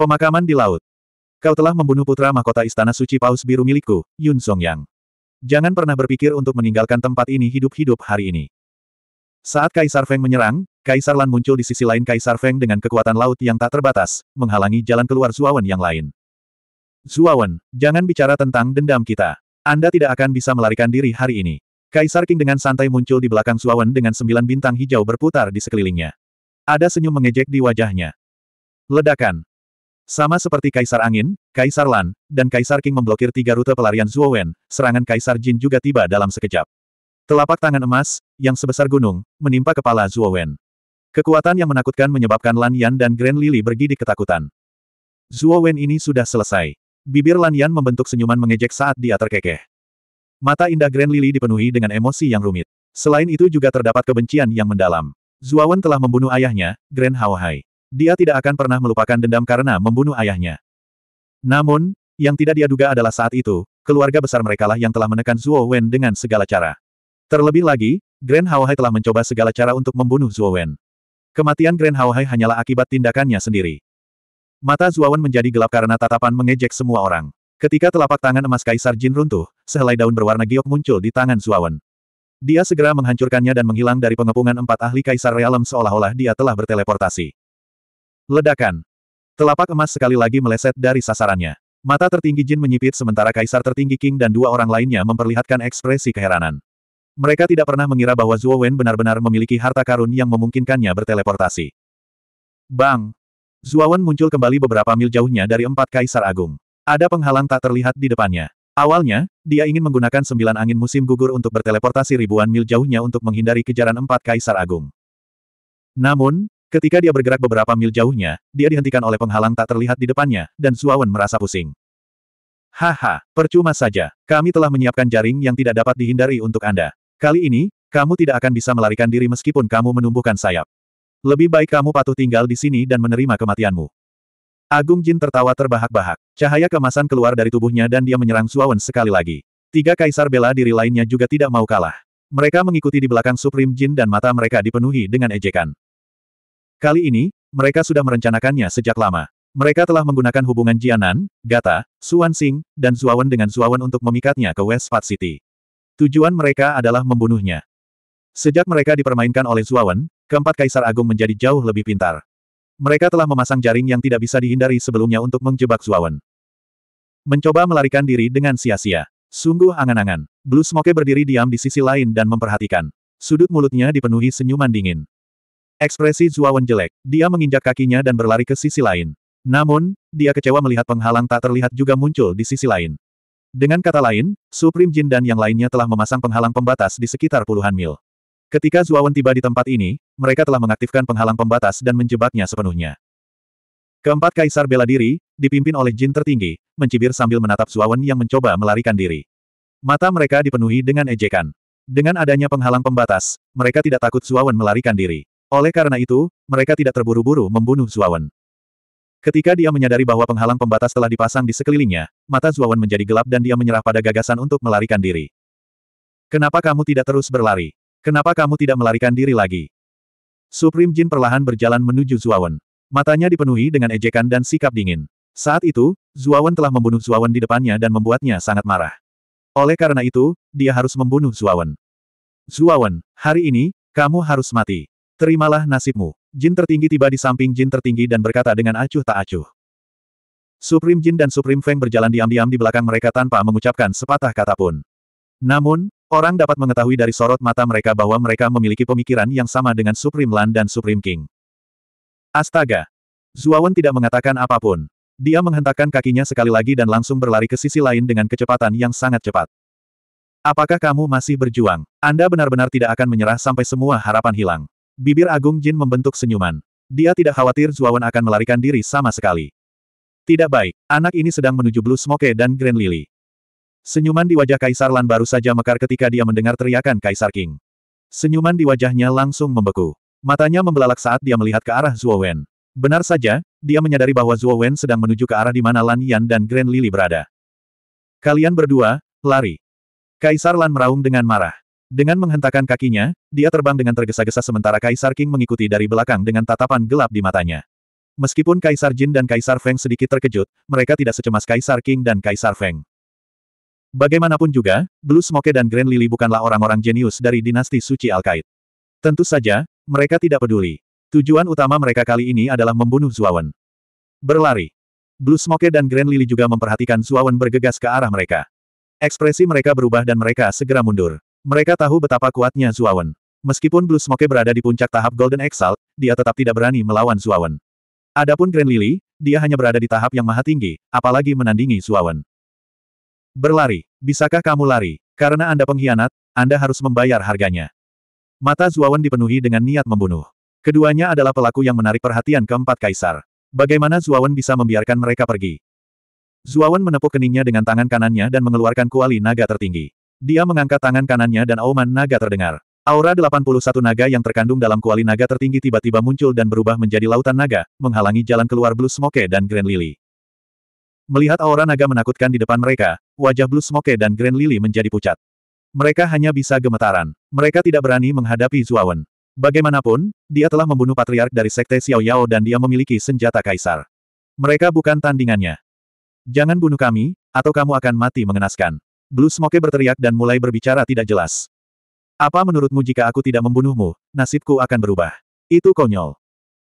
Pemakaman di laut. Kau telah membunuh putra mahkota istana suci paus biru milikku, Yun Songyang. Jangan pernah berpikir untuk meninggalkan tempat ini hidup-hidup hari ini. Saat Kaisar Feng menyerang, Kaisar Lan muncul di sisi lain Kaisar Feng dengan kekuatan laut yang tak terbatas, menghalangi jalan keluar Zuawan yang lain. Zuawan, jangan bicara tentang dendam kita. Anda tidak akan bisa melarikan diri hari ini. Kaisar King dengan santai muncul di belakang Zuawan dengan sembilan bintang hijau berputar di sekelilingnya. Ada senyum mengejek di wajahnya. Ledakan. Sama seperti Kaisar Angin, Kaisar Lan, dan Kaisar King memblokir tiga rute pelarian Zuowen, serangan Kaisar Jin juga tiba dalam sekejap. Telapak tangan emas, yang sebesar gunung, menimpa kepala Zuowen. Kekuatan yang menakutkan menyebabkan Lan Yan dan Grand Lily pergi di ketakutan. Zuowen ini sudah selesai. Bibir Lan Yan membentuk senyuman mengejek saat dia terkekeh. Mata indah Grand Lily dipenuhi dengan emosi yang rumit. Selain itu juga terdapat kebencian yang mendalam. Zuowen telah membunuh ayahnya, Grand Hai. Dia tidak akan pernah melupakan dendam karena membunuh ayahnya. Namun, yang tidak dia duga adalah saat itu, keluarga besar merekalah yang telah menekan Zhuo Wen dengan segala cara. Terlebih lagi, Grand Haohai telah mencoba segala cara untuk membunuh Zhuo Wen. Kematian Grand Haohai hanyalah akibat tindakannya sendiri. Mata Zhuo Wen menjadi gelap karena tatapan mengejek semua orang. Ketika telapak tangan emas Kaisar Jin runtuh, sehelai daun berwarna giok muncul di tangan Zhuo Wen. Dia segera menghancurkannya dan menghilang dari pengepungan empat ahli Kaisar Realem seolah-olah dia telah berteleportasi. Ledakan. Telapak emas sekali lagi meleset dari sasarannya. Mata tertinggi Jin menyipit sementara kaisar tertinggi King dan dua orang lainnya memperlihatkan ekspresi keheranan. Mereka tidak pernah mengira bahwa Zhuo Wen benar-benar memiliki harta karun yang memungkinkannya berteleportasi. Bang! Zhuo Wen muncul kembali beberapa mil jauhnya dari empat kaisar agung. Ada penghalang tak terlihat di depannya. Awalnya, dia ingin menggunakan sembilan angin musim gugur untuk berteleportasi ribuan mil jauhnya untuk menghindari kejaran empat kaisar agung. Namun, Ketika dia bergerak beberapa mil jauhnya, dia dihentikan oleh penghalang tak terlihat di depannya, dan Suawan merasa pusing. Haha, percuma saja. Kami telah menyiapkan jaring yang tidak dapat dihindari untuk Anda. Kali ini, kamu tidak akan bisa melarikan diri meskipun kamu menumbuhkan sayap. Lebih baik kamu patuh tinggal di sini dan menerima kematianmu. Agung Jin tertawa terbahak-bahak. Cahaya kemasan keluar dari tubuhnya dan dia menyerang Suawan sekali lagi. Tiga kaisar bela diri lainnya juga tidak mau kalah. Mereka mengikuti di belakang Supreme Jin dan mata mereka dipenuhi dengan ejekan. Kali ini, mereka sudah merencanakannya sejak lama. Mereka telah menggunakan hubungan Jianan, Gata, Xuanxing, dan Zuawan dengan Zuawan untuk memikatnya ke West Fat City. Tujuan mereka adalah membunuhnya. Sejak mereka dipermainkan oleh Zuawan, keempat kaisar agung menjadi jauh lebih pintar. Mereka telah memasang jaring yang tidak bisa dihindari sebelumnya untuk menjebak Zuawan. Mencoba melarikan diri dengan sia-sia. Sungguh angan-angan. Blue Smoke berdiri diam di sisi lain dan memperhatikan. Sudut mulutnya dipenuhi senyuman dingin. Ekspresi Zuawan jelek. Dia menginjak kakinya dan berlari ke sisi lain. Namun, dia kecewa melihat penghalang tak terlihat juga muncul di sisi lain. Dengan kata lain, Supreme Jin dan yang lainnya telah memasang penghalang pembatas di sekitar puluhan mil. Ketika Zuawan tiba di tempat ini, mereka telah mengaktifkan penghalang pembatas dan menjebaknya sepenuhnya. Keempat kaisar bela diri, dipimpin oleh jin tertinggi, mencibir sambil menatap Zuawan yang mencoba melarikan diri. Mata mereka dipenuhi dengan ejekan. Dengan adanya penghalang pembatas, mereka tidak takut Zuawan melarikan diri. Oleh karena itu, mereka tidak terburu-buru membunuh Zuawan. Ketika dia menyadari bahwa penghalang pembatas telah dipasang di sekelilingnya, mata Zuawan menjadi gelap dan dia menyerah pada gagasan untuk melarikan diri. Kenapa kamu tidak terus berlari? Kenapa kamu tidak melarikan diri lagi? Supreme Jin perlahan berjalan menuju Zuawan. Matanya dipenuhi dengan ejekan dan sikap dingin. Saat itu, Zuawan telah membunuh Zuawan di depannya dan membuatnya sangat marah. Oleh karena itu, dia harus membunuh Zuawan. Zuawan, hari ini, kamu harus mati. Terimalah nasibmu. Jin tertinggi tiba di samping jin tertinggi dan berkata dengan acuh tak acuh. Supreme Jin dan Supreme Feng berjalan diam-diam di belakang mereka tanpa mengucapkan sepatah kata pun. Namun, orang dapat mengetahui dari sorot mata mereka bahwa mereka memiliki pemikiran yang sama dengan Supreme Lan dan Supreme King. Astaga! Zuawan tidak mengatakan apapun. Dia menghentakkan kakinya sekali lagi dan langsung berlari ke sisi lain dengan kecepatan yang sangat cepat. Apakah kamu masih berjuang? Anda benar-benar tidak akan menyerah sampai semua harapan hilang. Bibir Agung Jin membentuk senyuman. Dia tidak khawatir Zuawan akan melarikan diri sama sekali. Tidak baik, anak ini sedang menuju Blue Smoke dan Grand Lily. Senyuman di wajah Kaisar Lan baru saja mekar ketika dia mendengar teriakan Kaisar King. Senyuman di wajahnya langsung membeku. Matanya membelalak saat dia melihat ke arah Wen. Benar saja, dia menyadari bahwa Wen sedang menuju ke arah di mana Lan Yan dan Grand Lily berada. Kalian berdua, lari. Kaisar Lan meraung dengan marah. Dengan menghentakkan kakinya, dia terbang dengan tergesa-gesa sementara Kaisar King mengikuti dari belakang dengan tatapan gelap di matanya. Meskipun Kaisar Jin dan Kaisar Feng sedikit terkejut, mereka tidak secemas Kaisar King dan Kaisar Feng. Bagaimanapun juga, Blue Smoke dan Grand Lily bukanlah orang-orang jenius dari dinasti suci al -Qaid. Tentu saja, mereka tidak peduli. Tujuan utama mereka kali ini adalah membunuh Zuawan. Berlari. Blue Smoke dan Grand Lily juga memperhatikan Zuawan bergegas ke arah mereka. Ekspresi mereka berubah dan mereka segera mundur. Mereka tahu betapa kuatnya Zuawan. Meskipun Blue Smoke berada di puncak tahap Golden Exalt, dia tetap tidak berani melawan Zuawan. Adapun Grand Lily, dia hanya berada di tahap yang maha tinggi, apalagi menandingi Zuawan. Berlari. Bisakah kamu lari? Karena Anda pengkhianat, Anda harus membayar harganya. Mata Zuawan dipenuhi dengan niat membunuh. Keduanya adalah pelaku yang menarik perhatian keempat kaisar. Bagaimana Zuawan bisa membiarkan mereka pergi? Zuawan menepuk keningnya dengan tangan kanannya dan mengeluarkan kuali naga tertinggi. Dia mengangkat tangan kanannya dan auman naga terdengar. Aura 81 naga yang terkandung dalam kuali naga tertinggi tiba-tiba muncul dan berubah menjadi lautan naga, menghalangi jalan keluar Blue Smoke dan Grand Lily. Melihat aura naga menakutkan di depan mereka, wajah Blue Smoke dan Grand Lily menjadi pucat. Mereka hanya bisa gemetaran. Mereka tidak berani menghadapi Zuawan. Bagaimanapun, dia telah membunuh patriark dari sekte Xiao Yao dan dia memiliki senjata kaisar. Mereka bukan tandingannya. Jangan bunuh kami, atau kamu akan mati mengenaskan. Blue Smoke berteriak dan mulai berbicara tidak jelas. Apa menurutmu jika aku tidak membunuhmu, nasibku akan berubah? Itu konyol.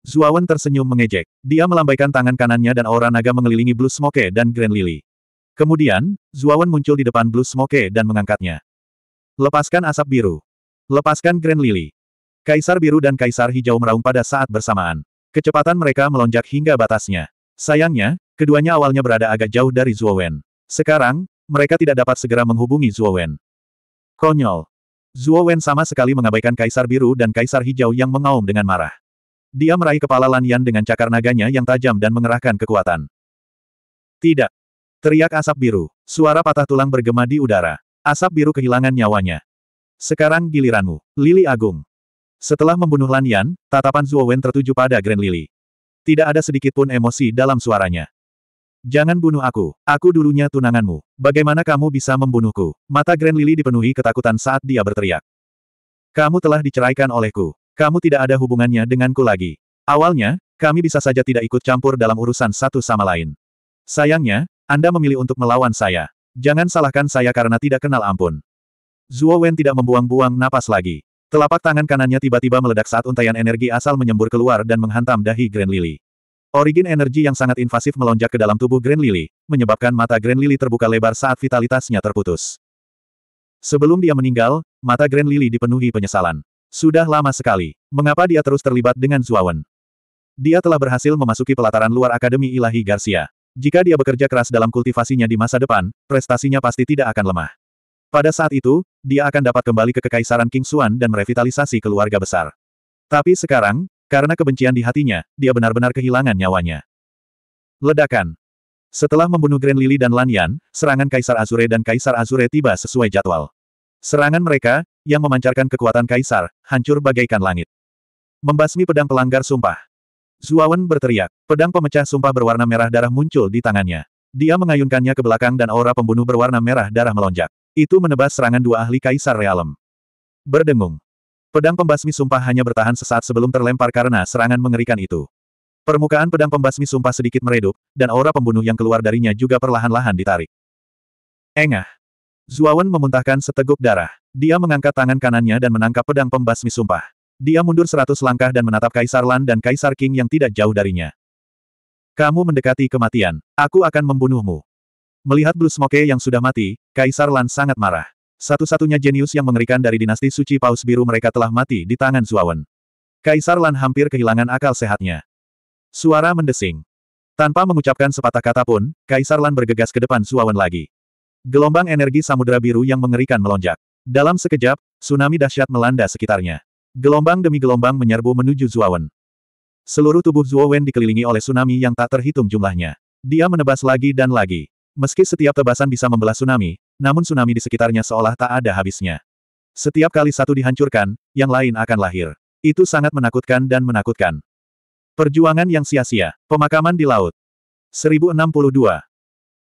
Zuawan tersenyum mengejek. Dia melambaikan tangan kanannya dan aura naga mengelilingi Blue Smoke dan Grand Lily. Kemudian, Zuawan muncul di depan Blue Smoke dan mengangkatnya. Lepaskan asap biru. Lepaskan Grand Lily. Kaisar biru dan kaisar hijau meraung pada saat bersamaan. Kecepatan mereka melonjak hingga batasnya. Sayangnya, keduanya awalnya berada agak jauh dari Zuowen. Sekarang, mereka tidak dapat segera menghubungi Zhuo Wen. Konyol. Zhuo Wen sama sekali mengabaikan Kaisar Biru dan Kaisar Hijau yang mengaum dengan marah. Dia meraih kepala Lan Yan dengan cakar naganya yang tajam dan mengerahkan kekuatan. Tidak. Teriak asap biru. Suara patah tulang bergema di udara. Asap biru kehilangan nyawanya. Sekarang giliranmu, Lili Agung. Setelah membunuh Lan Yan, tatapan Zhuo Wen tertuju pada Grand Lily. Tidak ada sedikit pun emosi dalam suaranya. Jangan bunuh aku. Aku dulunya tunanganmu. Bagaimana kamu bisa membunuhku? Mata Grand Lily dipenuhi ketakutan saat dia berteriak. Kamu telah diceraikan olehku. Kamu tidak ada hubungannya denganku lagi. Awalnya, kami bisa saja tidak ikut campur dalam urusan satu sama lain. Sayangnya, Anda memilih untuk melawan saya. Jangan salahkan saya karena tidak kenal ampun. Zuo Wen tidak membuang-buang napas lagi. Telapak tangan kanannya tiba-tiba meledak saat untaian energi asal menyembur keluar dan menghantam dahi Grand Lily. Origin energi yang sangat invasif melonjak ke dalam tubuh Grand Lily, menyebabkan mata Grand Lily terbuka lebar saat vitalitasnya terputus. Sebelum dia meninggal, mata Grand Lily dipenuhi penyesalan. Sudah lama sekali. Mengapa dia terus terlibat dengan Zuawan? Dia telah berhasil memasuki pelataran luar Akademi Ilahi Garcia. Jika dia bekerja keras dalam kultivasinya di masa depan, prestasinya pasti tidak akan lemah. Pada saat itu, dia akan dapat kembali ke Kekaisaran King Xuan dan merevitalisasi keluarga besar. Tapi sekarang, karena kebencian di hatinya, dia benar-benar kehilangan nyawanya. Ledakan. Setelah membunuh Grand Lily dan Lanyan, serangan Kaisar Azure dan Kaisar Azure tiba sesuai jadwal. Serangan mereka, yang memancarkan kekuatan Kaisar, hancur bagaikan langit. Membasmi pedang pelanggar sumpah. Zuawan berteriak, pedang pemecah sumpah berwarna merah darah muncul di tangannya. Dia mengayunkannya ke belakang dan aura pembunuh berwarna merah darah melonjak. Itu menebas serangan dua ahli Kaisar Realem. Berdengung. Pedang pembasmi sumpah hanya bertahan sesaat sebelum terlempar karena serangan mengerikan itu. Permukaan pedang pembasmi sumpah sedikit meredup, dan aura pembunuh yang keluar darinya juga perlahan-lahan ditarik. Engah. Zuawan memuntahkan seteguk darah. Dia mengangkat tangan kanannya dan menangkap pedang pembasmi sumpah. Dia mundur seratus langkah dan menatap Kaisar Lan dan Kaisar King yang tidak jauh darinya. Kamu mendekati kematian. Aku akan membunuhmu. Melihat Blue Smoke yang sudah mati, Kaisar Lan sangat marah. Satu-satunya jenius yang mengerikan dari dinasti suci Paus Biru mereka telah mati di tangan Zuawan. Kaisar Lan hampir kehilangan akal sehatnya. Suara mendesing. Tanpa mengucapkan sepatah kata pun, Kaisar Lan bergegas ke depan Zuawan lagi. Gelombang energi samudera biru yang mengerikan melonjak. Dalam sekejap, tsunami dahsyat melanda sekitarnya. Gelombang demi gelombang menyerbu menuju Zuawan. Seluruh tubuh Zuowen dikelilingi oleh tsunami yang tak terhitung jumlahnya. Dia menebas lagi dan lagi. Meski setiap tebasan bisa membelah tsunami, namun tsunami di sekitarnya seolah tak ada habisnya. Setiap kali satu dihancurkan, yang lain akan lahir. Itu sangat menakutkan dan menakutkan. Perjuangan yang sia-sia. Pemakaman di laut. 1062.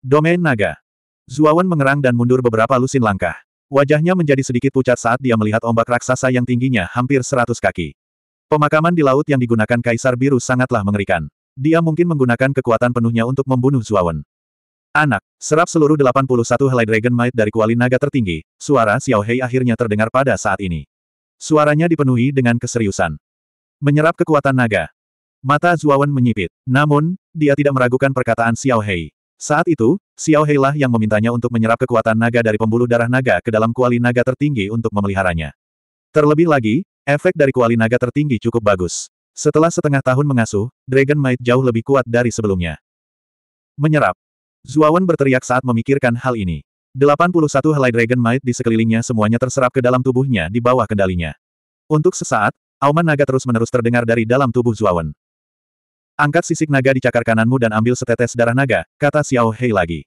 Domain Naga. Zuawan mengerang dan mundur beberapa lusin langkah. Wajahnya menjadi sedikit pucat saat dia melihat ombak raksasa yang tingginya hampir 100 kaki. Pemakaman di laut yang digunakan Kaisar Biru sangatlah mengerikan. Dia mungkin menggunakan kekuatan penuhnya untuk membunuh Zuawan. Anak, serap seluruh 81 helai Dragon Might dari kuali naga tertinggi, suara Xiao Hei akhirnya terdengar pada saat ini. Suaranya dipenuhi dengan keseriusan. Menyerap kekuatan naga. Mata Zuawan menyipit, namun, dia tidak meragukan perkataan Xiao Hei. Saat itu, Xiao Hei lah yang memintanya untuk menyerap kekuatan naga dari pembuluh darah naga ke dalam kuali naga tertinggi untuk memeliharanya. Terlebih lagi, efek dari kuali naga tertinggi cukup bagus. Setelah setengah tahun mengasuh, Dragon Might jauh lebih kuat dari sebelumnya. Menyerap. Zuawan berteriak saat memikirkan hal ini. 81 helai Dragon Might di sekelilingnya semuanya terserap ke dalam tubuhnya di bawah kendalinya. Untuk sesaat, auman naga terus-menerus terdengar dari dalam tubuh Zuawan. Angkat sisik naga di cakar kananmu dan ambil setetes darah naga, kata Xiao Hei lagi.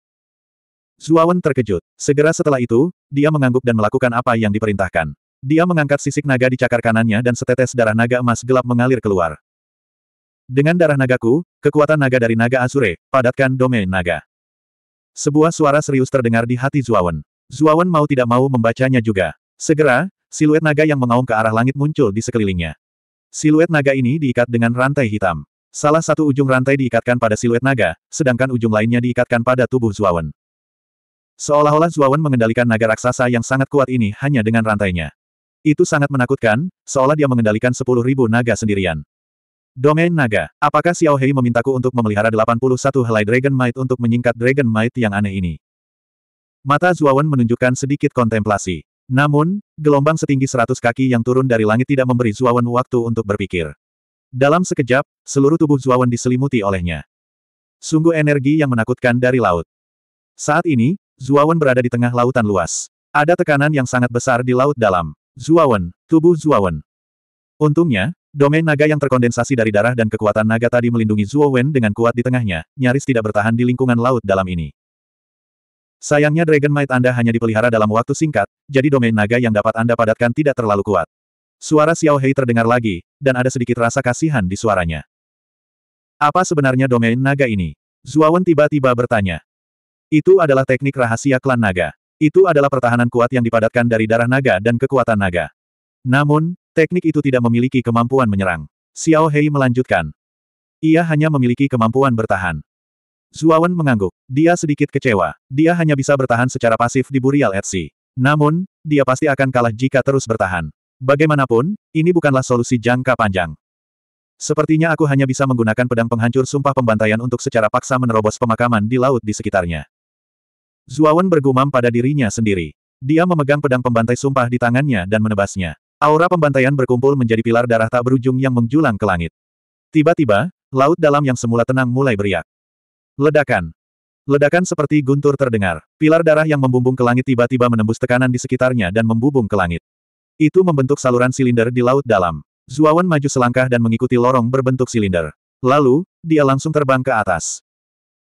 Zuawan terkejut. Segera setelah itu, dia mengangguk dan melakukan apa yang diperintahkan. Dia mengangkat sisik naga di cakar kanannya dan setetes darah naga emas gelap mengalir keluar. Dengan darah nagaku, kekuatan naga dari naga Azure, padatkan domain naga. Sebuah suara serius terdengar di hati Zuawan. Zuawan mau tidak mau membacanya juga. Segera, siluet naga yang mengaum ke arah langit muncul di sekelilingnya. Siluet naga ini diikat dengan rantai hitam. Salah satu ujung rantai diikatkan pada siluet naga, sedangkan ujung lainnya diikatkan pada tubuh Zuawan. Seolah-olah Zuawan mengendalikan naga raksasa yang sangat kuat ini hanya dengan rantainya. Itu sangat menakutkan, seolah dia mengendalikan sepuluh ribu naga sendirian. Domain Naga, apakah Xiao Hei memintaku untuk memelihara 81 helai Dragon Might untuk menyingkat Dragon Might yang aneh ini? Mata Zuawan menunjukkan sedikit kontemplasi. Namun, gelombang setinggi 100 kaki yang turun dari langit tidak memberi Zuawan waktu untuk berpikir. Dalam sekejap, seluruh tubuh Zuawan diselimuti olehnya. Sungguh energi yang menakutkan dari laut. Saat ini, Zuawan berada di tengah lautan luas. Ada tekanan yang sangat besar di laut dalam. Zuawan, tubuh Zuawan, Untungnya, domain naga yang terkondensasi dari darah dan kekuatan naga tadi melindungi Zuo Wen dengan kuat di tengahnya, nyaris tidak bertahan di lingkungan laut dalam ini. Sayangnya Dragon Might Anda hanya dipelihara dalam waktu singkat, jadi domain naga yang dapat Anda padatkan tidak terlalu kuat. Suara Xiao Hei terdengar lagi, dan ada sedikit rasa kasihan di suaranya. Apa sebenarnya domain naga ini? Wen tiba-tiba bertanya. Itu adalah teknik rahasia klan naga. Itu adalah pertahanan kuat yang dipadatkan dari darah naga dan kekuatan naga. Namun, teknik itu tidak memiliki kemampuan menyerang. Xiao Hei melanjutkan. Ia hanya memiliki kemampuan bertahan. Zuawan mengangguk. Dia sedikit kecewa. Dia hanya bisa bertahan secara pasif di Burial Etsy. Namun, dia pasti akan kalah jika terus bertahan. Bagaimanapun, ini bukanlah solusi jangka panjang. Sepertinya aku hanya bisa menggunakan pedang penghancur sumpah pembantaian untuk secara paksa menerobos pemakaman di laut di sekitarnya. Zuawan bergumam pada dirinya sendiri. Dia memegang pedang pembantai sumpah di tangannya dan menebasnya. Aura pembantaian berkumpul menjadi pilar darah tak berujung yang menjulang ke langit. Tiba-tiba, laut dalam yang semula tenang mulai beriak. Ledakan. Ledakan seperti guntur terdengar. Pilar darah yang membumbung ke langit tiba-tiba menembus tekanan di sekitarnya dan membumbung ke langit. Itu membentuk saluran silinder di laut dalam. Zuawan maju selangkah dan mengikuti lorong berbentuk silinder. Lalu, dia langsung terbang ke atas.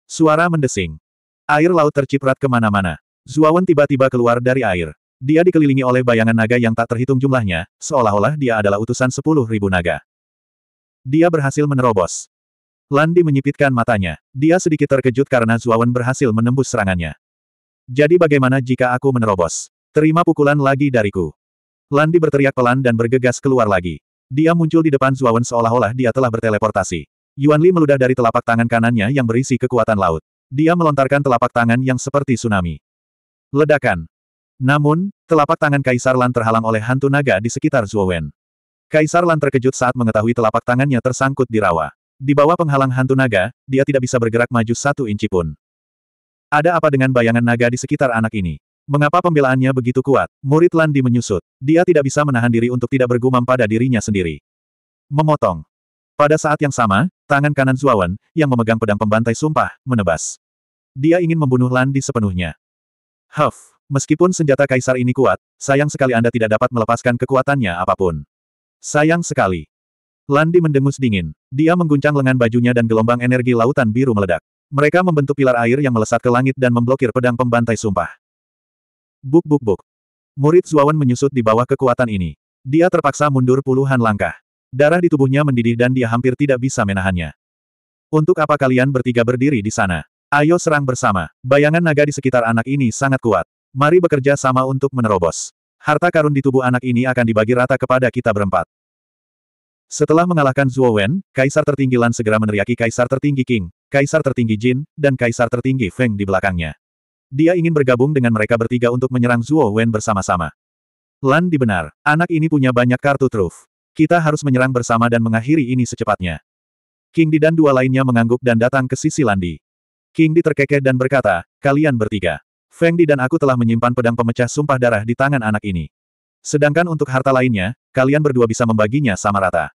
Suara mendesing. Air laut terciprat kemana-mana. Zuawan tiba-tiba keluar dari air. Dia dikelilingi oleh bayangan naga yang tak terhitung jumlahnya, seolah-olah dia adalah utusan sepuluh ribu naga. Dia berhasil menerobos. Landi menyipitkan matanya. Dia sedikit terkejut karena Zuawan berhasil menembus serangannya. Jadi bagaimana jika aku menerobos? Terima pukulan lagi dariku. Landi berteriak pelan dan bergegas keluar lagi. Dia muncul di depan Zuawan seolah-olah dia telah berteleportasi. Yuan Li meludah dari telapak tangan kanannya yang berisi kekuatan laut. Dia melontarkan telapak tangan yang seperti tsunami. Ledakan. Namun, telapak tangan Kaisar Lan terhalang oleh hantu naga di sekitar Zhuowen. Kaisar Lan terkejut saat mengetahui telapak tangannya tersangkut di rawa. Di bawah penghalang hantu naga, dia tidak bisa bergerak maju satu inci pun. Ada apa dengan bayangan naga di sekitar anak ini? Mengapa pembelaannya begitu kuat? Murid Lan Di menyusut. Dia tidak bisa menahan diri untuk tidak bergumam pada dirinya sendiri. Memotong. Pada saat yang sama, tangan kanan Zuawan, yang memegang pedang pembantai sumpah, menebas. Dia ingin membunuh Lan Di sepenuhnya. Huff. Meskipun senjata kaisar ini kuat, sayang sekali Anda tidak dapat melepaskan kekuatannya apapun. Sayang sekali. Landi mendengus dingin. Dia mengguncang lengan bajunya dan gelombang energi lautan biru meledak. Mereka membentuk pilar air yang melesat ke langit dan memblokir pedang pembantai sumpah. Buk buk buk. Murid Zuawan menyusut di bawah kekuatan ini. Dia terpaksa mundur puluhan langkah. Darah di tubuhnya mendidih dan dia hampir tidak bisa menahannya. Untuk apa kalian bertiga berdiri di sana? Ayo serang bersama. Bayangan naga di sekitar anak ini sangat kuat. Mari bekerja sama untuk menerobos. Harta karun di tubuh anak ini akan dibagi rata kepada kita berempat. Setelah mengalahkan Zhuo Wen, Kaisar Tertinggi Lan segera meneriaki Kaisar Tertinggi King, Kaisar Tertinggi Jin, dan Kaisar Tertinggi Feng di belakangnya. Dia ingin bergabung dengan mereka bertiga untuk menyerang Zhuo Wen bersama-sama. Lan dibenar, anak ini punya banyak kartu truf. Kita harus menyerang bersama dan mengakhiri ini secepatnya. King Di dan dua lainnya mengangguk dan datang ke sisi Landi. King Di terkekeh dan berkata, kalian bertiga. Feng Di dan aku telah menyimpan pedang pemecah sumpah darah di tangan anak ini. Sedangkan untuk harta lainnya, kalian berdua bisa membaginya sama rata.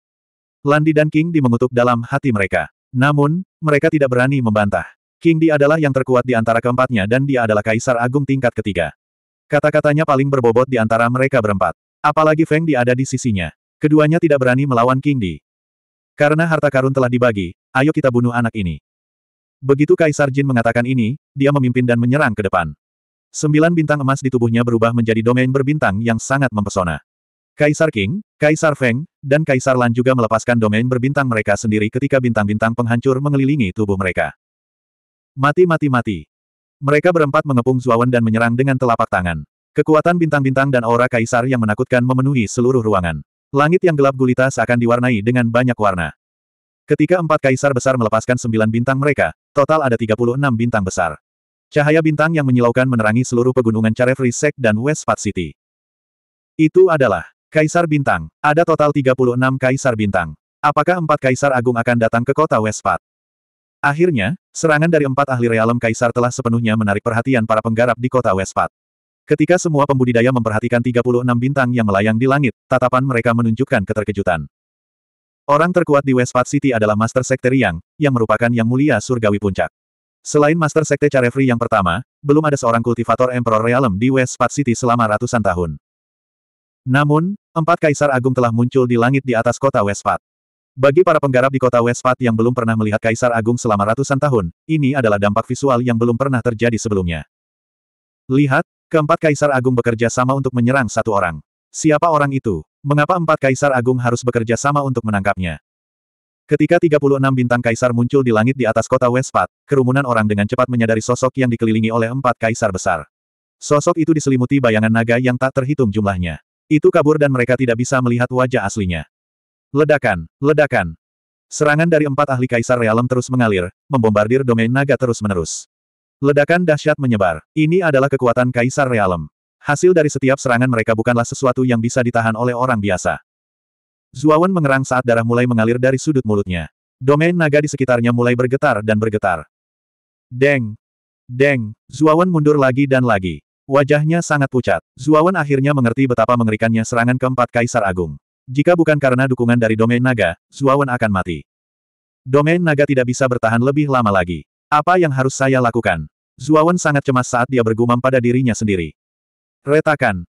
Landi dan King Di mengutuk dalam hati mereka. Namun, mereka tidak berani membantah. King Di adalah yang terkuat di antara keempatnya dan dia adalah kaisar agung tingkat ketiga. Kata-katanya paling berbobot di antara mereka berempat. Apalagi Feng Di ada di sisinya. Keduanya tidak berani melawan King Di. Karena harta karun telah dibagi, ayo kita bunuh anak ini. Begitu Kaisar Jin mengatakan ini, dia memimpin dan menyerang ke depan. Sembilan bintang emas di tubuhnya berubah menjadi domain berbintang yang sangat mempesona. Kaisar King, Kaisar Feng, dan Kaisar Lan juga melepaskan domain berbintang mereka sendiri ketika bintang-bintang penghancur mengelilingi tubuh mereka. Mati-mati-mati. Mereka berempat mengepung Zuawan dan menyerang dengan telapak tangan. Kekuatan bintang-bintang dan aura kaisar yang menakutkan memenuhi seluruh ruangan. Langit yang gelap gulita seakan diwarnai dengan banyak warna. Ketika empat kaisar besar melepaskan sembilan bintang mereka, total ada 36 bintang besar. Cahaya bintang yang menyilaukan menerangi seluruh pegunungan Charefree Sek dan West Fat City. Itu adalah Kaisar Bintang. Ada total 36 Kaisar Bintang. Apakah empat Kaisar Agung akan datang ke kota West Westpat? Akhirnya, serangan dari empat ahli realem Kaisar telah sepenuhnya menarik perhatian para penggarap di kota West Westpat. Ketika semua pembudidaya memperhatikan 36 bintang yang melayang di langit, tatapan mereka menunjukkan keterkejutan. Orang terkuat di West Westpat City adalah Master Sekte Riang, yang merupakan Yang Mulia Surgawi Puncak. Selain Master Sekte Carefree yang pertama, belum ada seorang kultivator Emperor Realm di West Spad City selama ratusan tahun. Namun, empat kaisar agung telah muncul di langit di atas kota West Bagi para penggarap di kota West yang belum pernah melihat kaisar agung selama ratusan tahun, ini adalah dampak visual yang belum pernah terjadi sebelumnya. Lihat, keempat kaisar agung bekerja sama untuk menyerang satu orang. Siapa orang itu? Mengapa empat kaisar agung harus bekerja sama untuk menangkapnya? Ketika 36 bintang kaisar muncul di langit di atas kota Westpat, kerumunan orang dengan cepat menyadari sosok yang dikelilingi oleh empat kaisar besar. Sosok itu diselimuti bayangan naga yang tak terhitung jumlahnya. Itu kabur dan mereka tidak bisa melihat wajah aslinya. Ledakan, ledakan. Serangan dari empat ahli kaisar realem terus mengalir, membombardir domain naga terus-menerus. Ledakan dahsyat menyebar. Ini adalah kekuatan kaisar realem. Hasil dari setiap serangan mereka bukanlah sesuatu yang bisa ditahan oleh orang biasa. Zuawan mengerang saat darah mulai mengalir dari sudut mulutnya. Domain naga di sekitarnya mulai bergetar dan bergetar. Deng! Deng! Zuawan mundur lagi dan lagi. Wajahnya sangat pucat. Zuawan akhirnya mengerti betapa mengerikannya serangan keempat Kaisar Agung. Jika bukan karena dukungan dari domain naga, Zuawan akan mati. Domain naga tidak bisa bertahan lebih lama lagi. Apa yang harus saya lakukan? Zuawan sangat cemas saat dia bergumam pada dirinya sendiri. Retakan,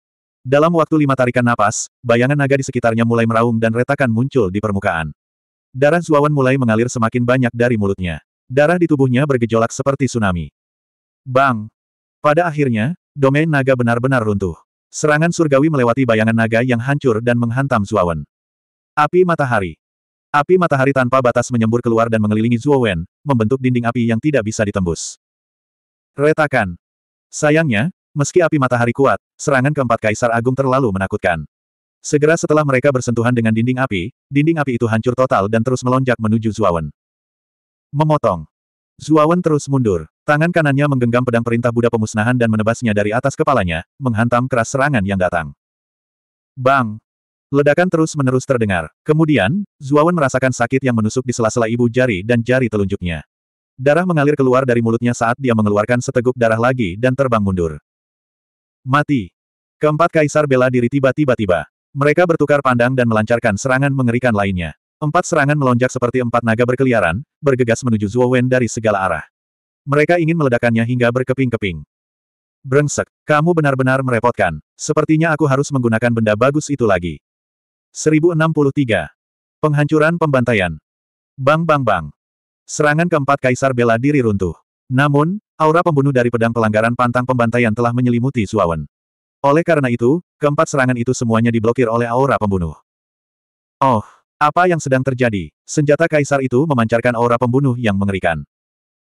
dalam waktu lima tarikan napas, bayangan naga di sekitarnya mulai meraung dan retakan muncul di permukaan. Darah Zuawan mulai mengalir semakin banyak dari mulutnya. Darah di tubuhnya bergejolak seperti tsunami. Bang! Pada akhirnya, domain naga benar-benar runtuh. Serangan surgawi melewati bayangan naga yang hancur dan menghantam Zuawan. Api matahari. Api matahari tanpa batas menyembur keluar dan mengelilingi Zuawan, membentuk dinding api yang tidak bisa ditembus. Retakan. Sayangnya, Meski api matahari kuat, serangan keempat Kaisar Agung terlalu menakutkan. Segera setelah mereka bersentuhan dengan dinding api, dinding api itu hancur total dan terus melonjak menuju Zuawan. Memotong. Zuawan terus mundur. Tangan kanannya menggenggam pedang perintah Buddha pemusnahan dan menebasnya dari atas kepalanya, menghantam keras serangan yang datang. Bang! Ledakan terus-menerus terdengar. Kemudian, Zuawan merasakan sakit yang menusuk di sela-sela ibu jari dan jari telunjuknya. Darah mengalir keluar dari mulutnya saat dia mengeluarkan seteguk darah lagi dan terbang mundur. Mati. Keempat kaisar bela diri tiba-tiba-tiba. Mereka bertukar pandang dan melancarkan serangan mengerikan lainnya. Empat serangan melonjak seperti empat naga berkeliaran, bergegas menuju Zhuo Wen dari segala arah. Mereka ingin meledakannya hingga berkeping-keping. Brengsek, kamu benar-benar merepotkan. Sepertinya aku harus menggunakan benda bagus itu lagi. 1063. Penghancuran pembantaian. Bang bang bang. Serangan keempat kaisar bela diri runtuh. Namun, Aura pembunuh dari pedang pelanggaran pantang pembantaian telah menyelimuti Suawen. Oleh karena itu, keempat serangan itu semuanya diblokir oleh aura pembunuh. Oh, apa yang sedang terjadi? Senjata kaisar itu memancarkan aura pembunuh yang mengerikan.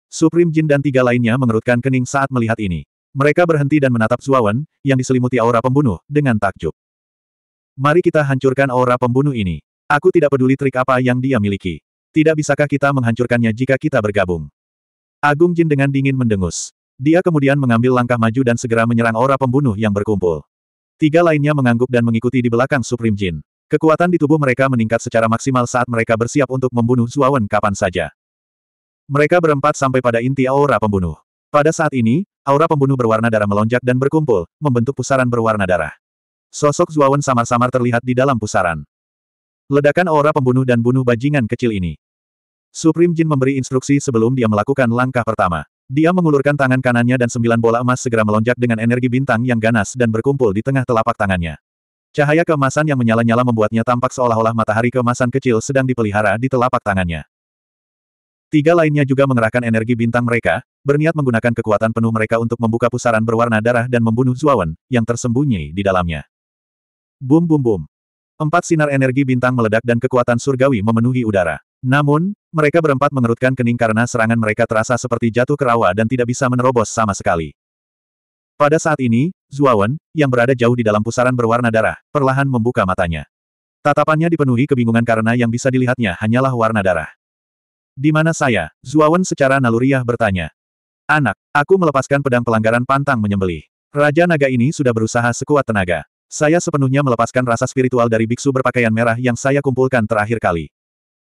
Supreme Jin dan tiga lainnya mengerutkan kening saat melihat ini. Mereka berhenti dan menatap Suawen, yang diselimuti aura pembunuh, dengan takjub. Mari kita hancurkan aura pembunuh ini. Aku tidak peduli trik apa yang dia miliki. Tidak bisakah kita menghancurkannya jika kita bergabung? Agung Jin dengan dingin mendengus. Dia kemudian mengambil langkah maju dan segera menyerang aura pembunuh yang berkumpul. Tiga lainnya mengangguk dan mengikuti di belakang Supreme Jin. Kekuatan di tubuh mereka meningkat secara maksimal saat mereka bersiap untuk membunuh Zuawan kapan saja. Mereka berempat sampai pada inti aura pembunuh. Pada saat ini, aura pembunuh berwarna darah melonjak dan berkumpul, membentuk pusaran berwarna darah. Sosok Zuawan samar-samar terlihat di dalam pusaran. Ledakan aura pembunuh dan bunuh bajingan kecil ini. Supreme Jin memberi instruksi sebelum dia melakukan langkah pertama. Dia mengulurkan tangan kanannya dan sembilan bola emas segera melonjak dengan energi bintang yang ganas dan berkumpul di tengah telapak tangannya. Cahaya keemasan yang menyala-nyala membuatnya tampak seolah-olah matahari keemasan kecil sedang dipelihara di telapak tangannya. Tiga lainnya juga mengerahkan energi bintang mereka, berniat menggunakan kekuatan penuh mereka untuk membuka pusaran berwarna darah dan membunuh Zuawan, yang tersembunyi di dalamnya. Bum bum bum. Empat sinar energi bintang meledak dan kekuatan surgawi memenuhi udara. Namun, mereka berempat mengerutkan kening karena serangan mereka terasa seperti jatuh ke rawa dan tidak bisa menerobos sama sekali. Pada saat ini, Zuawan, yang berada jauh di dalam pusaran berwarna darah, perlahan membuka matanya. Tatapannya dipenuhi kebingungan karena yang bisa dilihatnya hanyalah warna darah. Di mana saya? Zuawan secara naluriah bertanya. Anak, aku melepaskan pedang pelanggaran pantang menyembelih. Raja naga ini sudah berusaha sekuat tenaga. Saya sepenuhnya melepaskan rasa spiritual dari biksu berpakaian merah yang saya kumpulkan terakhir kali.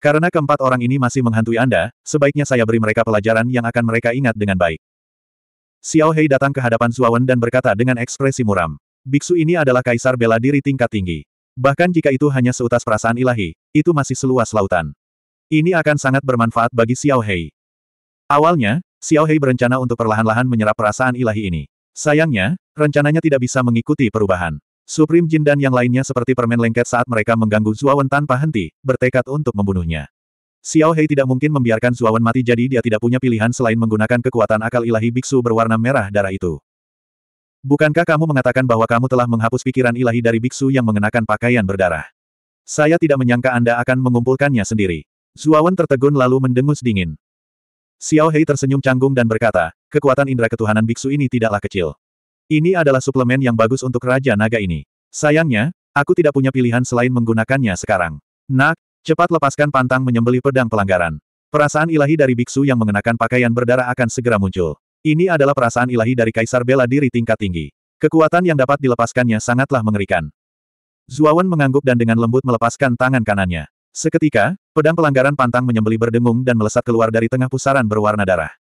Karena keempat orang ini masih menghantui Anda, sebaiknya saya beri mereka pelajaran yang akan mereka ingat dengan baik. Xiao Hei datang ke hadapan Suawen dan berkata dengan ekspresi muram. Biksu ini adalah kaisar bela diri tingkat tinggi. Bahkan jika itu hanya seutas perasaan ilahi, itu masih seluas lautan. Ini akan sangat bermanfaat bagi Xiao Hei. Awalnya, Xiao Hei berencana untuk perlahan-lahan menyerap perasaan ilahi ini. Sayangnya, rencananya tidak bisa mengikuti perubahan. Supreme Jin dan yang lainnya seperti permen lengket saat mereka mengganggu Zuawan tanpa henti, bertekad untuk membunuhnya. Xiao Hei tidak mungkin membiarkan Zuawan mati jadi dia tidak punya pilihan selain menggunakan kekuatan akal ilahi biksu berwarna merah darah itu. Bukankah kamu mengatakan bahwa kamu telah menghapus pikiran ilahi dari biksu yang mengenakan pakaian berdarah? Saya tidak menyangka Anda akan mengumpulkannya sendiri. Zuawan tertegun lalu mendengus dingin. Xiao Hei tersenyum canggung dan berkata, kekuatan indera ketuhanan biksu ini tidaklah kecil. Ini adalah suplemen yang bagus untuk Raja Naga ini. Sayangnya, aku tidak punya pilihan selain menggunakannya sekarang. Nak, cepat lepaskan pantang menyembeli pedang pelanggaran. Perasaan ilahi dari biksu yang mengenakan pakaian berdarah akan segera muncul. Ini adalah perasaan ilahi dari Kaisar Bela Diri tingkat tinggi. Kekuatan yang dapat dilepaskannya sangatlah mengerikan. Zuawan mengangguk dan dengan lembut melepaskan tangan kanannya. Seketika, pedang pelanggaran pantang menyembeli berdengung dan melesat keluar dari tengah pusaran berwarna darah.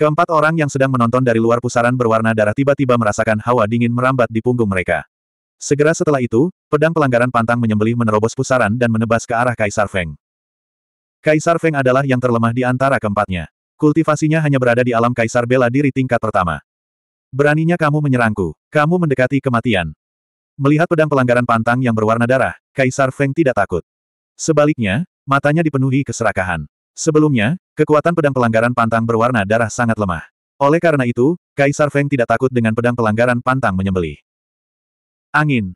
Keempat orang yang sedang menonton dari luar pusaran berwarna darah tiba-tiba merasakan hawa dingin merambat di punggung mereka. Segera setelah itu, pedang pelanggaran pantang menyembelih menerobos pusaran dan menebas ke arah Kaisar Feng. Kaisar Feng adalah yang terlemah di antara keempatnya. Kultivasinya hanya berada di alam Kaisar Bela Diri tingkat pertama. Beraninya kamu menyerangku. Kamu mendekati kematian. Melihat pedang pelanggaran pantang yang berwarna darah, Kaisar Feng tidak takut. Sebaliknya, matanya dipenuhi keserakahan. Sebelumnya, kekuatan pedang pelanggaran pantang berwarna darah sangat lemah. Oleh karena itu, Kaisar Feng tidak takut dengan pedang pelanggaran pantang menyembelih. Angin.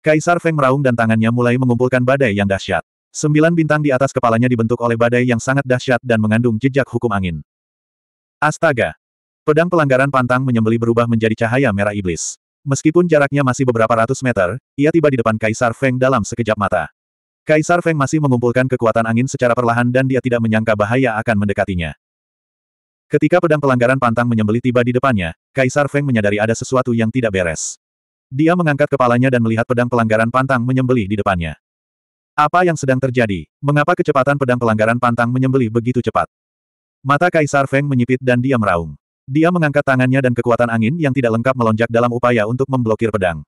Kaisar Feng meraung dan tangannya mulai mengumpulkan badai yang dahsyat. Sembilan bintang di atas kepalanya dibentuk oleh badai yang sangat dahsyat dan mengandung jejak hukum angin. Astaga! Pedang pelanggaran pantang menyembeli berubah menjadi cahaya merah iblis. Meskipun jaraknya masih beberapa ratus meter, ia tiba di depan Kaisar Feng dalam sekejap mata. Kaisar Feng masih mengumpulkan kekuatan angin secara perlahan dan dia tidak menyangka bahaya akan mendekatinya. Ketika pedang pelanggaran pantang menyembelih tiba di depannya, Kaisar Feng menyadari ada sesuatu yang tidak beres. Dia mengangkat kepalanya dan melihat pedang pelanggaran pantang menyembelih di depannya. Apa yang sedang terjadi? Mengapa kecepatan pedang pelanggaran pantang menyembelih begitu cepat? Mata Kaisar Feng menyipit dan dia meraung. Dia mengangkat tangannya dan kekuatan angin yang tidak lengkap melonjak dalam upaya untuk memblokir pedang.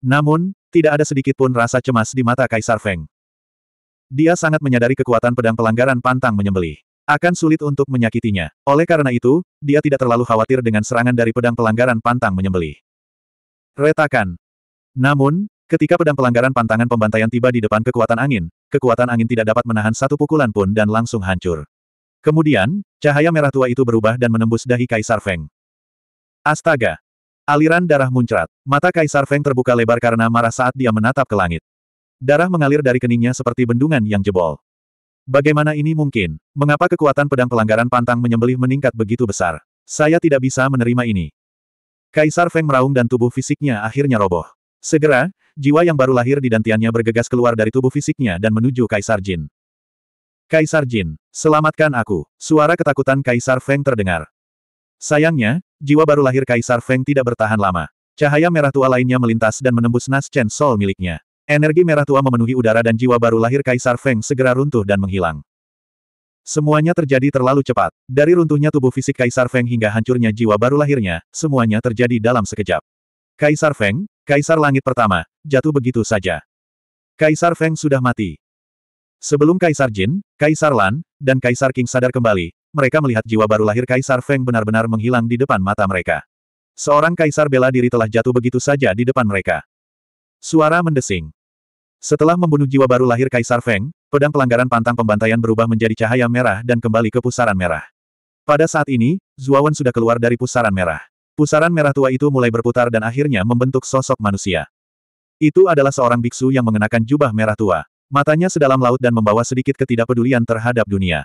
Namun, tidak ada sedikit pun rasa cemas di mata Kaisar Feng. Dia sangat menyadari kekuatan pedang pelanggaran pantang menyembelih. Akan sulit untuk menyakitinya. Oleh karena itu, dia tidak terlalu khawatir dengan serangan dari pedang pelanggaran pantang menyembelih. Retakan. Namun, ketika pedang pelanggaran pantangan pembantaian tiba di depan kekuatan angin, kekuatan angin tidak dapat menahan satu pukulan pun dan langsung hancur. Kemudian, cahaya merah tua itu berubah dan menembus dahi Kaisar Feng. Astaga! Aliran darah muncrat. Mata Kaisar Feng terbuka lebar karena marah saat dia menatap ke langit. Darah mengalir dari keningnya seperti bendungan yang jebol. Bagaimana ini mungkin? Mengapa kekuatan pedang pelanggaran pantang menyembelih meningkat begitu besar? Saya tidak bisa menerima ini. Kaisar Feng meraung dan tubuh fisiknya akhirnya roboh. Segera, jiwa yang baru lahir di dantiannya bergegas keluar dari tubuh fisiknya dan menuju Kaisar Jin. Kaisar Jin, selamatkan aku. Suara ketakutan Kaisar Feng terdengar. Sayangnya, jiwa baru lahir Kaisar Feng tidak bertahan lama. Cahaya merah tua lainnya melintas dan menembus Nas Chen Sol miliknya. Energi merah tua memenuhi udara dan jiwa baru lahir Kaisar Feng segera runtuh dan menghilang. Semuanya terjadi terlalu cepat. Dari runtuhnya tubuh fisik Kaisar Feng hingga hancurnya jiwa baru lahirnya, semuanya terjadi dalam sekejap. Kaisar Feng, Kaisar Langit pertama, jatuh begitu saja. Kaisar Feng sudah mati. Sebelum Kaisar Jin, Kaisar Lan, dan Kaisar King sadar kembali, mereka melihat jiwa baru lahir Kaisar Feng benar-benar menghilang di depan mata mereka. Seorang Kaisar bela diri telah jatuh begitu saja di depan mereka. Suara mendesing. Setelah membunuh jiwa baru lahir Kaisar Feng, pedang pelanggaran pantang pembantaian berubah menjadi cahaya merah dan kembali ke pusaran merah. Pada saat ini, Zuawan sudah keluar dari pusaran merah. Pusaran merah tua itu mulai berputar dan akhirnya membentuk sosok manusia. Itu adalah seorang biksu yang mengenakan jubah merah tua. Matanya sedalam laut dan membawa sedikit ketidakpedulian terhadap dunia.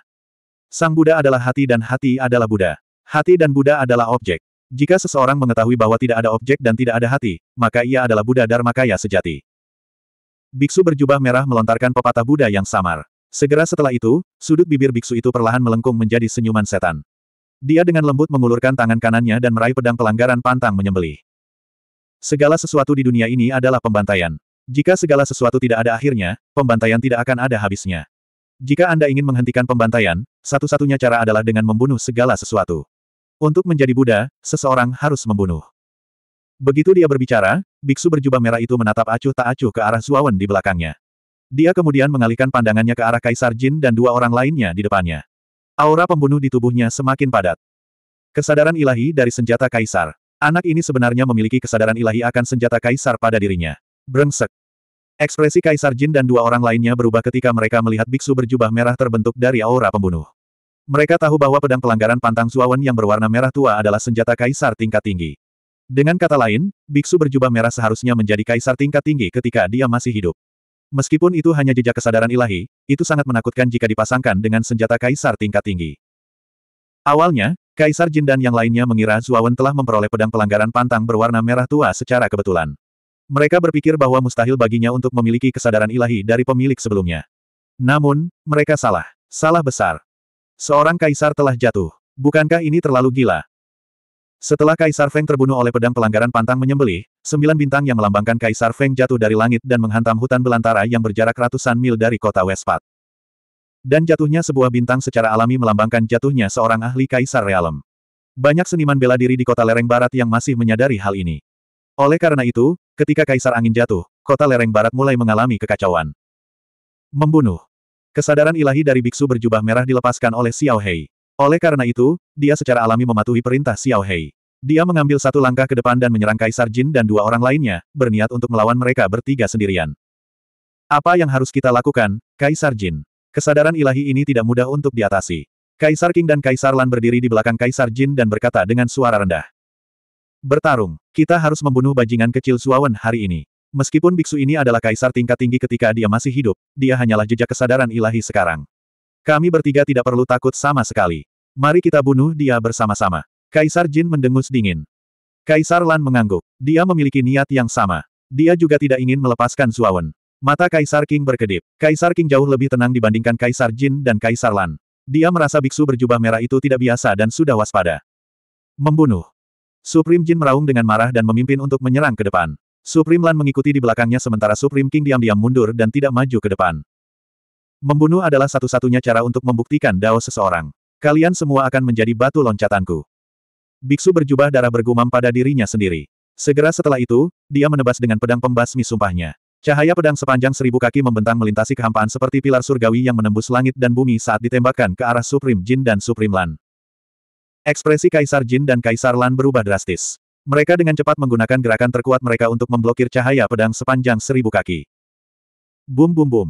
Sang Buddha adalah hati dan hati adalah Buddha. Hati dan Buddha adalah objek. Jika seseorang mengetahui bahwa tidak ada objek dan tidak ada hati, maka ia adalah Buddha Dharma Kaya sejati. Biksu berjubah merah melontarkan pepatah Buddha yang samar. Segera setelah itu, sudut bibir biksu itu perlahan melengkung menjadi senyuman setan. Dia dengan lembut mengulurkan tangan kanannya dan meraih pedang pelanggaran pantang menyembelih. Segala sesuatu di dunia ini adalah pembantaian. Jika segala sesuatu tidak ada akhirnya, pembantaian tidak akan ada habisnya. Jika Anda ingin menghentikan pembantaian, satu-satunya cara adalah dengan membunuh segala sesuatu. Untuk menjadi Buddha, seseorang harus membunuh. Begitu dia berbicara, biksu berjubah merah itu menatap acuh tak acuh ke arah Zuawan di belakangnya. Dia kemudian mengalihkan pandangannya ke arah Kaisar Jin dan dua orang lainnya di depannya. Aura pembunuh di tubuhnya semakin padat. Kesadaran ilahi dari senjata Kaisar. Anak ini sebenarnya memiliki kesadaran ilahi akan senjata Kaisar pada dirinya. Brengsek. Ekspresi Kaisar Jin dan dua orang lainnya berubah ketika mereka melihat biksu berjubah merah terbentuk dari aura pembunuh. Mereka tahu bahwa pedang pelanggaran pantang Zuawan yang berwarna merah tua adalah senjata kaisar tingkat tinggi. Dengan kata lain, biksu berjubah merah seharusnya menjadi kaisar tingkat tinggi ketika dia masih hidup. Meskipun itu hanya jejak kesadaran ilahi, itu sangat menakutkan jika dipasangkan dengan senjata kaisar tingkat tinggi. Awalnya, Kaisar Jin dan yang lainnya mengira Zuawan telah memperoleh pedang pelanggaran pantang berwarna merah tua secara kebetulan. Mereka berpikir bahwa mustahil baginya untuk memiliki kesadaran ilahi dari pemilik sebelumnya. Namun, mereka salah. Salah besar. Seorang kaisar telah jatuh. Bukankah ini terlalu gila? Setelah Kaisar Feng terbunuh oleh pedang pelanggaran pantang menyembelih, sembilan bintang yang melambangkan Kaisar Feng jatuh dari langit dan menghantam hutan belantara yang berjarak ratusan mil dari kota Westpat. Dan jatuhnya sebuah bintang secara alami melambangkan jatuhnya seorang ahli Kaisar Realem. Banyak seniman bela diri di kota lereng barat yang masih menyadari hal ini. Oleh karena itu, ketika Kaisar Angin jatuh, kota lereng barat mulai mengalami kekacauan. Membunuh. Kesadaran ilahi dari biksu berjubah merah dilepaskan oleh Xiao Hei. Oleh karena itu, dia secara alami mematuhi perintah Xiao Hei. Dia mengambil satu langkah ke depan dan menyerang Kaisar Jin dan dua orang lainnya, berniat untuk melawan mereka bertiga sendirian. Apa yang harus kita lakukan, Kaisar Jin? Kesadaran ilahi ini tidak mudah untuk diatasi. Kaisar King dan Kaisar Lan berdiri di belakang Kaisar Jin dan berkata dengan suara rendah. Bertarung, kita harus membunuh bajingan kecil Suawen hari ini. Meskipun biksu ini adalah kaisar tingkat tinggi ketika dia masih hidup, dia hanyalah jejak kesadaran ilahi sekarang. Kami bertiga tidak perlu takut sama sekali. Mari kita bunuh dia bersama-sama. Kaisar Jin mendengus dingin. Kaisar Lan mengangguk. Dia memiliki niat yang sama. Dia juga tidak ingin melepaskan Zuawan. Mata Kaisar King berkedip. Kaisar King jauh lebih tenang dibandingkan Kaisar Jin dan Kaisar Lan. Dia merasa biksu berjubah merah itu tidak biasa dan sudah waspada. Membunuh. Supreme Jin meraung dengan marah dan memimpin untuk menyerang ke depan. Supreme Lan mengikuti di belakangnya sementara Supreme King diam-diam mundur dan tidak maju ke depan. Membunuh adalah satu-satunya cara untuk membuktikan dao seseorang. Kalian semua akan menjadi batu loncatanku. Biksu berjubah darah bergumam pada dirinya sendiri. Segera setelah itu, dia menebas dengan pedang pembasmi sumpahnya. Cahaya pedang sepanjang seribu kaki membentang melintasi kehampaan seperti pilar surgawi yang menembus langit dan bumi saat ditembakkan ke arah Supreme Jin dan Supreme Lan. Ekspresi Kaisar Jin dan Kaisar Lan berubah drastis. Mereka dengan cepat menggunakan gerakan terkuat mereka untuk memblokir cahaya pedang sepanjang seribu kaki. Bum bum bum.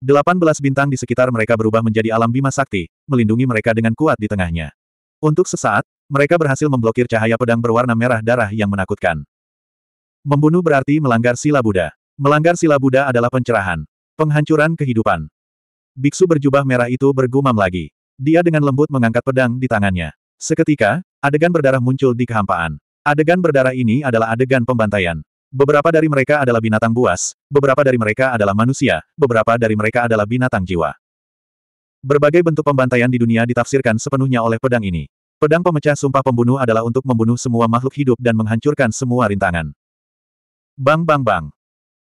Delapan belas bintang di sekitar mereka berubah menjadi alam bima sakti, melindungi mereka dengan kuat di tengahnya. Untuk sesaat, mereka berhasil memblokir cahaya pedang berwarna merah darah yang menakutkan. Membunuh berarti melanggar sila Buddha. Melanggar sila Buddha adalah pencerahan. Penghancuran kehidupan. Biksu berjubah merah itu bergumam lagi. Dia dengan lembut mengangkat pedang di tangannya. Seketika, adegan berdarah muncul di kehampaan. Adegan berdarah ini adalah adegan pembantaian. Beberapa dari mereka adalah binatang buas, beberapa dari mereka adalah manusia, beberapa dari mereka adalah binatang jiwa. Berbagai bentuk pembantaian di dunia ditafsirkan sepenuhnya oleh pedang ini. Pedang pemecah sumpah pembunuh adalah untuk membunuh semua makhluk hidup dan menghancurkan semua rintangan. Bang bang bang.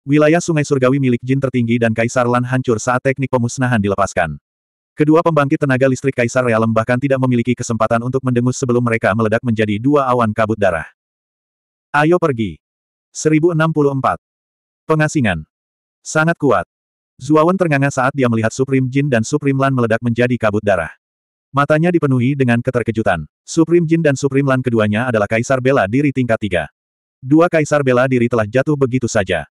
Wilayah sungai surgawi milik jin tertinggi dan kaisar Lan hancur saat teknik pemusnahan dilepaskan. Kedua pembangkit tenaga listrik Kaisar Realem bahkan tidak memiliki kesempatan untuk mendengus sebelum mereka meledak menjadi dua awan kabut darah. Ayo pergi. 1064. Pengasingan. Sangat kuat. Zuawan ternganga saat dia melihat Supreme Jin dan Supreme Lan meledak menjadi kabut darah. Matanya dipenuhi dengan keterkejutan. Supreme Jin dan Supreme Lan keduanya adalah Kaisar Bela Diri tingkat 3. Dua Kaisar Bela Diri telah jatuh begitu saja.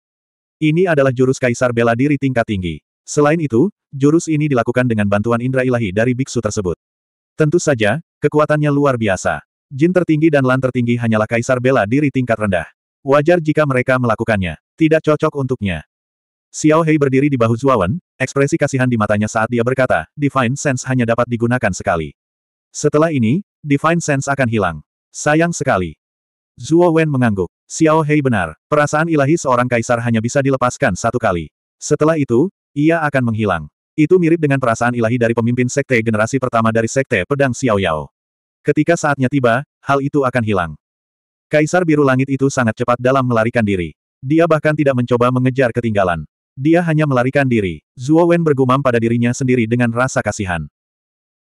Ini adalah jurus Kaisar Bela Diri tingkat tinggi. Selain itu, jurus ini dilakukan dengan bantuan indra ilahi dari biksu tersebut. Tentu saja, kekuatannya luar biasa. Jin tertinggi dan Lan tertinggi hanyalah kaisar bela diri tingkat rendah. Wajar jika mereka melakukannya. Tidak cocok untuknya. Xiao Hei berdiri di bahu Zuawan, ekspresi kasihan di matanya saat dia berkata, Divine Sense hanya dapat digunakan sekali. Setelah ini, Divine Sense akan hilang. Sayang sekali. Zuo Wen mengangguk. Xiao Hei benar, perasaan ilahi seorang kaisar hanya bisa dilepaskan satu kali. Setelah itu, ia akan menghilang. Itu mirip dengan perasaan ilahi dari pemimpin sekte generasi pertama dari sekte pedang Xiao Yao. Ketika saatnya tiba, hal itu akan hilang. Kaisar biru langit itu sangat cepat dalam melarikan diri. Dia bahkan tidak mencoba mengejar ketinggalan. Dia hanya melarikan diri. Zuo Wen bergumam pada dirinya sendiri dengan rasa kasihan.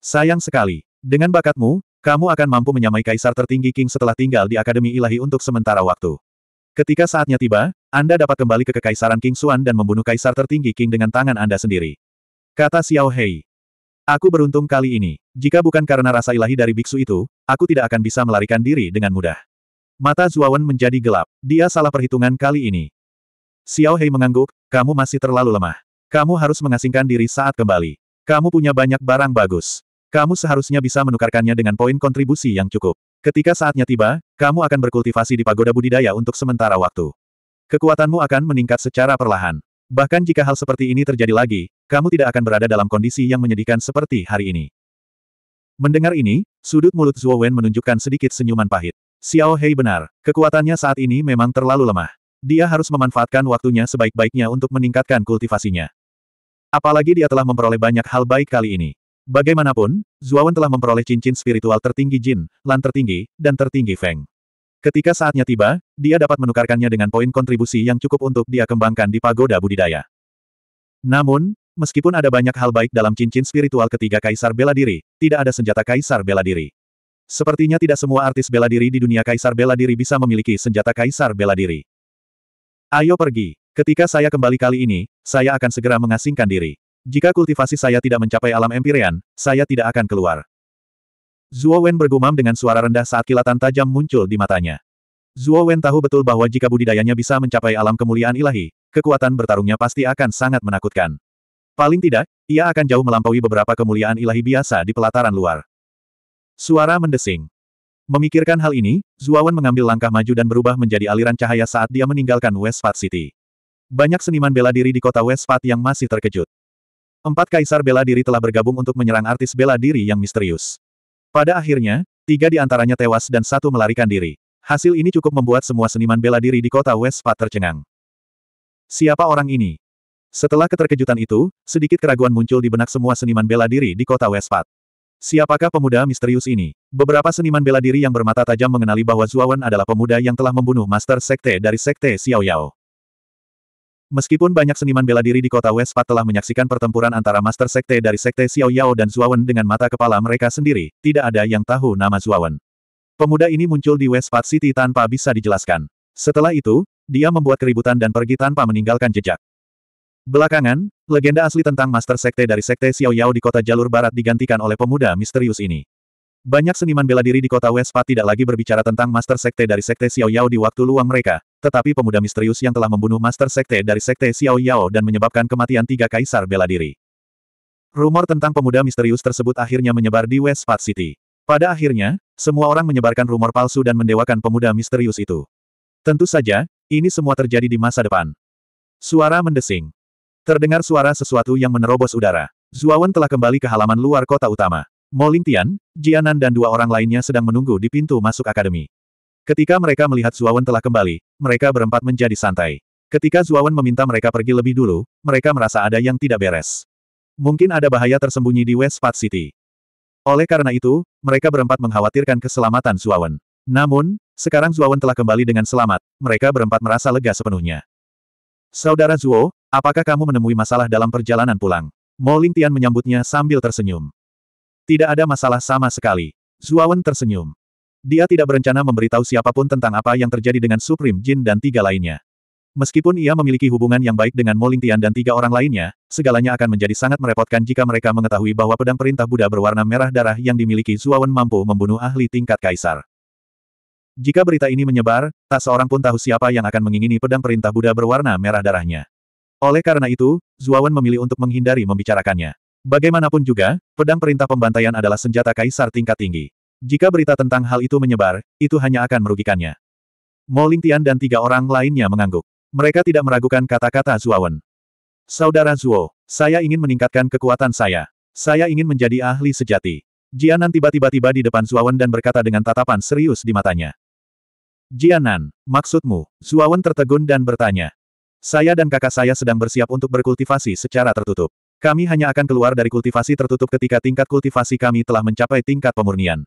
Sayang sekali. Dengan bakatmu, kamu akan mampu menyamai kaisar tertinggi King setelah tinggal di Akademi Ilahi untuk sementara waktu. Ketika saatnya tiba, Anda dapat kembali ke Kekaisaran King Xuan dan membunuh Kaisar tertinggi King dengan tangan Anda sendiri. Kata Xiao Hei. Aku beruntung kali ini. Jika bukan karena rasa ilahi dari biksu itu, aku tidak akan bisa melarikan diri dengan mudah. Mata Zuawan menjadi gelap. Dia salah perhitungan kali ini. Xiao Hei mengangguk, kamu masih terlalu lemah. Kamu harus mengasingkan diri saat kembali. Kamu punya banyak barang bagus. Kamu seharusnya bisa menukarkannya dengan poin kontribusi yang cukup. Ketika saatnya tiba, kamu akan berkultivasi di pagoda budidaya untuk sementara waktu. Kekuatanmu akan meningkat secara perlahan. Bahkan jika hal seperti ini terjadi lagi, kamu tidak akan berada dalam kondisi yang menyedihkan seperti hari ini. Mendengar ini, sudut mulut Zhuo Wen menunjukkan sedikit senyuman pahit. Xiao Hei benar, kekuatannya saat ini memang terlalu lemah. Dia harus memanfaatkan waktunya sebaik-baiknya untuk meningkatkan kultivasinya. Apalagi dia telah memperoleh banyak hal baik kali ini. Bagaimanapun, Zuawan telah memperoleh cincin spiritual tertinggi Jin, Lan tertinggi, dan tertinggi Feng. Ketika saatnya tiba, dia dapat menukarkannya dengan poin kontribusi yang cukup untuk dia kembangkan di pagoda budidaya. Namun, meskipun ada banyak hal baik dalam cincin spiritual ketiga kaisar bela diri, tidak ada senjata kaisar bela diri. Sepertinya tidak semua artis bela diri di dunia kaisar bela diri bisa memiliki senjata kaisar bela diri. Ayo pergi. Ketika saya kembali kali ini, saya akan segera mengasingkan diri. Jika kultivasi saya tidak mencapai alam empirian, saya tidak akan keluar. Zuo Wen bergumam dengan suara rendah saat kilatan tajam muncul di matanya. Zuo Wen tahu betul bahwa jika budidayanya bisa mencapai alam kemuliaan ilahi, kekuatan bertarungnya pasti akan sangat menakutkan. Paling tidak, ia akan jauh melampaui beberapa kemuliaan ilahi biasa di pelataran luar. Suara mendesing. Memikirkan hal ini, Zuo Wen mengambil langkah maju dan berubah menjadi aliran cahaya saat dia meninggalkan Westpath City. Banyak seniman bela diri di kota Westpath yang masih terkejut. Empat kaisar bela diri telah bergabung untuk menyerang artis bela diri yang misterius. Pada akhirnya, tiga di antaranya tewas dan satu melarikan diri. Hasil ini cukup membuat semua seniman bela diri di kota Westpat tercengang. Siapa orang ini? Setelah keterkejutan itu, sedikit keraguan muncul di benak semua seniman bela diri di kota Westpat. Siapakah pemuda misterius ini? Beberapa seniman bela diri yang bermata tajam mengenali bahwa Zuawan adalah pemuda yang telah membunuh Master Sekte dari Sekte Xiao Yao. Meskipun banyak seniman bela diri di kota Westpat telah menyaksikan pertempuran antara Master Sekte dari Sekte Xiao Yao dan Zuawan dengan mata kepala mereka sendiri, tidak ada yang tahu nama Zuawan. Pemuda ini muncul di Westpat City tanpa bisa dijelaskan. Setelah itu, dia membuat keributan dan pergi tanpa meninggalkan jejak. Belakangan, legenda asli tentang Master Sekte dari Sekte Xiao Yao di kota Jalur Barat digantikan oleh pemuda misterius ini. Banyak seniman bela diri di kota Westpat tidak lagi berbicara tentang Master Sekte dari Sekte Xiao Yao di waktu luang mereka, tetapi pemuda misterius yang telah membunuh Master Sekte dari Sekte Xiao Yao dan menyebabkan kematian tiga kaisar bela diri. Rumor tentang pemuda misterius tersebut akhirnya menyebar di West Park City. Pada akhirnya, semua orang menyebarkan rumor palsu dan mendewakan pemuda misterius itu. Tentu saja, ini semua terjadi di masa depan. Suara mendesing. Terdengar suara sesuatu yang menerobos udara. Zuawan telah kembali ke halaman luar kota utama. Mo Lingtian, Jianan dan dua orang lainnya sedang menunggu di pintu masuk akademi. Ketika mereka melihat Zuawan telah kembali, mereka berempat menjadi santai. Ketika Zuawan meminta mereka pergi lebih dulu, mereka merasa ada yang tidak beres. Mungkin ada bahaya tersembunyi di West Park City. Oleh karena itu, mereka berempat mengkhawatirkan keselamatan Zuawan. Namun, sekarang Zuawan telah kembali dengan selamat, mereka berempat merasa lega sepenuhnya. Saudara Zuo, apakah kamu menemui masalah dalam perjalanan pulang? Mo Lingtian menyambutnya sambil tersenyum. Tidak ada masalah sama sekali. Zuawan tersenyum. Dia tidak berencana memberitahu siapapun tentang apa yang terjadi dengan Supreme Jin dan tiga lainnya. Meskipun ia memiliki hubungan yang baik dengan Mo Lingtian dan tiga orang lainnya, segalanya akan menjadi sangat merepotkan jika mereka mengetahui bahwa pedang perintah Buddha berwarna merah darah yang dimiliki Zuawan mampu membunuh ahli tingkat kaisar. Jika berita ini menyebar, tak seorang pun tahu siapa yang akan mengingini pedang perintah Buddha berwarna merah darahnya. Oleh karena itu, Zuawan memilih untuk menghindari membicarakannya. Bagaimanapun juga, pedang perintah pembantaian adalah senjata kaisar tingkat tinggi. Jika berita tentang hal itu menyebar, itu hanya akan merugikannya. Mo Lingtian dan tiga orang lainnya mengangguk. Mereka tidak meragukan kata-kata Zuawan. Saudara Zuo, saya ingin meningkatkan kekuatan saya. Saya ingin menjadi ahli sejati. Jianan tiba-tiba tiba di depan Zuawan dan berkata dengan tatapan serius di matanya. Jianan, maksudmu? Zuawan tertegun dan bertanya. Saya dan kakak saya sedang bersiap untuk berkultivasi secara tertutup. Kami hanya akan keluar dari kultivasi tertutup ketika tingkat kultivasi kami telah mencapai tingkat pemurnian.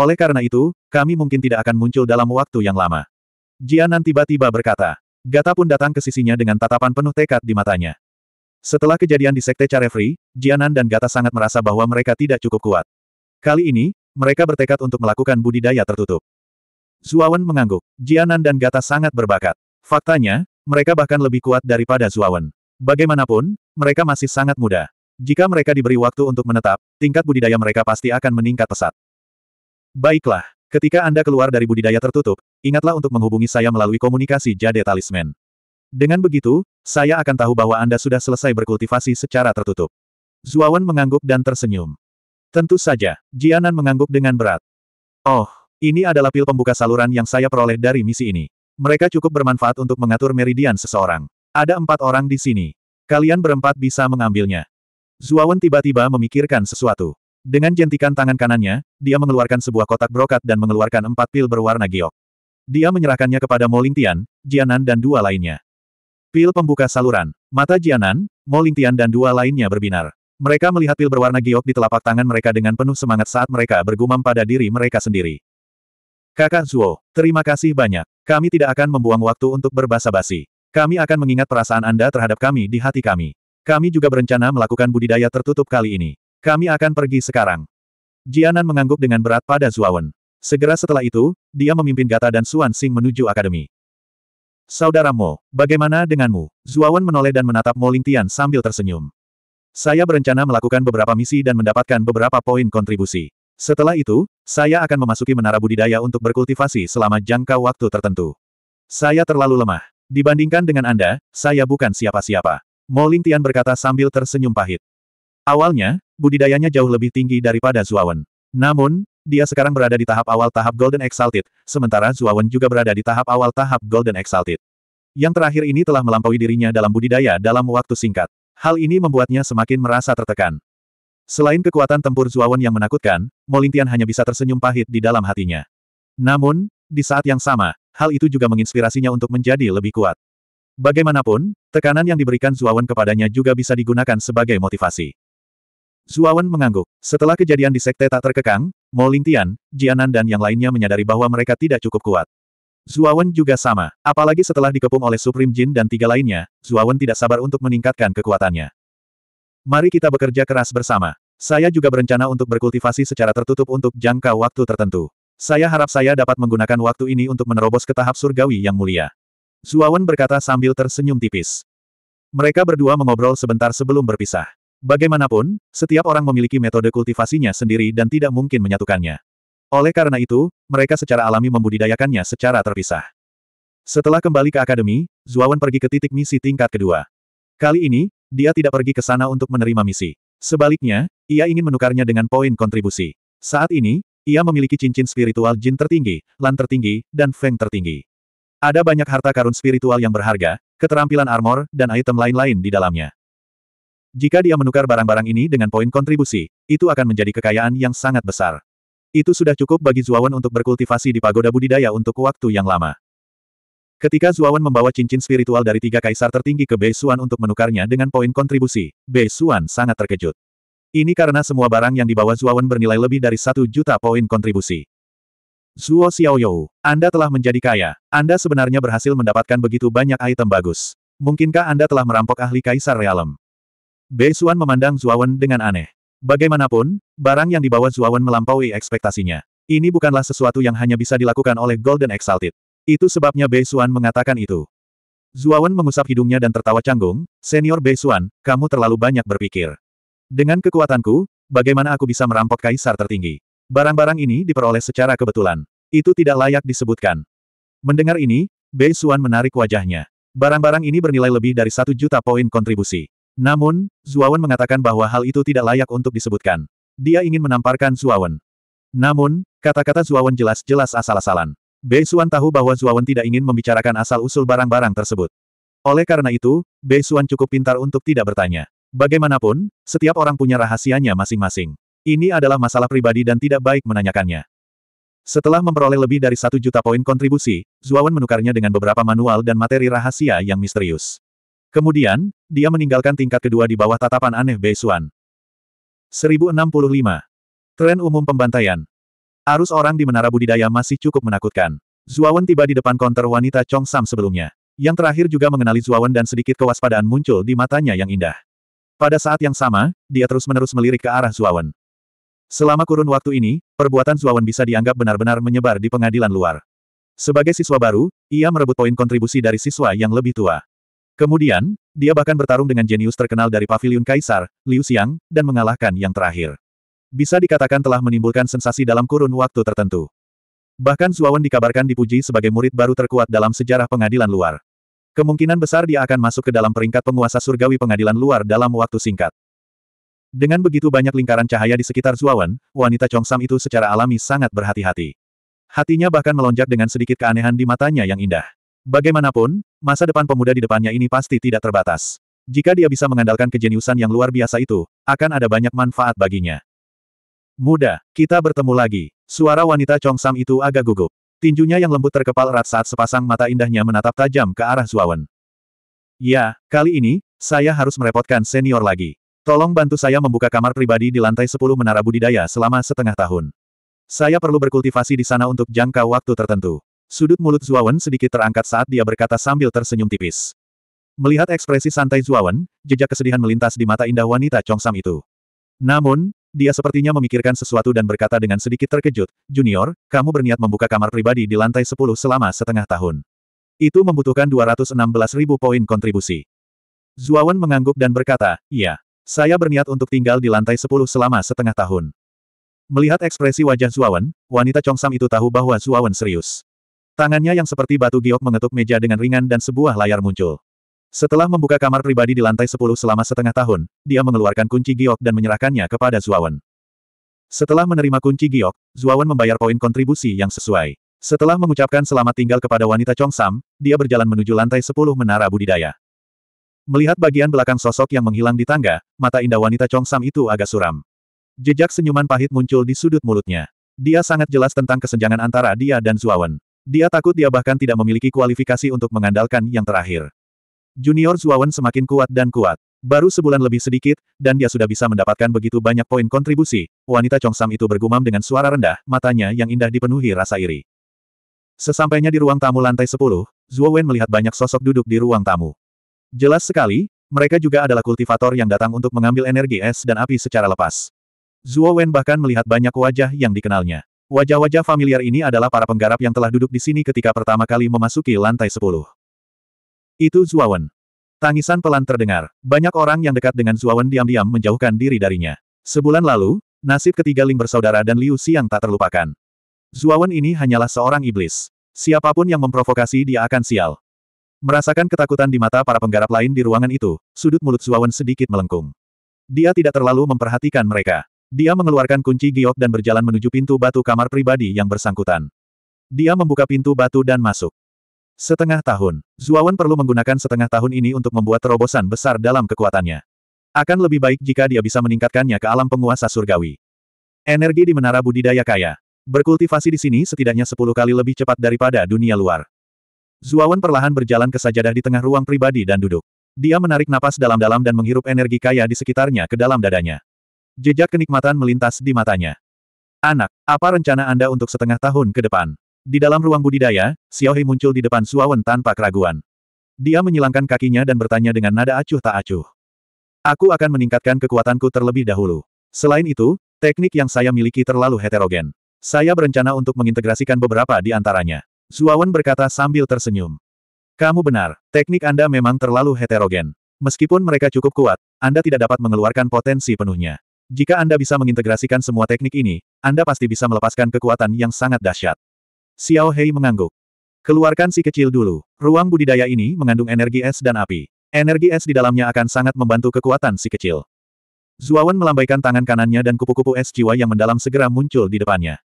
Oleh karena itu, kami mungkin tidak akan muncul dalam waktu yang lama. Jianan tiba-tiba berkata. Gata pun datang ke sisinya dengan tatapan penuh tekad di matanya. Setelah kejadian di Sekte Carefree, Jianan dan Gata sangat merasa bahwa mereka tidak cukup kuat. Kali ini, mereka bertekad untuk melakukan budidaya tertutup. Zuawan mengangguk. Jianan dan Gata sangat berbakat. Faktanya, mereka bahkan lebih kuat daripada Zuawan. Bagaimanapun, mereka masih sangat muda. Jika mereka diberi waktu untuk menetap, tingkat budidaya mereka pasti akan meningkat pesat. Baiklah, ketika Anda keluar dari budidaya tertutup, ingatlah untuk menghubungi saya melalui komunikasi jade talisman. Dengan begitu, saya akan tahu bahwa Anda sudah selesai berkultivasi secara tertutup. Zuawan mengangguk dan tersenyum. Tentu saja, Jianan mengangguk dengan berat. Oh, ini adalah pil pembuka saluran yang saya peroleh dari misi ini. Mereka cukup bermanfaat untuk mengatur meridian seseorang. Ada empat orang di sini. Kalian berempat bisa mengambilnya. Zuawan tiba-tiba memikirkan sesuatu. Dengan jentikan tangan kanannya, dia mengeluarkan sebuah kotak brokat dan mengeluarkan empat pil berwarna giok. Dia menyerahkannya kepada Mo Lingtian, Jianan dan dua lainnya. Pil pembuka saluran. Mata Jianan, Mo Lingtian dan dua lainnya berbinar. Mereka melihat pil berwarna giok di telapak tangan mereka dengan penuh semangat saat mereka bergumam pada diri mereka sendiri. Kakak Zuo, terima kasih banyak. Kami tidak akan membuang waktu untuk berbasa-basi. Kami akan mengingat perasaan Anda terhadap kami di hati kami. Kami juga berencana melakukan budidaya tertutup kali ini. Kami akan pergi sekarang. Jianan mengangguk dengan berat pada Zuawan. Segera setelah itu, dia memimpin Gata dan Suan Sing menuju akademi. Saudara Mo, bagaimana denganmu? Zuawan menoleh dan menatap Mo Lingtian sambil tersenyum. Saya berencana melakukan beberapa misi dan mendapatkan beberapa poin kontribusi. Setelah itu, saya akan memasuki menara budidaya untuk berkultivasi selama jangka waktu tertentu. Saya terlalu lemah. Dibandingkan dengan Anda, saya bukan siapa-siapa. Mo Lingtian berkata sambil tersenyum pahit. Awalnya, budidayanya jauh lebih tinggi daripada Zuawan. Namun, dia sekarang berada di tahap awal tahap Golden Exalted, sementara Zuawan juga berada di tahap awal tahap Golden Exalted. Yang terakhir ini telah melampaui dirinya dalam budidaya dalam waktu singkat. Hal ini membuatnya semakin merasa tertekan. Selain kekuatan tempur Zuawan yang menakutkan, Molintian hanya bisa tersenyum pahit di dalam hatinya. Namun, di saat yang sama, hal itu juga menginspirasinya untuk menjadi lebih kuat. Bagaimanapun, tekanan yang diberikan Zuawan kepadanya juga bisa digunakan sebagai motivasi. Zuawan mengangguk. Setelah kejadian di sekte tak terkekang, Mo Lingtian, Jianan dan yang lainnya menyadari bahwa mereka tidak cukup kuat. Zuawan juga sama. Apalagi setelah dikepung oleh Supreme Jin dan tiga lainnya, Zuawan tidak sabar untuk meningkatkan kekuatannya. Mari kita bekerja keras bersama. Saya juga berencana untuk berkultivasi secara tertutup untuk jangka waktu tertentu. Saya harap saya dapat menggunakan waktu ini untuk menerobos ke tahap surgawi yang mulia. Zuawan berkata sambil tersenyum tipis. Mereka berdua mengobrol sebentar sebelum berpisah. Bagaimanapun, setiap orang memiliki metode kultivasinya sendiri dan tidak mungkin menyatukannya. Oleh karena itu, mereka secara alami membudidayakannya secara terpisah. Setelah kembali ke akademi, Zuawan pergi ke titik misi tingkat kedua. Kali ini, dia tidak pergi ke sana untuk menerima misi. Sebaliknya, ia ingin menukarnya dengan poin kontribusi. Saat ini, ia memiliki cincin spiritual jin tertinggi, lan tertinggi, dan feng tertinggi. Ada banyak harta karun spiritual yang berharga, keterampilan armor, dan item lain-lain di dalamnya. Jika dia menukar barang-barang ini dengan poin kontribusi, itu akan menjadi kekayaan yang sangat besar. Itu sudah cukup bagi Zuawan untuk berkultivasi di pagoda budidaya untuk waktu yang lama. Ketika Zuawan membawa cincin spiritual dari tiga kaisar tertinggi ke Bei Xuan untuk menukarnya dengan poin kontribusi, Bei Xuan sangat terkejut. Ini karena semua barang yang dibawa Zuawan bernilai lebih dari satu juta poin kontribusi. Zuo Xiaoyou, Anda telah menjadi kaya. Anda sebenarnya berhasil mendapatkan begitu banyak item bagus. Mungkinkah Anda telah merampok ahli kaisar realem? Bei Xuan memandang Zuawan dengan aneh. Bagaimanapun, barang yang dibawa Zuawan melampaui ekspektasinya. Ini bukanlah sesuatu yang hanya bisa dilakukan oleh Golden Exalted. Itu sebabnya Bei Xuan mengatakan itu. Zuawan mengusap hidungnya dan tertawa canggung, Senior Bei Xuan, kamu terlalu banyak berpikir. Dengan kekuatanku, bagaimana aku bisa merampok kaisar tertinggi? Barang-barang ini diperoleh secara kebetulan. Itu tidak layak disebutkan. Mendengar ini, Bei Xuan menarik wajahnya. Barang-barang ini bernilai lebih dari satu juta poin kontribusi. Namun, Zuawan mengatakan bahwa hal itu tidak layak untuk disebutkan. Dia ingin menamparkan Zuawan. Namun, kata-kata Zuawan jelas-jelas asal-asalan. Bei Xuan tahu bahwa Zuawan tidak ingin membicarakan asal-usul barang-barang tersebut. Oleh karena itu, Bei Xuan cukup pintar untuk tidak bertanya. Bagaimanapun, setiap orang punya rahasianya masing-masing. Ini adalah masalah pribadi dan tidak baik menanyakannya. Setelah memperoleh lebih dari satu juta poin kontribusi, Zuawan menukarnya dengan beberapa manual dan materi rahasia yang misterius. Kemudian, dia meninggalkan tingkat kedua di bawah tatapan aneh Bei Xuan. 1065. Tren umum pembantaian. Arus orang di menara budidaya masih cukup menakutkan. Zuawan tiba di depan konter wanita Chong Sam sebelumnya. Yang terakhir juga mengenali Zuawan dan sedikit kewaspadaan muncul di matanya yang indah. Pada saat yang sama, dia terus-menerus melirik ke arah Zuawan. Selama kurun waktu ini, perbuatan Zuawan bisa dianggap benar-benar menyebar di pengadilan luar. Sebagai siswa baru, ia merebut poin kontribusi dari siswa yang lebih tua. Kemudian, dia bahkan bertarung dengan jenius terkenal dari Paviliun Kaisar, Liu Xiang, dan mengalahkan yang terakhir. Bisa dikatakan telah menimbulkan sensasi dalam kurun waktu tertentu. Bahkan Zuawan dikabarkan dipuji sebagai murid baru terkuat dalam sejarah pengadilan luar. Kemungkinan besar dia akan masuk ke dalam peringkat penguasa surgawi pengadilan luar dalam waktu singkat. Dengan begitu banyak lingkaran cahaya di sekitar Zuawan, wanita Chongsam itu secara alami sangat berhati-hati. Hatinya bahkan melonjak dengan sedikit keanehan di matanya yang indah. Bagaimanapun, Masa depan pemuda di depannya ini pasti tidak terbatas. Jika dia bisa mengandalkan kejeniusan yang luar biasa itu, akan ada banyak manfaat baginya. Muda, kita bertemu lagi. Suara wanita Chong Sam itu agak gugup. Tinjunya yang lembut terkepal erat saat sepasang mata indahnya menatap tajam ke arah Zuawan. Ya, kali ini, saya harus merepotkan senior lagi. Tolong bantu saya membuka kamar pribadi di lantai 10 Menara Budidaya selama setengah tahun. Saya perlu berkultivasi di sana untuk jangka waktu tertentu. Sudut mulut Zuawan sedikit terangkat saat dia berkata sambil tersenyum tipis. Melihat ekspresi santai Zuawan, jejak kesedihan melintas di mata indah wanita Chongsam itu. Namun, dia sepertinya memikirkan sesuatu dan berkata dengan sedikit terkejut, Junior, kamu berniat membuka kamar pribadi di lantai 10 selama setengah tahun. Itu membutuhkan 216 ribu poin kontribusi. Zuawan mengangguk dan berkata, iya, saya berniat untuk tinggal di lantai 10 selama setengah tahun. Melihat ekspresi wajah Zuawan, wanita Chongsam itu tahu bahwa Zuawan serius. Tangannya yang seperti batu giok mengetuk meja dengan ringan dan sebuah layar muncul. Setelah membuka kamar pribadi di lantai 10 selama setengah tahun, dia mengeluarkan kunci giok dan menyerahkannya kepada Zuawan. Setelah menerima kunci giok, Zuawan membayar poin kontribusi yang sesuai. Setelah mengucapkan selamat tinggal kepada wanita Chong Sam, dia berjalan menuju lantai 10 menara budidaya. Melihat bagian belakang sosok yang menghilang di tangga, mata indah wanita Chong Sam itu agak suram. Jejak senyuman pahit muncul di sudut mulutnya. Dia sangat jelas tentang kesenjangan antara dia dan Zuawan. Dia takut dia bahkan tidak memiliki kualifikasi untuk mengandalkan yang terakhir. Junior Zuawan semakin kuat dan kuat. Baru sebulan lebih sedikit, dan dia sudah bisa mendapatkan begitu banyak poin kontribusi. Wanita Chongsam itu bergumam dengan suara rendah, matanya yang indah dipenuhi rasa iri. Sesampainya di ruang tamu lantai 10, Zuo melihat banyak sosok duduk di ruang tamu. Jelas sekali, mereka juga adalah kultivator yang datang untuk mengambil energi es dan api secara lepas. Zuo bahkan melihat banyak wajah yang dikenalnya. Wajah-wajah familiar ini adalah para penggarap yang telah duduk di sini ketika pertama kali memasuki lantai sepuluh. Itu Zuawan. Tangisan pelan terdengar. Banyak orang yang dekat dengan Zuawan diam-diam menjauhkan diri darinya. Sebulan lalu, nasib ketiga Ling bersaudara dan Liu Xiang tak terlupakan. Zuawan ini hanyalah seorang iblis. Siapapun yang memprovokasi dia akan sial. Merasakan ketakutan di mata para penggarap lain di ruangan itu, sudut mulut Zuawan sedikit melengkung. Dia tidak terlalu memperhatikan mereka. Dia mengeluarkan kunci giok dan berjalan menuju pintu batu kamar pribadi yang bersangkutan. Dia membuka pintu batu dan masuk. Setengah tahun. Zuawan perlu menggunakan setengah tahun ini untuk membuat terobosan besar dalam kekuatannya. Akan lebih baik jika dia bisa meningkatkannya ke alam penguasa surgawi. Energi di menara budidaya kaya. Berkultivasi di sini setidaknya sepuluh kali lebih cepat daripada dunia luar. Zuawan perlahan berjalan ke sajadah di tengah ruang pribadi dan duduk. Dia menarik napas dalam-dalam dan menghirup energi kaya di sekitarnya ke dalam dadanya. Jejak kenikmatan melintas di matanya. Anak, apa rencana Anda untuk setengah tahun ke depan? Di dalam ruang budidaya, Xiao He muncul di depan Suawen tanpa keraguan. Dia menyilangkan kakinya dan bertanya dengan nada acuh tak acuh. Aku akan meningkatkan kekuatanku terlebih dahulu. Selain itu, teknik yang saya miliki terlalu heterogen. Saya berencana untuk mengintegrasikan beberapa di antaranya. Zuawan berkata sambil tersenyum. Kamu benar, teknik Anda memang terlalu heterogen. Meskipun mereka cukup kuat, Anda tidak dapat mengeluarkan potensi penuhnya. Jika Anda bisa mengintegrasikan semua teknik ini, Anda pasti bisa melepaskan kekuatan yang sangat dahsyat. Xiao Hei mengangguk. Keluarkan si kecil dulu. Ruang budidaya ini mengandung energi es dan api. Energi es di dalamnya akan sangat membantu kekuatan si kecil. Zuawan melambaikan tangan kanannya dan kupu-kupu es jiwa yang mendalam segera muncul di depannya.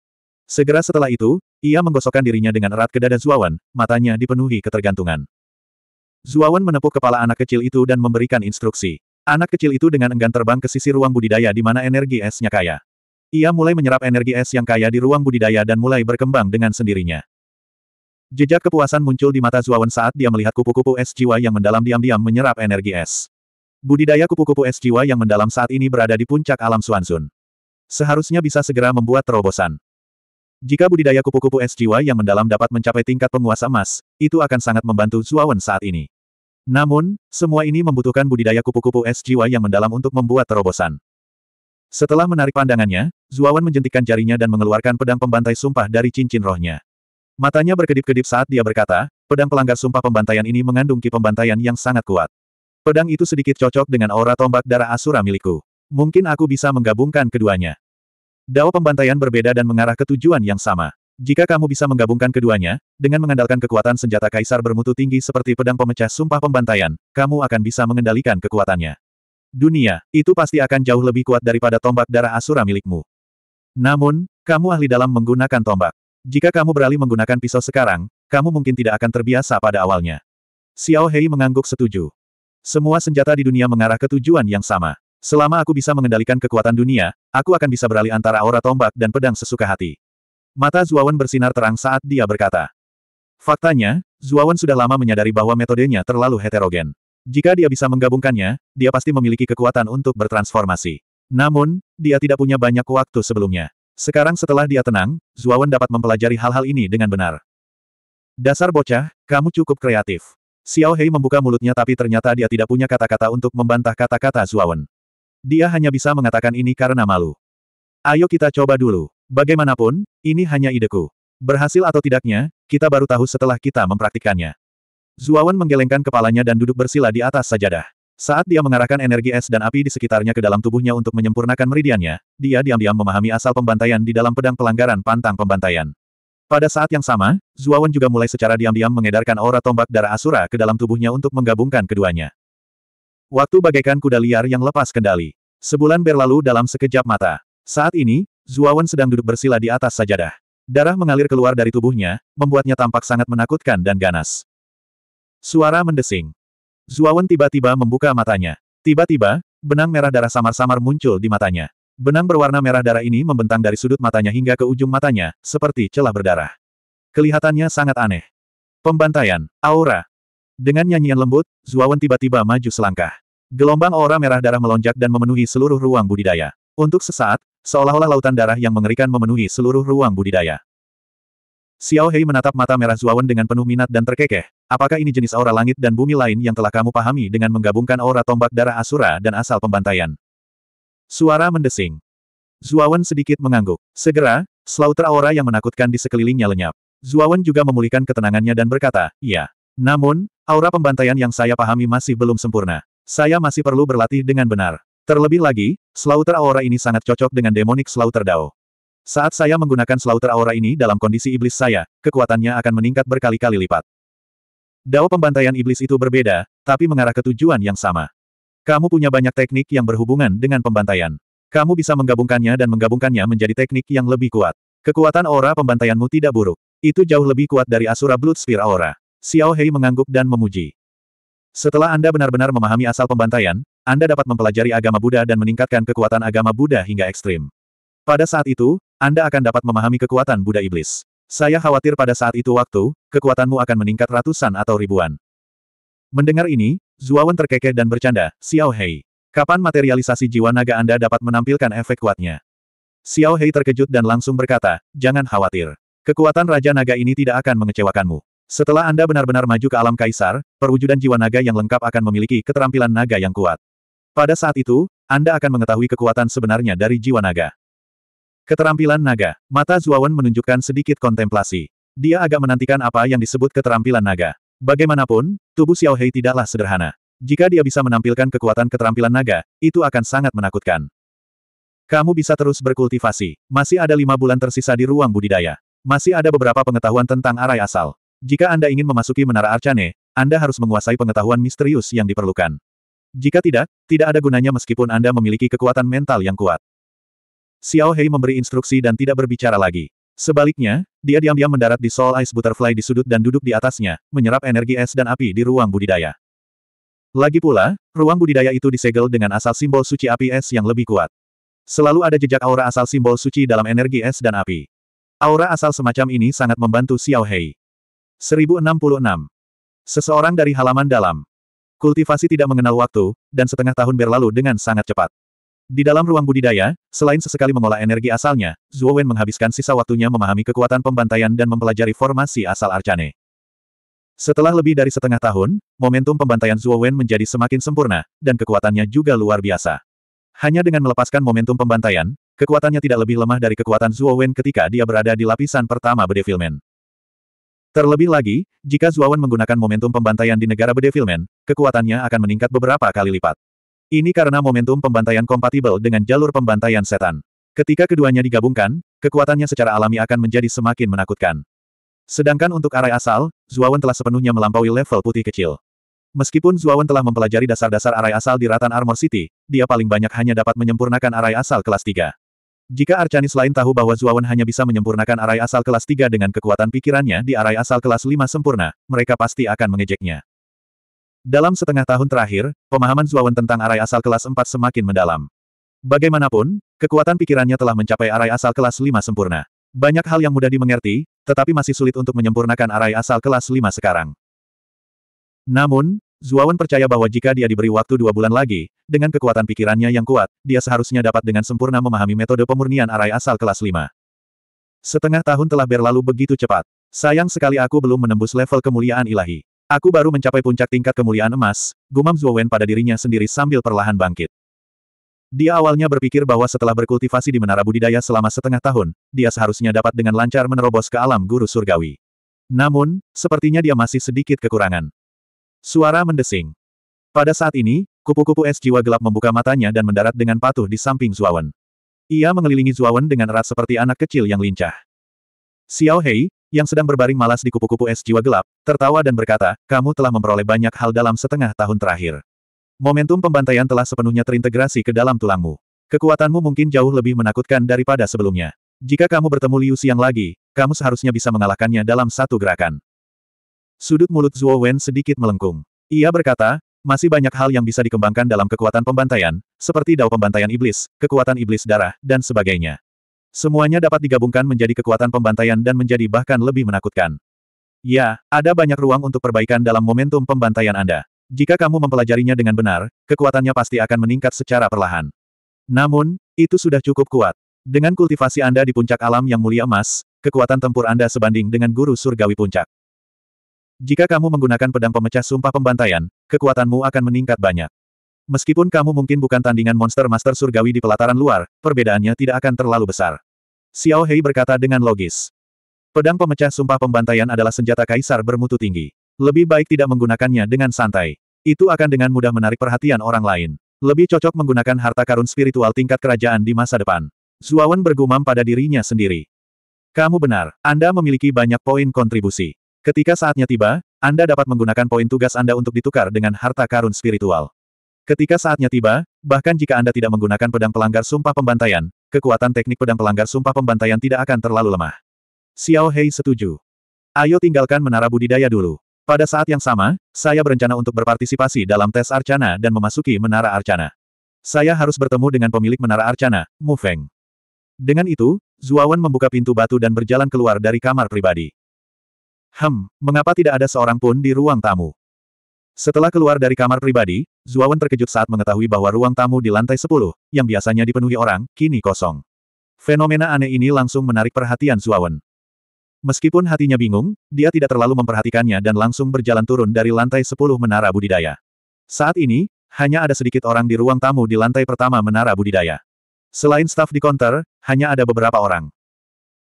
Segera setelah itu, ia menggosokkan dirinya dengan erat ke dada Zuawan, matanya dipenuhi ketergantungan. Zuawan menepuk kepala anak kecil itu dan memberikan instruksi. Anak kecil itu dengan enggan terbang ke sisi ruang budidaya di mana energi esnya kaya. Ia mulai menyerap energi es yang kaya di ruang budidaya dan mulai berkembang dengan sendirinya. Jejak kepuasan muncul di mata Zuawan saat dia melihat kupu-kupu es jiwa yang mendalam diam-diam menyerap energi es. Budidaya kupu-kupu es jiwa yang mendalam saat ini berada di puncak alam Suansun. Seharusnya bisa segera membuat terobosan. Jika budidaya kupu-kupu es jiwa yang mendalam dapat mencapai tingkat penguasa emas, itu akan sangat membantu Zuawan saat ini. Namun, semua ini membutuhkan budidaya kupu-kupu es jiwa yang mendalam untuk membuat terobosan. Setelah menarik pandangannya, Zuawan menjentikkan jarinya dan mengeluarkan pedang pembantai sumpah dari cincin rohnya. Matanya berkedip-kedip saat dia berkata, pedang pelanggar sumpah pembantaian ini mengandung ki pembantaian yang sangat kuat. Pedang itu sedikit cocok dengan aura tombak darah asura milikku. Mungkin aku bisa menggabungkan keduanya. Dao pembantaian berbeda dan mengarah ke tujuan yang sama. Jika kamu bisa menggabungkan keduanya, dengan mengandalkan kekuatan senjata kaisar bermutu tinggi seperti pedang pemecah sumpah pembantaian, kamu akan bisa mengendalikan kekuatannya. Dunia, itu pasti akan jauh lebih kuat daripada tombak darah asura milikmu. Namun, kamu ahli dalam menggunakan tombak. Jika kamu beralih menggunakan pisau sekarang, kamu mungkin tidak akan terbiasa pada awalnya. Xiao Hei mengangguk setuju. Semua senjata di dunia mengarah ke tujuan yang sama. Selama aku bisa mengendalikan kekuatan dunia, aku akan bisa beralih antara aura tombak dan pedang sesuka hati. Mata Zuawan bersinar terang saat dia berkata. Faktanya, Zuawan sudah lama menyadari bahwa metodenya terlalu heterogen. Jika dia bisa menggabungkannya, dia pasti memiliki kekuatan untuk bertransformasi. Namun, dia tidak punya banyak waktu sebelumnya. Sekarang setelah dia tenang, Zuawan dapat mempelajari hal-hal ini dengan benar. Dasar bocah, kamu cukup kreatif. Xiao Hei membuka mulutnya tapi ternyata dia tidak punya kata-kata untuk membantah kata-kata Zuawan. Dia hanya bisa mengatakan ini karena malu. Ayo kita coba dulu. Bagaimanapun, ini hanya ideku. Berhasil atau tidaknya, kita baru tahu setelah kita mempraktikkannya. Zuawan menggelengkan kepalanya dan duduk bersila di atas sajadah. Saat dia mengarahkan energi es dan api di sekitarnya ke dalam tubuhnya untuk menyempurnakan meridiannya, dia diam-diam memahami asal pembantaian di dalam pedang pelanggaran pantang pembantaian. Pada saat yang sama, Zuawan juga mulai secara diam-diam mengedarkan aura tombak darah Asura ke dalam tubuhnya untuk menggabungkan keduanya. Waktu bagaikan kuda liar yang lepas kendali. Sebulan berlalu dalam sekejap mata. Saat ini, Zuawan sedang duduk bersila di atas sajadah. Darah mengalir keluar dari tubuhnya, membuatnya tampak sangat menakutkan dan ganas. Suara mendesing. Zuawan tiba-tiba membuka matanya. Tiba-tiba, benang merah darah samar-samar muncul di matanya. Benang berwarna merah darah ini membentang dari sudut matanya hingga ke ujung matanya, seperti celah berdarah. Kelihatannya sangat aneh. Pembantaian, aura. Dengan nyanyian lembut, Zuawan tiba-tiba maju selangkah. Gelombang aura merah darah melonjak dan memenuhi seluruh ruang budidaya. Untuk sesaat, Seolah-olah lautan darah yang mengerikan memenuhi seluruh ruang budidaya. Xiao Hei menatap mata merah Zuawan dengan penuh minat dan terkekeh. Apakah ini jenis aura langit dan bumi lain yang telah kamu pahami dengan menggabungkan aura tombak darah Asura dan asal pembantaian? Suara mendesing. Zuawan sedikit mengangguk. Segera, slaughter aura yang menakutkan di sekelilingnya lenyap. Zuawan juga memulihkan ketenangannya dan berkata, iya. Namun, aura pembantaian yang saya pahami masih belum sempurna. Saya masih perlu berlatih dengan benar. Terlebih lagi, Slaughter Aura ini sangat cocok dengan Demonic Slaughter Dao. Saat saya menggunakan Slaughter Aura ini dalam kondisi iblis saya, kekuatannya akan meningkat berkali-kali lipat. Dao pembantaian iblis itu berbeda, tapi mengarah ke tujuan yang sama. Kamu punya banyak teknik yang berhubungan dengan pembantaian. Kamu bisa menggabungkannya dan menggabungkannya menjadi teknik yang lebih kuat. Kekuatan aura pembantaianmu tidak buruk. Itu jauh lebih kuat dari Asura Blood Spear Aura. Xiao Hei mengangguk dan memuji. Setelah Anda benar-benar memahami asal pembantaian, Anda dapat mempelajari agama Buddha dan meningkatkan kekuatan agama Buddha hingga ekstrim. Pada saat itu, Anda akan dapat memahami kekuatan Buddha Iblis. Saya khawatir pada saat itu waktu, kekuatanmu akan meningkat ratusan atau ribuan. Mendengar ini, Zuawan terkekeh dan bercanda, Xiao Hei. Kapan materialisasi jiwa naga Anda dapat menampilkan efek kuatnya? Xiao Hei terkejut dan langsung berkata, jangan khawatir. Kekuatan Raja Naga ini tidak akan mengecewakanmu. Setelah Anda benar-benar maju ke alam kaisar, perwujudan jiwa naga yang lengkap akan memiliki keterampilan naga yang kuat. Pada saat itu, Anda akan mengetahui kekuatan sebenarnya dari jiwa naga. Keterampilan naga. Mata Zuawan menunjukkan sedikit kontemplasi. Dia agak menantikan apa yang disebut keterampilan naga. Bagaimanapun, tubuh Xiao Hei tidaklah sederhana. Jika dia bisa menampilkan kekuatan keterampilan naga, itu akan sangat menakutkan. Kamu bisa terus berkultivasi. Masih ada lima bulan tersisa di ruang budidaya. Masih ada beberapa pengetahuan tentang arai asal. Jika Anda ingin memasuki Menara Arcane, Anda harus menguasai pengetahuan misterius yang diperlukan. Jika tidak, tidak ada gunanya meskipun Anda memiliki kekuatan mental yang kuat. Xiao Hei memberi instruksi dan tidak berbicara lagi. Sebaliknya, dia diam-diam mendarat di Soul Ice Butterfly di sudut dan duduk di atasnya, menyerap energi es dan api di ruang budidaya. Lagi pula, ruang budidaya itu disegel dengan asal simbol suci api es yang lebih kuat. Selalu ada jejak aura asal simbol suci dalam energi es dan api. Aura asal semacam ini sangat membantu Xiao Hei. 1066. Seseorang dari halaman dalam. Kultivasi tidak mengenal waktu, dan setengah tahun berlalu dengan sangat cepat. Di dalam ruang budidaya, selain sesekali mengolah energi asalnya, Zhuo Wen menghabiskan sisa waktunya memahami kekuatan pembantaian dan mempelajari formasi asal Arcane. Setelah lebih dari setengah tahun, momentum pembantaian Zhuo Wen menjadi semakin sempurna, dan kekuatannya juga luar biasa. Hanya dengan melepaskan momentum pembantaian, kekuatannya tidak lebih lemah dari kekuatan Zhuo Wen ketika dia berada di lapisan pertama bedevilmen. Terlebih lagi, jika Zuawan menggunakan momentum pembantaian di negara bedevilmen, kekuatannya akan meningkat beberapa kali lipat. Ini karena momentum pembantaian kompatibel dengan jalur pembantaian setan. Ketika keduanya digabungkan, kekuatannya secara alami akan menjadi semakin menakutkan. Sedangkan untuk arai asal, Zuawan telah sepenuhnya melampaui level putih kecil. Meskipun Zuawan telah mempelajari dasar-dasar arai asal di Ratan Armor City, dia paling banyak hanya dapat menyempurnakan arai asal kelas 3. Jika Arcanis lain tahu bahwa Zuawan hanya bisa menyempurnakan arai asal kelas 3 dengan kekuatan pikirannya di arai asal kelas 5 sempurna, mereka pasti akan mengejeknya. Dalam setengah tahun terakhir, pemahaman Zuawan tentang arai asal kelas 4 semakin mendalam. Bagaimanapun, kekuatan pikirannya telah mencapai arai asal kelas 5 sempurna. Banyak hal yang mudah dimengerti, tetapi masih sulit untuk menyempurnakan arai asal kelas 5 sekarang. Namun, Zuawan percaya bahwa jika dia diberi waktu dua bulan lagi, dengan kekuatan pikirannya yang kuat, dia seharusnya dapat dengan sempurna memahami metode pemurnian arai asal kelas 5. Setengah tahun telah berlalu begitu cepat. Sayang sekali aku belum menembus level kemuliaan ilahi. Aku baru mencapai puncak tingkat kemuliaan emas, gumam Zuowen pada dirinya sendiri sambil perlahan bangkit. Dia awalnya berpikir bahwa setelah berkultivasi di menara budidaya selama setengah tahun, dia seharusnya dapat dengan lancar menerobos ke alam guru surgawi. Namun, sepertinya dia masih sedikit kekurangan. Suara mendesing. Pada saat ini, kupu-kupu es jiwa gelap membuka matanya dan mendarat dengan patuh di samping Zuawan. Ia mengelilingi Zuawan dengan erat seperti anak kecil yang lincah. Xiao Hei, yang sedang berbaring malas di kupu-kupu es jiwa gelap, tertawa dan berkata, kamu telah memperoleh banyak hal dalam setengah tahun terakhir. Momentum pembantaian telah sepenuhnya terintegrasi ke dalam tulangmu. Kekuatanmu mungkin jauh lebih menakutkan daripada sebelumnya. Jika kamu bertemu Liu Xiang lagi, kamu seharusnya bisa mengalahkannya dalam satu gerakan. Sudut mulut Zuo Wen sedikit melengkung. Ia berkata, masih banyak hal yang bisa dikembangkan dalam kekuatan pembantaian, seperti dao pembantaian iblis, kekuatan iblis darah, dan sebagainya. Semuanya dapat digabungkan menjadi kekuatan pembantaian dan menjadi bahkan lebih menakutkan. Ya, ada banyak ruang untuk perbaikan dalam momentum pembantaian Anda. Jika kamu mempelajarinya dengan benar, kekuatannya pasti akan meningkat secara perlahan. Namun, itu sudah cukup kuat. Dengan kultivasi Anda di puncak alam yang mulia emas, kekuatan tempur Anda sebanding dengan guru surgawi puncak. Jika kamu menggunakan pedang pemecah sumpah pembantaian, kekuatanmu akan meningkat banyak. Meskipun kamu mungkin bukan tandingan monster master surgawi di pelataran luar, perbedaannya tidak akan terlalu besar. Xiao Hei berkata dengan logis. Pedang pemecah sumpah pembantaian adalah senjata kaisar bermutu tinggi. Lebih baik tidak menggunakannya dengan santai. Itu akan dengan mudah menarik perhatian orang lain. Lebih cocok menggunakan harta karun spiritual tingkat kerajaan di masa depan. Zuawan bergumam pada dirinya sendiri. Kamu benar, Anda memiliki banyak poin kontribusi. Ketika saatnya tiba, Anda dapat menggunakan poin tugas Anda untuk ditukar dengan harta karun spiritual. Ketika saatnya tiba, bahkan jika Anda tidak menggunakan pedang pelanggar sumpah pembantaian, kekuatan teknik pedang pelanggar sumpah pembantaian tidak akan terlalu lemah. Xiao Hei setuju. Ayo tinggalkan menara budidaya dulu. Pada saat yang sama, saya berencana untuk berpartisipasi dalam tes Arcana dan memasuki menara Arcana. Saya harus bertemu dengan pemilik menara Arcana, Mu Feng. Dengan itu, Zuawan membuka pintu batu dan berjalan keluar dari kamar pribadi. Hem, mengapa tidak ada seorang pun di ruang tamu? Setelah keluar dari kamar pribadi, Zuawan terkejut saat mengetahui bahwa ruang tamu di lantai 10, yang biasanya dipenuhi orang, kini kosong. Fenomena aneh ini langsung menarik perhatian Zuawan. Meskipun hatinya bingung, dia tidak terlalu memperhatikannya dan langsung berjalan turun dari lantai 10 menara budidaya. Saat ini, hanya ada sedikit orang di ruang tamu di lantai pertama menara budidaya. Selain staf di konter, hanya ada beberapa orang.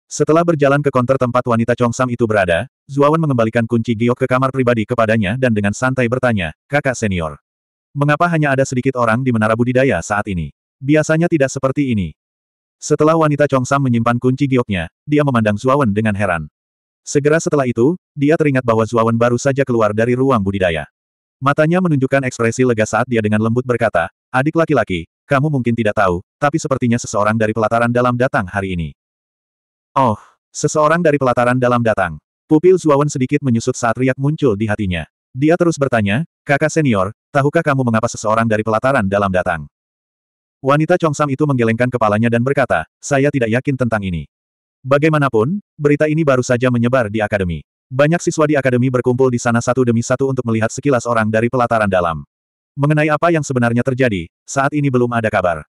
Setelah berjalan ke konter tempat wanita Chongsam itu berada, Zuawan mengembalikan kunci giok ke kamar pribadi kepadanya dan dengan santai bertanya, kakak senior. Mengapa hanya ada sedikit orang di menara budidaya saat ini? Biasanya tidak seperti ini. Setelah wanita Chongsam menyimpan kunci gioknya, dia memandang Zuawan dengan heran. Segera setelah itu, dia teringat bahwa Zuawan baru saja keluar dari ruang budidaya. Matanya menunjukkan ekspresi lega saat dia dengan lembut berkata, adik laki-laki, kamu mungkin tidak tahu, tapi sepertinya seseorang dari pelataran dalam datang hari ini. Oh, seseorang dari pelataran dalam datang. Pupil Zuawan sedikit menyusut saat riak muncul di hatinya. Dia terus bertanya, kakak senior, tahukah kamu mengapa seseorang dari pelataran dalam datang? Wanita Chongsam itu menggelengkan kepalanya dan berkata, saya tidak yakin tentang ini. Bagaimanapun, berita ini baru saja menyebar di akademi. Banyak siswa di akademi berkumpul di sana satu demi satu untuk melihat sekilas orang dari pelataran dalam. Mengenai apa yang sebenarnya terjadi, saat ini belum ada kabar.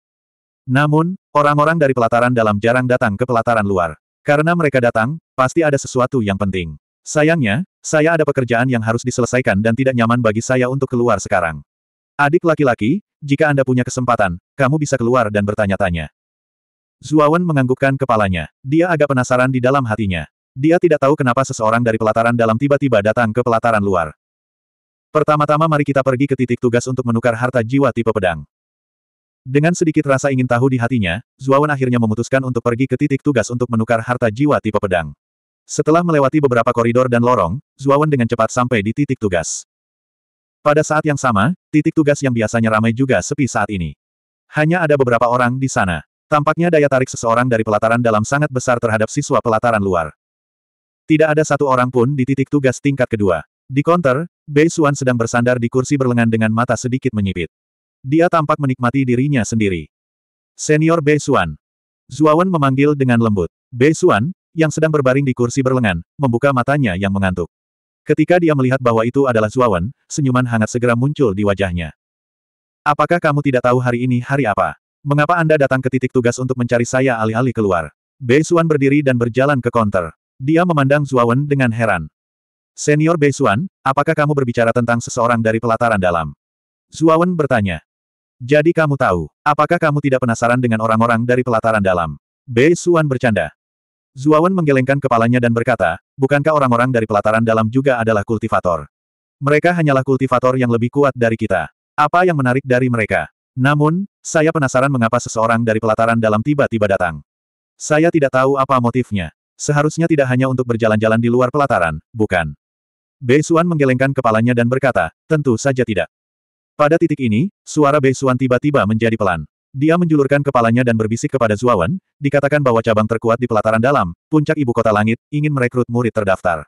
Namun, orang-orang dari pelataran dalam jarang datang ke pelataran luar. Karena mereka datang, pasti ada sesuatu yang penting. Sayangnya, saya ada pekerjaan yang harus diselesaikan dan tidak nyaman bagi saya untuk keluar sekarang. Adik laki-laki, jika Anda punya kesempatan, kamu bisa keluar dan bertanya-tanya. Zuawan menganggukkan kepalanya. Dia agak penasaran di dalam hatinya. Dia tidak tahu kenapa seseorang dari pelataran dalam tiba-tiba datang ke pelataran luar. Pertama-tama mari kita pergi ke titik tugas untuk menukar harta jiwa tipe pedang. Dengan sedikit rasa ingin tahu di hatinya, Zuawan akhirnya memutuskan untuk pergi ke titik tugas untuk menukar harta jiwa tipe pedang. Setelah melewati beberapa koridor dan lorong, Zuawan dengan cepat sampai di titik tugas. Pada saat yang sama, titik tugas yang biasanya ramai juga sepi saat ini. Hanya ada beberapa orang di sana. Tampaknya daya tarik seseorang dari pelataran dalam sangat besar terhadap siswa pelataran luar. Tidak ada satu orang pun di titik tugas tingkat kedua. Di konter, Bei Suan sedang bersandar di kursi berlengan dengan mata sedikit menyipit. Dia tampak menikmati dirinya sendiri. Senior Bei Xuan. Zuawan memanggil dengan lembut. Bei Xuan, yang sedang berbaring di kursi berlengan, membuka matanya yang mengantuk. Ketika dia melihat bahwa itu adalah Zuawan, senyuman hangat segera muncul di wajahnya. Apakah kamu tidak tahu hari ini hari apa? Mengapa Anda datang ke titik tugas untuk mencari saya alih-alih keluar? Bei Xuan berdiri dan berjalan ke konter. Dia memandang Zuawan dengan heran. Senior Bei Xuan, apakah kamu berbicara tentang seseorang dari pelataran dalam? Zuawan bertanya. Jadi kamu tahu, apakah kamu tidak penasaran dengan orang-orang dari pelataran dalam? Bei Suan bercanda. Zuawan menggelengkan kepalanya dan berkata, bukankah orang-orang dari pelataran dalam juga adalah kultivator? Mereka hanyalah kultivator yang lebih kuat dari kita. Apa yang menarik dari mereka? Namun, saya penasaran mengapa seseorang dari pelataran dalam tiba-tiba datang. Saya tidak tahu apa motifnya. Seharusnya tidak hanya untuk berjalan-jalan di luar pelataran, bukan? Bei Suan menggelengkan kepalanya dan berkata, tentu saja tidak. Pada titik ini, suara Bei Xuan tiba-tiba menjadi pelan. Dia menjulurkan kepalanya dan berbisik kepada Zuawan, dikatakan bahwa cabang terkuat di pelataran dalam, puncak ibu kota langit, ingin merekrut murid terdaftar.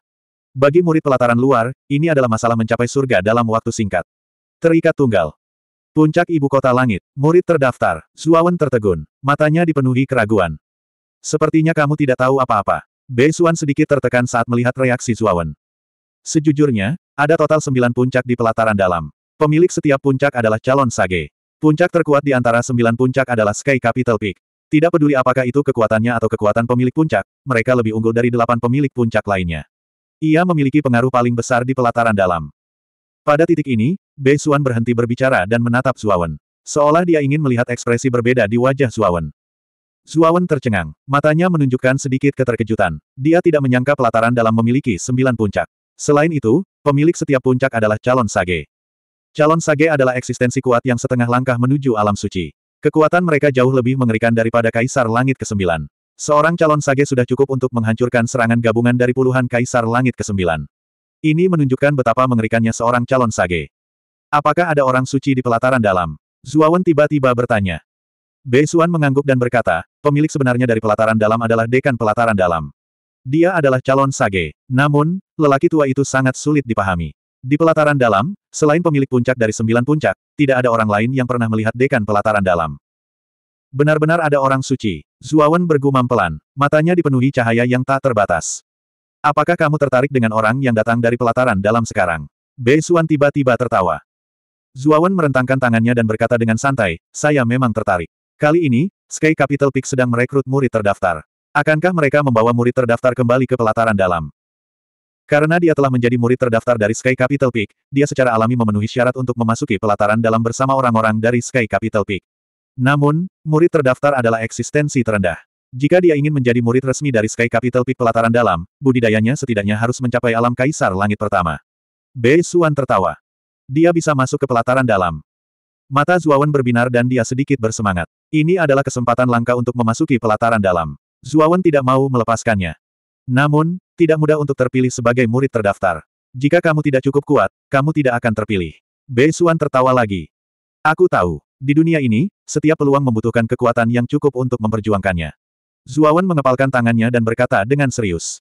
Bagi murid pelataran luar, ini adalah masalah mencapai surga dalam waktu singkat. Terikat tunggal. Puncak ibu kota langit, murid terdaftar, Zuawan tertegun, matanya dipenuhi keraguan. Sepertinya kamu tidak tahu apa-apa. Bei Suan sedikit tertekan saat melihat reaksi Zuawan. Sejujurnya, ada total sembilan puncak di pelataran dalam. Pemilik setiap puncak adalah calon Sage. Puncak terkuat di antara sembilan puncak adalah Sky Capital Peak. Tidak peduli apakah itu kekuatannya atau kekuatan pemilik puncak, mereka lebih unggul dari delapan pemilik puncak lainnya. Ia memiliki pengaruh paling besar di pelataran dalam. Pada titik ini, Bei Xuan berhenti berbicara dan menatap Zuawan. Seolah dia ingin melihat ekspresi berbeda di wajah Zuawan. Zuawan tercengang. Matanya menunjukkan sedikit keterkejutan. Dia tidak menyangka pelataran dalam memiliki sembilan puncak. Selain itu, pemilik setiap puncak adalah calon sage. Calon sage adalah eksistensi kuat yang setengah langkah menuju alam suci. Kekuatan mereka jauh lebih mengerikan daripada Kaisar Langit ke-9. Seorang calon sage sudah cukup untuk menghancurkan serangan gabungan dari puluhan Kaisar Langit ke-9. Ini menunjukkan betapa mengerikannya seorang calon sage. Apakah ada orang suci di pelataran dalam? Zuawan tiba-tiba bertanya. Bei Xuan mengangguk dan berkata, pemilik sebenarnya dari pelataran dalam adalah dekan pelataran dalam. Dia adalah calon sage. Namun, lelaki tua itu sangat sulit dipahami. Di pelataran dalam, selain pemilik puncak dari sembilan puncak, tidak ada orang lain yang pernah melihat dekan pelataran dalam. Benar-benar ada orang suci. Zuawan bergumam pelan, matanya dipenuhi cahaya yang tak terbatas. Apakah kamu tertarik dengan orang yang datang dari pelataran dalam sekarang? Bei Suan tiba-tiba tertawa. Zuawan merentangkan tangannya dan berkata dengan santai, saya memang tertarik. Kali ini, Sky Capital Peak sedang merekrut murid terdaftar. Akankah mereka membawa murid terdaftar kembali ke pelataran dalam? Karena dia telah menjadi murid terdaftar dari Sky Capital Peak, dia secara alami memenuhi syarat untuk memasuki pelataran dalam bersama orang-orang dari Sky Capital Peak. Namun, murid terdaftar adalah eksistensi terendah. Jika dia ingin menjadi murid resmi dari Sky Capital Peak pelataran dalam, budidayanya setidaknya harus mencapai alam kaisar langit pertama. Bei Suan tertawa. Dia bisa masuk ke pelataran dalam. Mata Zuawan berbinar dan dia sedikit bersemangat. Ini adalah kesempatan langka untuk memasuki pelataran dalam. Zuawan tidak mau melepaskannya. Namun, tidak mudah untuk terpilih sebagai murid terdaftar. Jika kamu tidak cukup kuat, kamu tidak akan terpilih. Bei Xuan tertawa lagi. Aku tahu, di dunia ini, setiap peluang membutuhkan kekuatan yang cukup untuk memperjuangkannya. Zuawan mengepalkan tangannya dan berkata dengan serius.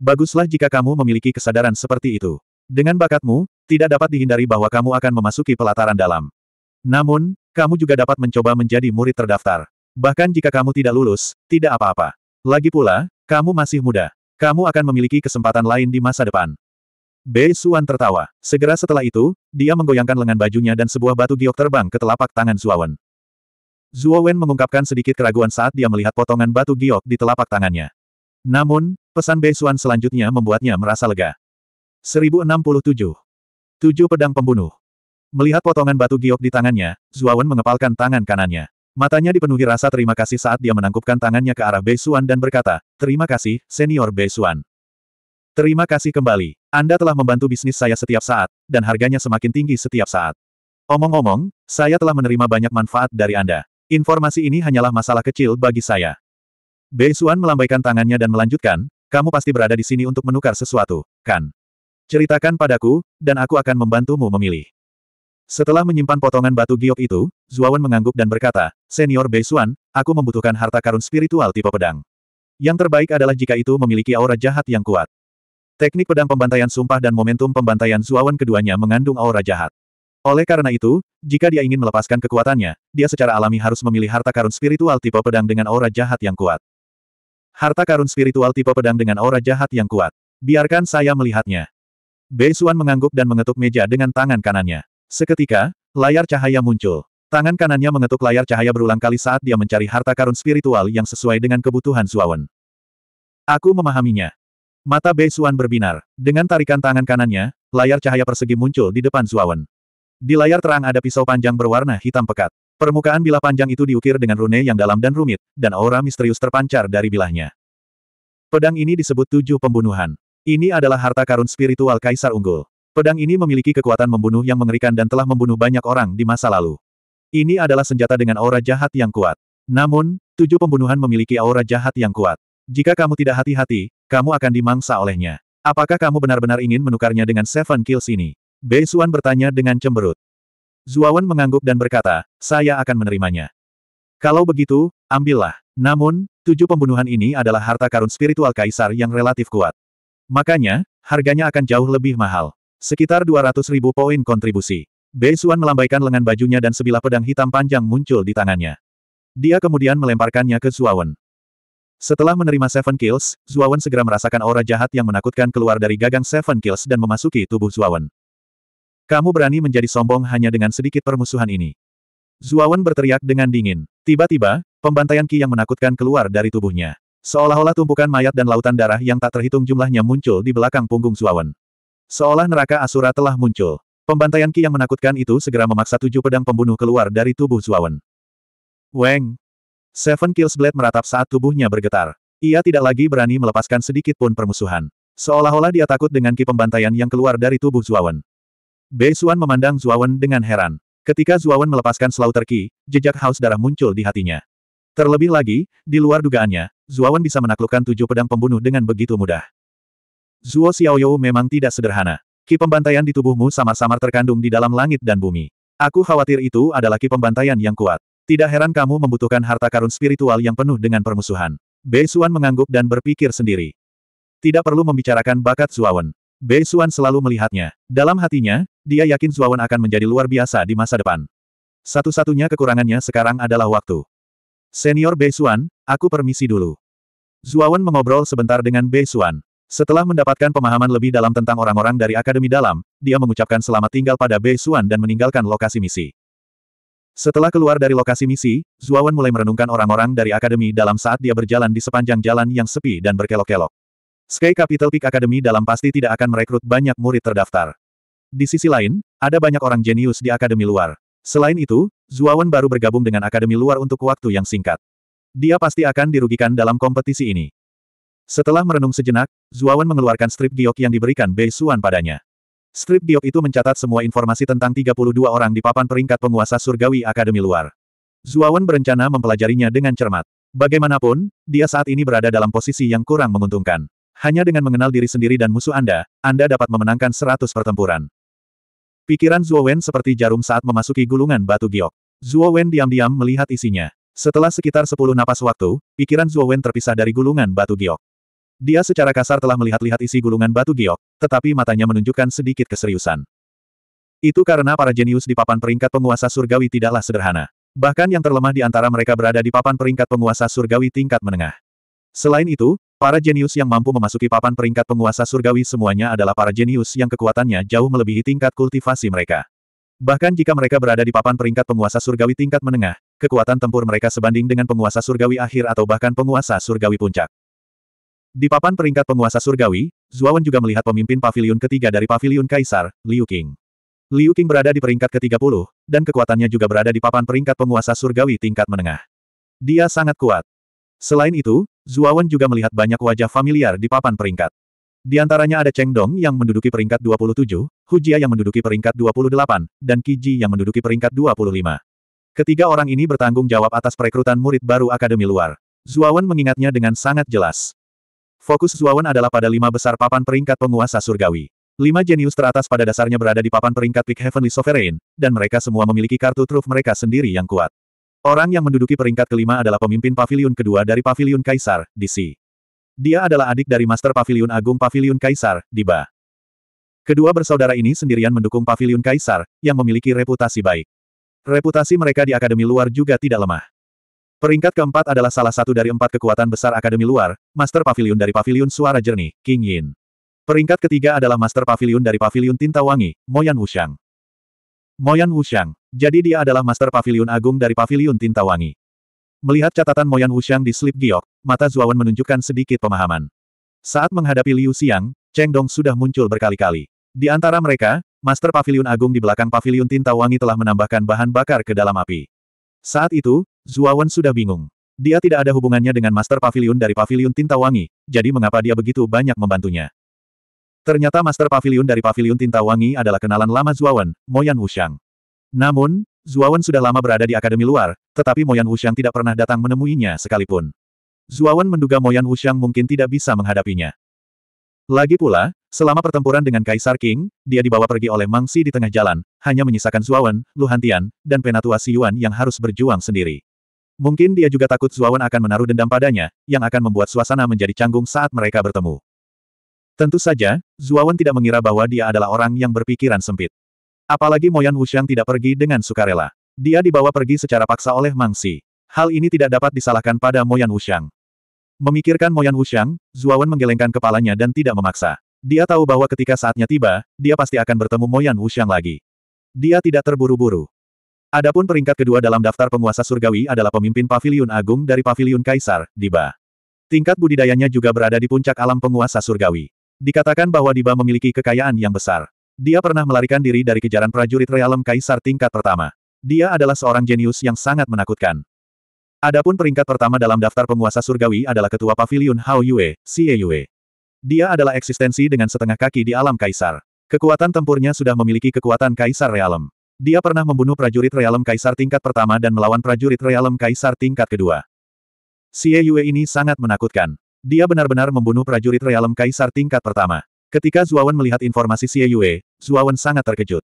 Baguslah jika kamu memiliki kesadaran seperti itu. Dengan bakatmu, tidak dapat dihindari bahwa kamu akan memasuki pelataran dalam. Namun, kamu juga dapat mencoba menjadi murid terdaftar. Bahkan jika kamu tidak lulus, tidak apa-apa. Lagi pula, kamu masih muda. Kamu akan memiliki kesempatan lain di masa depan. Bei Suan tertawa. Segera setelah itu, dia menggoyangkan lengan bajunya dan sebuah batu giok terbang ke telapak tangan Zuowen. Zuawan mengungkapkan sedikit keraguan saat dia melihat potongan batu giok di telapak tangannya. Namun, pesan Bei Suan selanjutnya membuatnya merasa lega. 1067. Tujuh pedang pembunuh. Melihat potongan batu giok di tangannya, Zuawan mengepalkan tangan kanannya. Matanya dipenuhi rasa terima kasih saat dia menangkupkan tangannya ke arah Bei Suan dan berkata, Terima kasih, Senior Bei Suan. Terima kasih kembali. Anda telah membantu bisnis saya setiap saat, dan harganya semakin tinggi setiap saat. Omong-omong, saya telah menerima banyak manfaat dari Anda. Informasi ini hanyalah masalah kecil bagi saya. Bei Suan melambaikan tangannya dan melanjutkan, kamu pasti berada di sini untuk menukar sesuatu, kan? Ceritakan padaku, dan aku akan membantumu memilih. Setelah menyimpan potongan batu giok itu, Zuawan mengangguk dan berkata, Senior Bei Beisuan, aku membutuhkan harta karun spiritual tipe pedang. Yang terbaik adalah jika itu memiliki aura jahat yang kuat. Teknik pedang pembantaian sumpah dan momentum pembantaian Zuawan keduanya mengandung aura jahat. Oleh karena itu, jika dia ingin melepaskan kekuatannya, dia secara alami harus memilih harta karun spiritual tipe pedang dengan aura jahat yang kuat. Harta karun spiritual tipe pedang dengan aura jahat yang kuat. Biarkan saya melihatnya. Bei Xuan mengangguk dan mengetuk meja dengan tangan kanannya. Seketika, layar cahaya muncul. Tangan kanannya mengetuk layar cahaya berulang kali saat dia mencari harta karun spiritual yang sesuai dengan kebutuhan Zuawan. Aku memahaminya. Mata Bei Suan berbinar. Dengan tarikan tangan kanannya, layar cahaya persegi muncul di depan Zuawan. Di layar terang ada pisau panjang berwarna hitam pekat. Permukaan bilah panjang itu diukir dengan rune yang dalam dan rumit, dan aura misterius terpancar dari bilahnya. Pedang ini disebut tujuh pembunuhan. Ini adalah harta karun spiritual Kaisar Unggul. Pedang ini memiliki kekuatan membunuh yang mengerikan dan telah membunuh banyak orang di masa lalu. Ini adalah senjata dengan aura jahat yang kuat. Namun, tujuh pembunuhan memiliki aura jahat yang kuat. Jika kamu tidak hati-hati, kamu akan dimangsa olehnya. Apakah kamu benar-benar ingin menukarnya dengan Seven Kills ini? Bei Xuan bertanya dengan cemberut. Zuawan mengangguk dan berkata, saya akan menerimanya. Kalau begitu, ambillah. Namun, tujuh pembunuhan ini adalah harta karun spiritual kaisar yang relatif kuat. Makanya, harganya akan jauh lebih mahal. Sekitar 200 ribu poin kontribusi. Bei Xuan melambaikan lengan bajunya dan sebilah pedang hitam panjang muncul di tangannya. Dia kemudian melemparkannya ke Zuawan. Setelah menerima Seven Kills, Zuawan segera merasakan aura jahat yang menakutkan keluar dari gagang Seven Kills dan memasuki tubuh Zuawan. Kamu berani menjadi sombong hanya dengan sedikit permusuhan ini. Zuawan berteriak dengan dingin. Tiba-tiba, pembantaian Ki yang menakutkan keluar dari tubuhnya. Seolah-olah tumpukan mayat dan lautan darah yang tak terhitung jumlahnya muncul di belakang punggung Zuawan. Seolah neraka Asura telah muncul. Pembantaian Ki yang menakutkan itu segera memaksa tujuh pedang pembunuh keluar dari tubuh Zuawan. Weng! Seven Kills Blade meratap saat tubuhnya bergetar. Ia tidak lagi berani melepaskan sedikit pun permusuhan. Seolah-olah dia takut dengan Ki pembantaian yang keluar dari tubuh Zuawan. Bei Xuan memandang Zuawan dengan heran. Ketika Zuawan melepaskan Slaughter Ki, jejak haus darah muncul di hatinya. Terlebih lagi, di luar dugaannya, Zuawan bisa menaklukkan tujuh pedang pembunuh dengan begitu mudah. Zuo Xiaoyou memang tidak sederhana. Ki pembantaian di tubuhmu sama-sama terkandung di dalam langit dan bumi. Aku khawatir itu adalah ki pembantaian yang kuat. Tidak heran kamu membutuhkan harta karun spiritual yang penuh dengan permusuhan. Bei Xuan mengangguk dan berpikir sendiri. Tidak perlu membicarakan bakat Zuawan. Bei Xuan selalu melihatnya. Dalam hatinya, dia yakin Zuawan akan menjadi luar biasa di masa depan. Satu-satunya kekurangannya sekarang adalah waktu. Senior Bei Xuan, aku permisi dulu. Zuawan mengobrol sebentar dengan Bei Xuan. Setelah mendapatkan pemahaman lebih dalam tentang orang-orang dari Akademi Dalam, dia mengucapkan selamat tinggal pada Bei Xuan dan meninggalkan lokasi misi. Setelah keluar dari lokasi misi, Zuawan mulai merenungkan orang-orang dari Akademi Dalam saat dia berjalan di sepanjang jalan yang sepi dan berkelok-kelok. Sky Capital Peak Academy Dalam pasti tidak akan merekrut banyak murid terdaftar. Di sisi lain, ada banyak orang jenius di Akademi luar. Selain itu, Zuawan baru bergabung dengan Akademi luar untuk waktu yang singkat. Dia pasti akan dirugikan dalam kompetisi ini. Setelah merenung sejenak, Zuawan mengeluarkan strip giok yang diberikan Bei Suan padanya. Strip giok itu mencatat semua informasi tentang 32 orang di papan peringkat penguasa surgawi akademi luar. Zuawan berencana mempelajarinya dengan cermat. Bagaimanapun, dia saat ini berada dalam posisi yang kurang menguntungkan. Hanya dengan mengenal diri sendiri dan musuh Anda, Anda dapat memenangkan 100 pertempuran. Pikiran Zuo seperti jarum saat memasuki gulungan batu giok. Zuo diam-diam melihat isinya. Setelah sekitar 10 napas waktu, pikiran Zuo terpisah dari gulungan batu giok. Dia secara kasar telah melihat-lihat isi gulungan batu giok, tetapi matanya menunjukkan sedikit keseriusan. Itu karena para jenius di papan peringkat penguasa surgawi tidaklah sederhana. Bahkan yang terlemah di antara mereka berada di papan peringkat penguasa surgawi tingkat menengah. Selain itu, para jenius yang mampu memasuki papan peringkat penguasa surgawi semuanya adalah para jenius yang kekuatannya jauh melebihi tingkat kultivasi mereka. Bahkan jika mereka berada di papan peringkat penguasa surgawi tingkat menengah, kekuatan tempur mereka sebanding dengan penguasa surgawi akhir atau bahkan penguasa surgawi puncak. Di papan peringkat penguasa surgawi, Zuawan juga melihat pemimpin pavilion ketiga dari pavilion kaisar, Liu Qing. Liu Qing berada di peringkat ke-30, dan kekuatannya juga berada di papan peringkat penguasa surgawi tingkat menengah. Dia sangat kuat. Selain itu, Zuawan juga melihat banyak wajah familiar di papan peringkat. Di antaranya ada Cheng Dong yang menduduki peringkat 27, Hu Jia yang menduduki peringkat 28, dan Qi Ji yang menduduki peringkat 25. Ketiga orang ini bertanggung jawab atas perekrutan murid baru akademi luar. Zuawan mengingatnya dengan sangat jelas. Fokus Zuawan adalah pada lima besar papan peringkat penguasa surgawi. Lima jenius teratas pada dasarnya berada di papan peringkat Peak Heavenly Sovereign, dan mereka semua memiliki kartu truf mereka sendiri yang kuat. Orang yang menduduki peringkat kelima adalah pemimpin pavilion kedua dari pavilion Kaisar, DC. Dia adalah adik dari Master Pavilion Agung Pavilion Kaisar, Diba. Kedua bersaudara ini sendirian mendukung pavilion Kaisar, yang memiliki reputasi baik. Reputasi mereka di Akademi Luar juga tidak lemah. Peringkat keempat adalah salah satu dari empat kekuatan besar Akademi Luar, Master Pavilion dari Pavilion Suara Jernih, King Yin. Peringkat ketiga adalah Master Pavilion dari Pavilion Tinta Wangi, Moyan Wushang. Moyan Wushang. Jadi dia adalah Master Pavilion Agung dari Pavilion Tinta Wangi. Melihat catatan Moyan Wushang di slip giok, mata Zuawan menunjukkan sedikit pemahaman. Saat menghadapi Liu Xiang, Cheng Dong sudah muncul berkali-kali. Di antara mereka, Master Pavilion Agung di belakang Pavilion Tinta Wangi telah menambahkan bahan bakar ke dalam api. Saat itu, Zuawan sudah bingung. Dia tidak ada hubungannya dengan Master Pavilion dari Pavilion Tinta Wangi, jadi mengapa dia begitu banyak membantunya? Ternyata Master Pavilion dari Pavilion Tinta Wangi adalah kenalan lama Zuawan, Moyan Wushang. Namun, Zuawan sudah lama berada di akademi luar, tetapi Moyan Wushang tidak pernah datang menemuinya sekalipun. Zuawan menduga Moyan Wushang mungkin tidak bisa menghadapinya. Lagi pula, selama pertempuran dengan Kaisar King, dia dibawa pergi oleh Mangsi di tengah jalan, hanya menyisakan Zuawan, Luhantian, dan Penatua Siyuan yang harus berjuang sendiri. Mungkin dia juga takut Zuawan akan menaruh dendam padanya, yang akan membuat suasana menjadi canggung saat mereka bertemu. Tentu saja, Zuawan tidak mengira bahwa dia adalah orang yang berpikiran sempit. Apalagi Moyan Wuxiang tidak pergi dengan sukarela. Dia dibawa pergi secara paksa oleh Mangsi. Hal ini tidak dapat disalahkan pada Moyan Wuxiang. Memikirkan Moyan Wuxiang, Zuawan menggelengkan kepalanya dan tidak memaksa. Dia tahu bahwa ketika saatnya tiba, dia pasti akan bertemu Moyan Wuxiang lagi. Dia tidak terburu-buru. Adapun peringkat kedua dalam daftar penguasa surgawi adalah pemimpin paviliun agung dari paviliun kaisar, Diba. Tingkat budidayanya juga berada di puncak alam penguasa surgawi. Dikatakan bahwa Diba memiliki kekayaan yang besar. Dia pernah melarikan diri dari kejaran prajurit realem kaisar tingkat pertama. Dia adalah seorang jenius yang sangat menakutkan. Adapun peringkat pertama dalam daftar penguasa surgawi adalah ketua paviliun Hao Yue, Xie Yue. Dia adalah eksistensi dengan setengah kaki di alam kaisar. Kekuatan tempurnya sudah memiliki kekuatan kaisar realem. Dia pernah membunuh prajurit realem kaisar tingkat pertama dan melawan prajurit realem kaisar tingkat kedua. Xie Yue ini sangat menakutkan. Dia benar-benar membunuh prajurit realem kaisar tingkat pertama. Ketika Zuawan melihat informasi Xie Yue, Zuawan sangat terkejut.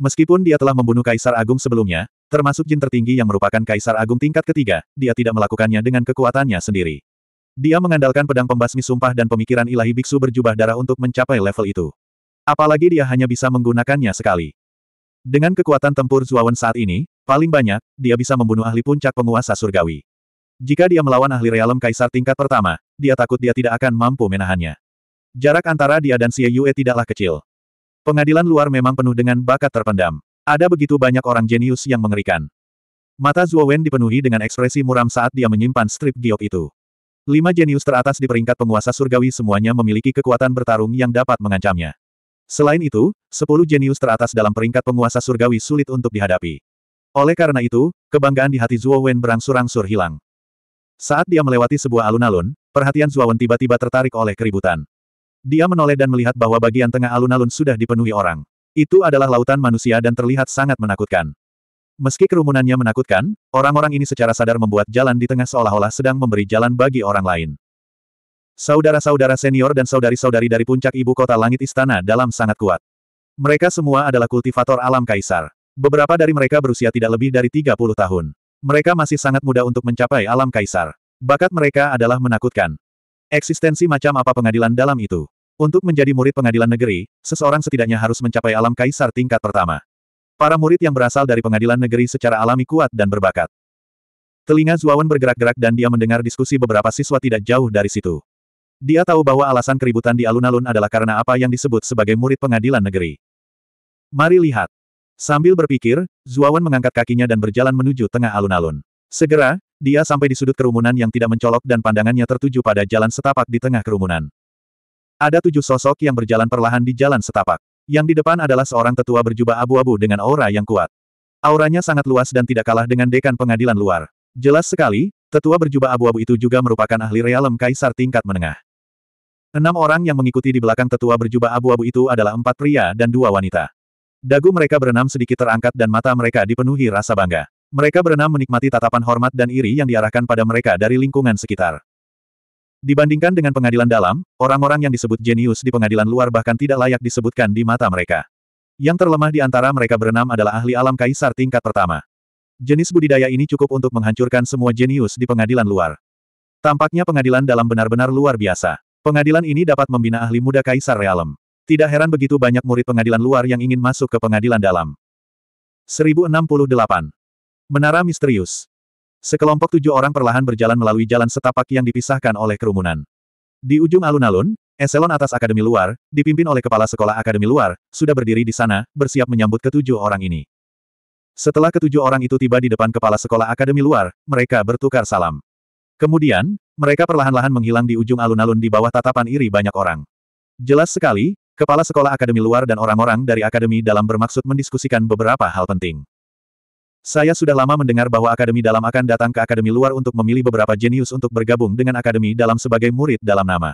Meskipun dia telah membunuh kaisar agung sebelumnya, termasuk jin tertinggi yang merupakan kaisar agung tingkat ketiga, dia tidak melakukannya dengan kekuatannya sendiri. Dia mengandalkan pedang pembasmi sumpah dan pemikiran ilahi biksu berjubah darah untuk mencapai level itu. Apalagi dia hanya bisa menggunakannya sekali. Dengan kekuatan tempur Zuawan saat ini, paling banyak, dia bisa membunuh ahli puncak penguasa surgawi. Jika dia melawan ahli realem kaisar tingkat pertama, dia takut dia tidak akan mampu menahannya. Jarak antara dia dan Xie Yue tidaklah kecil. Pengadilan luar memang penuh dengan bakat terpendam. Ada begitu banyak orang jenius yang mengerikan. Mata Zuowen dipenuhi dengan ekspresi muram saat dia menyimpan strip giok itu. Lima jenius teratas di peringkat penguasa surgawi semuanya memiliki kekuatan bertarung yang dapat mengancamnya. Selain itu, sepuluh jenius teratas dalam peringkat penguasa surgawi sulit untuk dihadapi. Oleh karena itu, kebanggaan di hati Zuo Wen berangsur-angsur hilang. Saat dia melewati sebuah alun-alun, perhatian Zuo Wen tiba-tiba tertarik oleh keributan. Dia menoleh dan melihat bahwa bagian tengah alun-alun sudah dipenuhi orang. Itu adalah lautan manusia dan terlihat sangat menakutkan. Meski kerumunannya menakutkan, orang-orang ini secara sadar membuat jalan di tengah seolah-olah sedang memberi jalan bagi orang lain. Saudara-saudara senior dan saudari-saudari dari puncak ibu kota langit istana dalam sangat kuat. Mereka semua adalah kultivator alam kaisar. Beberapa dari mereka berusia tidak lebih dari 30 tahun. Mereka masih sangat muda untuk mencapai alam kaisar. Bakat mereka adalah menakutkan. Eksistensi macam apa pengadilan dalam itu? Untuk menjadi murid pengadilan negeri, seseorang setidaknya harus mencapai alam kaisar tingkat pertama. Para murid yang berasal dari pengadilan negeri secara alami kuat dan berbakat. Telinga Zuawan bergerak-gerak dan dia mendengar diskusi beberapa siswa tidak jauh dari situ. Dia tahu bahwa alasan keributan di alun-alun adalah karena apa yang disebut sebagai murid pengadilan negeri. Mari lihat. Sambil berpikir, Zuawan mengangkat kakinya dan berjalan menuju tengah alun-alun. Segera, dia sampai di sudut kerumunan yang tidak mencolok dan pandangannya tertuju pada jalan setapak di tengah kerumunan. Ada tujuh sosok yang berjalan perlahan di jalan setapak. Yang di depan adalah seorang tetua berjubah abu-abu dengan aura yang kuat. Auranya sangat luas dan tidak kalah dengan dekan pengadilan luar. Jelas sekali, tetua berjubah abu-abu itu juga merupakan ahli realem kaisar tingkat menengah. Enam orang yang mengikuti di belakang tetua berjubah abu-abu itu adalah empat pria dan dua wanita. Dagu mereka berenam sedikit terangkat dan mata mereka dipenuhi rasa bangga. Mereka berenam menikmati tatapan hormat dan iri yang diarahkan pada mereka dari lingkungan sekitar. Dibandingkan dengan pengadilan dalam, orang-orang yang disebut jenius di pengadilan luar bahkan tidak layak disebutkan di mata mereka. Yang terlemah di antara mereka berenam adalah ahli alam kaisar tingkat pertama. Jenis budidaya ini cukup untuk menghancurkan semua jenius di pengadilan luar. Tampaknya pengadilan dalam benar-benar luar biasa. Pengadilan ini dapat membina ahli muda Kaisar Realem. Tidak heran begitu banyak murid pengadilan luar yang ingin masuk ke pengadilan dalam. 1068. Menara Misterius. Sekelompok tujuh orang perlahan berjalan melalui jalan setapak yang dipisahkan oleh kerumunan. Di ujung alun-alun, eselon atas Akademi Luar, dipimpin oleh Kepala Sekolah Akademi Luar, sudah berdiri di sana, bersiap menyambut ketujuh orang ini. Setelah ketujuh orang itu tiba di depan Kepala Sekolah Akademi Luar, mereka bertukar salam. Kemudian, mereka perlahan-lahan menghilang di ujung alun-alun di bawah tatapan iri banyak orang. Jelas sekali, kepala sekolah akademi luar dan orang-orang dari akademi dalam bermaksud mendiskusikan beberapa hal penting. Saya sudah lama mendengar bahwa akademi dalam akan datang ke akademi luar untuk memilih beberapa jenius untuk bergabung dengan akademi dalam sebagai murid dalam nama.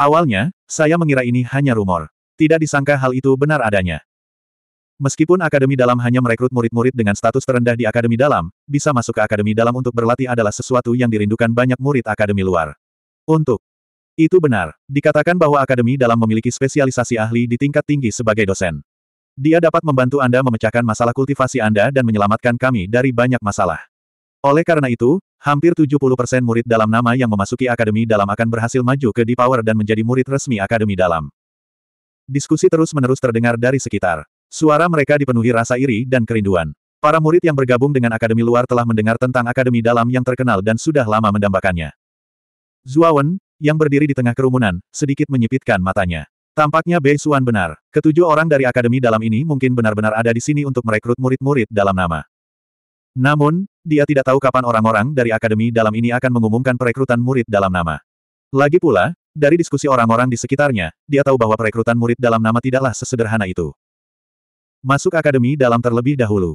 Awalnya, saya mengira ini hanya rumor. Tidak disangka hal itu benar adanya. Meskipun Akademi Dalam hanya merekrut murid-murid dengan status terendah di Akademi Dalam, bisa masuk ke Akademi Dalam untuk berlatih adalah sesuatu yang dirindukan banyak murid Akademi luar. Untuk itu benar, dikatakan bahwa Akademi Dalam memiliki spesialisasi ahli di tingkat tinggi sebagai dosen. Dia dapat membantu Anda memecahkan masalah kultivasi Anda dan menyelamatkan kami dari banyak masalah. Oleh karena itu, hampir 70% murid dalam nama yang memasuki Akademi Dalam akan berhasil maju ke Deep power dan menjadi murid resmi Akademi Dalam. Diskusi terus-menerus terdengar dari sekitar. Suara mereka dipenuhi rasa iri dan kerinduan. Para murid yang bergabung dengan akademi luar telah mendengar tentang akademi dalam yang terkenal dan sudah lama mendambakannya. Zuawan, yang berdiri di tengah kerumunan, sedikit menyipitkan matanya. Tampaknya Bei Suan benar. Ketujuh orang dari akademi dalam ini mungkin benar-benar ada di sini untuk merekrut murid-murid dalam nama. Namun, dia tidak tahu kapan orang-orang dari akademi dalam ini akan mengumumkan perekrutan murid dalam nama. Lagi pula, dari diskusi orang-orang di sekitarnya, dia tahu bahwa perekrutan murid dalam nama tidaklah sesederhana itu. Masuk akademi dalam terlebih dahulu.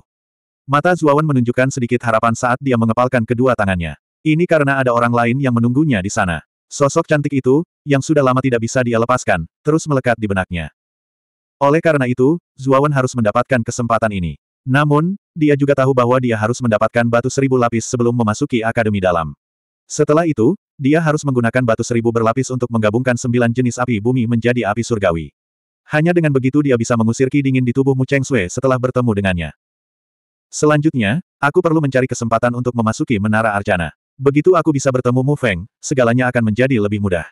Mata Zuawan menunjukkan sedikit harapan saat dia mengepalkan kedua tangannya. Ini karena ada orang lain yang menunggunya di sana. Sosok cantik itu, yang sudah lama tidak bisa dia lepaskan, terus melekat di benaknya. Oleh karena itu, Zuawan harus mendapatkan kesempatan ini. Namun, dia juga tahu bahwa dia harus mendapatkan batu seribu lapis sebelum memasuki Akademi Dalam. Setelah itu, dia harus menggunakan batu seribu berlapis untuk menggabungkan sembilan jenis api bumi menjadi api surgawi. Hanya dengan begitu dia bisa mengusir ki dingin di tubuh Mu Cheng Sui setelah bertemu dengannya. Selanjutnya, aku perlu mencari kesempatan untuk memasuki Menara Arcana. Begitu aku bisa bertemu Mu Feng, segalanya akan menjadi lebih mudah.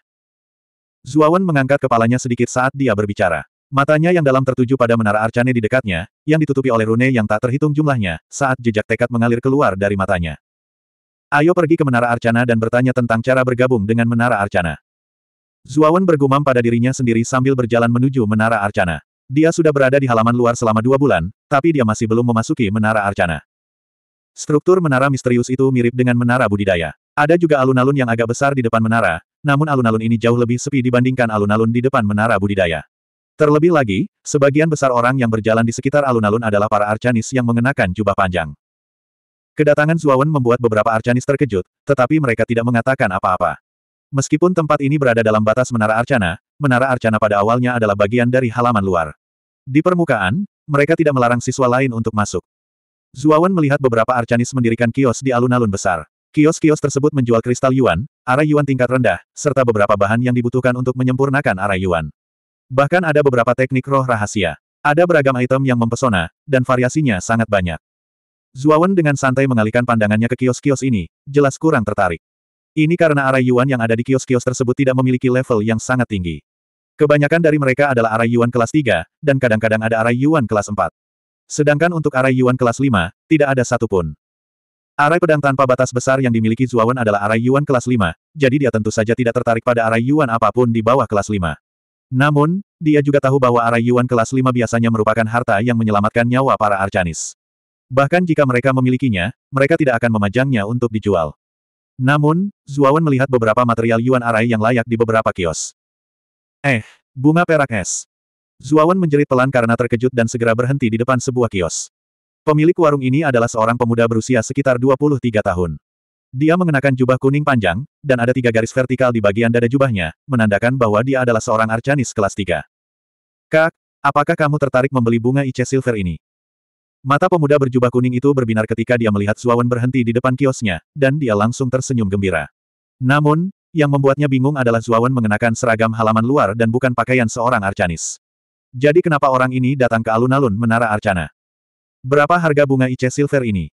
Zuawan mengangkat kepalanya sedikit saat dia berbicara. Matanya yang dalam tertuju pada menara Arcana di dekatnya, yang ditutupi oleh rune yang tak terhitung jumlahnya, saat jejak tekad mengalir keluar dari matanya. Ayo pergi ke menara arcana dan bertanya tentang cara bergabung dengan menara arcana. Zuawan bergumam pada dirinya sendiri sambil berjalan menuju Menara Arcana. Dia sudah berada di halaman luar selama dua bulan, tapi dia masih belum memasuki Menara Arcana. Struktur menara misterius itu mirip dengan menara budidaya. Ada juga alun-alun yang agak besar di depan menara, namun alun-alun ini jauh lebih sepi dibandingkan alun-alun di depan menara budidaya. Terlebih lagi, sebagian besar orang yang berjalan di sekitar alun-alun adalah para arcanis yang mengenakan jubah panjang. Kedatangan Zuawan membuat beberapa arcanis terkejut, tetapi mereka tidak mengatakan apa-apa. Meskipun tempat ini berada dalam batas Menara Arcana, Menara Arcana pada awalnya adalah bagian dari halaman luar. Di permukaan, mereka tidak melarang siswa lain untuk masuk. Zuawan melihat beberapa Arcanis mendirikan kios di alun-alun besar. Kios-kios tersebut menjual kristal yuan, arai yuan tingkat rendah, serta beberapa bahan yang dibutuhkan untuk menyempurnakan arai yuan. Bahkan ada beberapa teknik roh rahasia. Ada beragam item yang mempesona, dan variasinya sangat banyak. Zuawan dengan santai mengalihkan pandangannya ke kios-kios ini, jelas kurang tertarik. Ini karena arah Yuan yang ada di kios-kios tersebut tidak memiliki level yang sangat tinggi. Kebanyakan dari mereka adalah arah Yuan kelas 3, dan kadang-kadang ada arah Yuan kelas 4. Sedangkan untuk arah Yuan kelas 5, tidak ada satupun. Arai pedang tanpa batas besar yang dimiliki Zuawan adalah arai Yuan kelas 5, jadi dia tentu saja tidak tertarik pada arai Yuan apapun di bawah kelas 5. Namun, dia juga tahu bahwa arai Yuan kelas 5 biasanya merupakan harta yang menyelamatkan nyawa para Arcanis. Bahkan jika mereka memilikinya, mereka tidak akan memajangnya untuk dijual. Namun, Zuawan melihat beberapa material Yuan Arai yang layak di beberapa kios. Eh, bunga perak es. Zuawan menjerit pelan karena terkejut dan segera berhenti di depan sebuah kios. Pemilik warung ini adalah seorang pemuda berusia sekitar 23 tahun. Dia mengenakan jubah kuning panjang, dan ada tiga garis vertikal di bagian dada jubahnya, menandakan bahwa dia adalah seorang arcanis kelas 3. Kak, apakah kamu tertarik membeli bunga Ice Silver ini? Mata pemuda berjubah kuning itu berbinar ketika dia melihat Suawan berhenti di depan kiosnya, dan dia langsung tersenyum gembira. Namun, yang membuatnya bingung adalah Suawan mengenakan seragam halaman luar dan bukan pakaian seorang Arcanis. Jadi kenapa orang ini datang ke alun-alun Menara Arcana? Berapa harga bunga Ice Silver ini?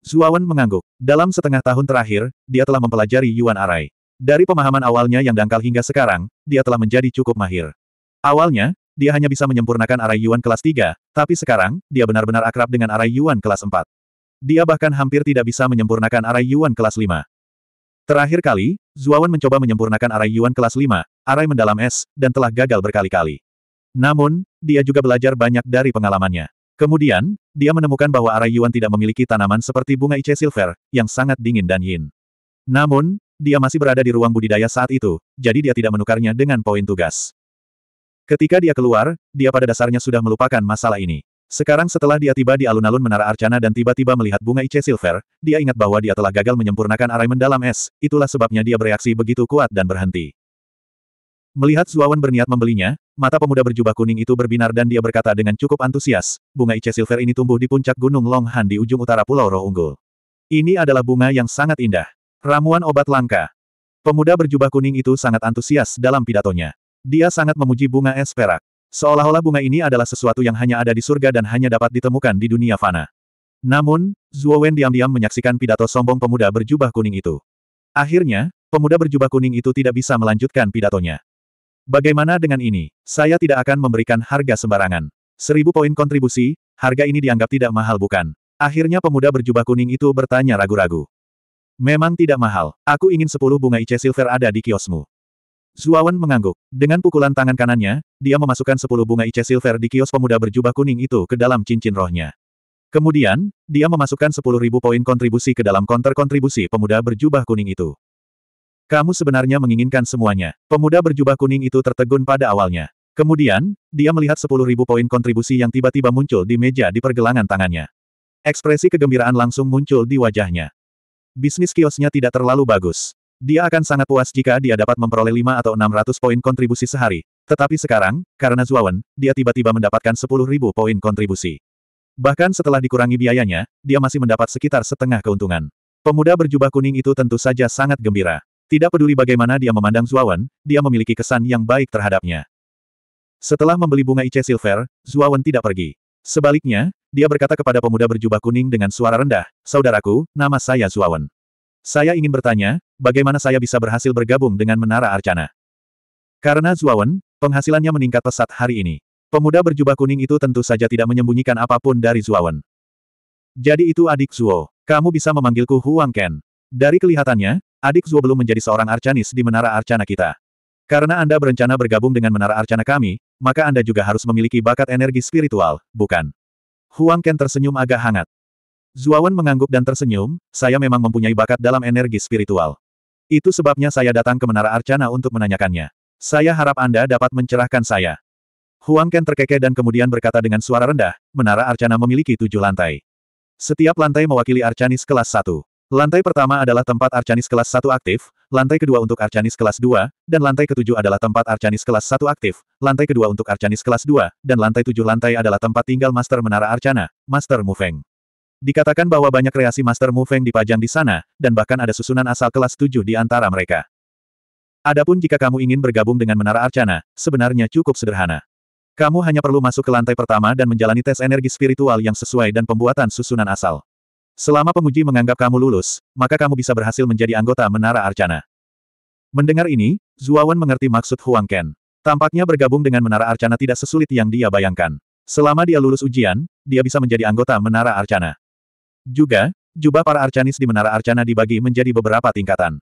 Suawan mengangguk. Dalam setengah tahun terakhir, dia telah mempelajari Yuan Arai. Dari pemahaman awalnya yang dangkal hingga sekarang, dia telah menjadi cukup mahir. Awalnya, dia hanya bisa menyempurnakan arai Yuan kelas 3, tapi sekarang, dia benar-benar akrab dengan arai Yuan kelas 4. Dia bahkan hampir tidak bisa menyempurnakan arai Yuan kelas 5. Terakhir kali, Zuawan mencoba menyempurnakan arai Yuan kelas 5, arai mendalam es, dan telah gagal berkali-kali. Namun, dia juga belajar banyak dari pengalamannya. Kemudian, dia menemukan bahwa arai Yuan tidak memiliki tanaman seperti bunga Ice Silver, yang sangat dingin dan yin. Namun, dia masih berada di ruang budidaya saat itu, jadi dia tidak menukarnya dengan poin tugas. Ketika dia keluar, dia pada dasarnya sudah melupakan masalah ini. Sekarang setelah dia tiba di alun-alun Menara Arcana dan tiba-tiba melihat bunga Ice Silver, dia ingat bahwa dia telah gagal menyempurnakan araimen mendalam es, itulah sebabnya dia bereaksi begitu kuat dan berhenti. Melihat Zuawan berniat membelinya, mata pemuda berjubah kuning itu berbinar dan dia berkata dengan cukup antusias, bunga Ice Silver ini tumbuh di puncak Gunung Longhan di ujung utara Pulau Roh Unggul. Ini adalah bunga yang sangat indah. Ramuan obat langka. Pemuda berjubah kuning itu sangat antusias dalam pidatonya. Dia sangat memuji bunga es perak. Seolah-olah bunga ini adalah sesuatu yang hanya ada di surga dan hanya dapat ditemukan di dunia fana. Namun, Zhuo Wen diam-diam menyaksikan pidato sombong pemuda berjubah kuning itu. Akhirnya, pemuda berjubah kuning itu tidak bisa melanjutkan pidatonya. Bagaimana dengan ini? Saya tidak akan memberikan harga sembarangan. Seribu poin kontribusi, harga ini dianggap tidak mahal bukan? Akhirnya pemuda berjubah kuning itu bertanya ragu-ragu. Memang tidak mahal. Aku ingin sepuluh bunga Ice Silver ada di kiosmu. Zuawan mengangguk. Dengan pukulan tangan kanannya, dia memasukkan sepuluh bunga Ice Silver di kios pemuda berjubah kuning itu ke dalam cincin rohnya. Kemudian, dia memasukkan sepuluh ribu poin kontribusi ke dalam konter kontribusi pemuda berjubah kuning itu. Kamu sebenarnya menginginkan semuanya. Pemuda berjubah kuning itu tertegun pada awalnya. Kemudian, dia melihat sepuluh ribu poin kontribusi yang tiba-tiba muncul di meja di pergelangan tangannya. Ekspresi kegembiraan langsung muncul di wajahnya. Bisnis kiosnya tidak terlalu bagus. Dia akan sangat puas jika dia dapat memperoleh 5 atau 600 poin kontribusi sehari. Tetapi sekarang, karena Zuawan, dia tiba-tiba mendapatkan 10.000 poin kontribusi. Bahkan setelah dikurangi biayanya, dia masih mendapat sekitar setengah keuntungan. Pemuda berjubah kuning itu tentu saja sangat gembira. Tidak peduli bagaimana dia memandang Zuawan, dia memiliki kesan yang baik terhadapnya. Setelah membeli bunga Ice Silver, Zuawan tidak pergi. Sebaliknya, dia berkata kepada pemuda berjubah kuning dengan suara rendah, Saudaraku, nama saya Zuawan. Saya ingin bertanya, bagaimana saya bisa berhasil bergabung dengan Menara Arcana? Karena Zuawan, penghasilannya meningkat pesat hari ini. Pemuda berjubah kuning itu tentu saja tidak menyembunyikan apapun dari Zuawan. Jadi itu adik Zuo. Kamu bisa memanggilku Huang Ken. Dari kelihatannya, adik Zuo belum menjadi seorang arcanis di Menara Arcana kita. Karena Anda berencana bergabung dengan Menara Arcana kami, maka Anda juga harus memiliki bakat energi spiritual, bukan? Huang Ken tersenyum agak hangat. Zuawan mengangguk dan tersenyum, saya memang mempunyai bakat dalam energi spiritual. Itu sebabnya saya datang ke Menara Arcana untuk menanyakannya. Saya harap Anda dapat mencerahkan saya. Huang Ken terkekeh dan kemudian berkata dengan suara rendah, Menara Arcana memiliki tujuh lantai. Setiap lantai mewakili Arcanis kelas 1. Lantai pertama adalah tempat Arcanis kelas 1 aktif, lantai kedua untuk Arcanis kelas 2, dan lantai ketujuh adalah tempat Arcanis kelas 1 aktif, lantai kedua untuk Arcanis kelas 2, dan lantai tujuh lantai adalah tempat tinggal Master Menara Arcana, Master Mufeng. Dikatakan bahwa banyak kreasi Master Mu Feng dipajang di sana, dan bahkan ada susunan asal kelas tujuh di antara mereka. Adapun jika kamu ingin bergabung dengan Menara Arcana, sebenarnya cukup sederhana. Kamu hanya perlu masuk ke lantai pertama dan menjalani tes energi spiritual yang sesuai dan pembuatan susunan asal. Selama penguji menganggap kamu lulus, maka kamu bisa berhasil menjadi anggota Menara Arcana. Mendengar ini, Zuawan mengerti maksud Huang Ken. Tampaknya bergabung dengan Menara Arcana tidak sesulit yang dia bayangkan. Selama dia lulus ujian, dia bisa menjadi anggota Menara Arcana. Juga, jubah para arcanis di Menara Arcana dibagi menjadi beberapa tingkatan.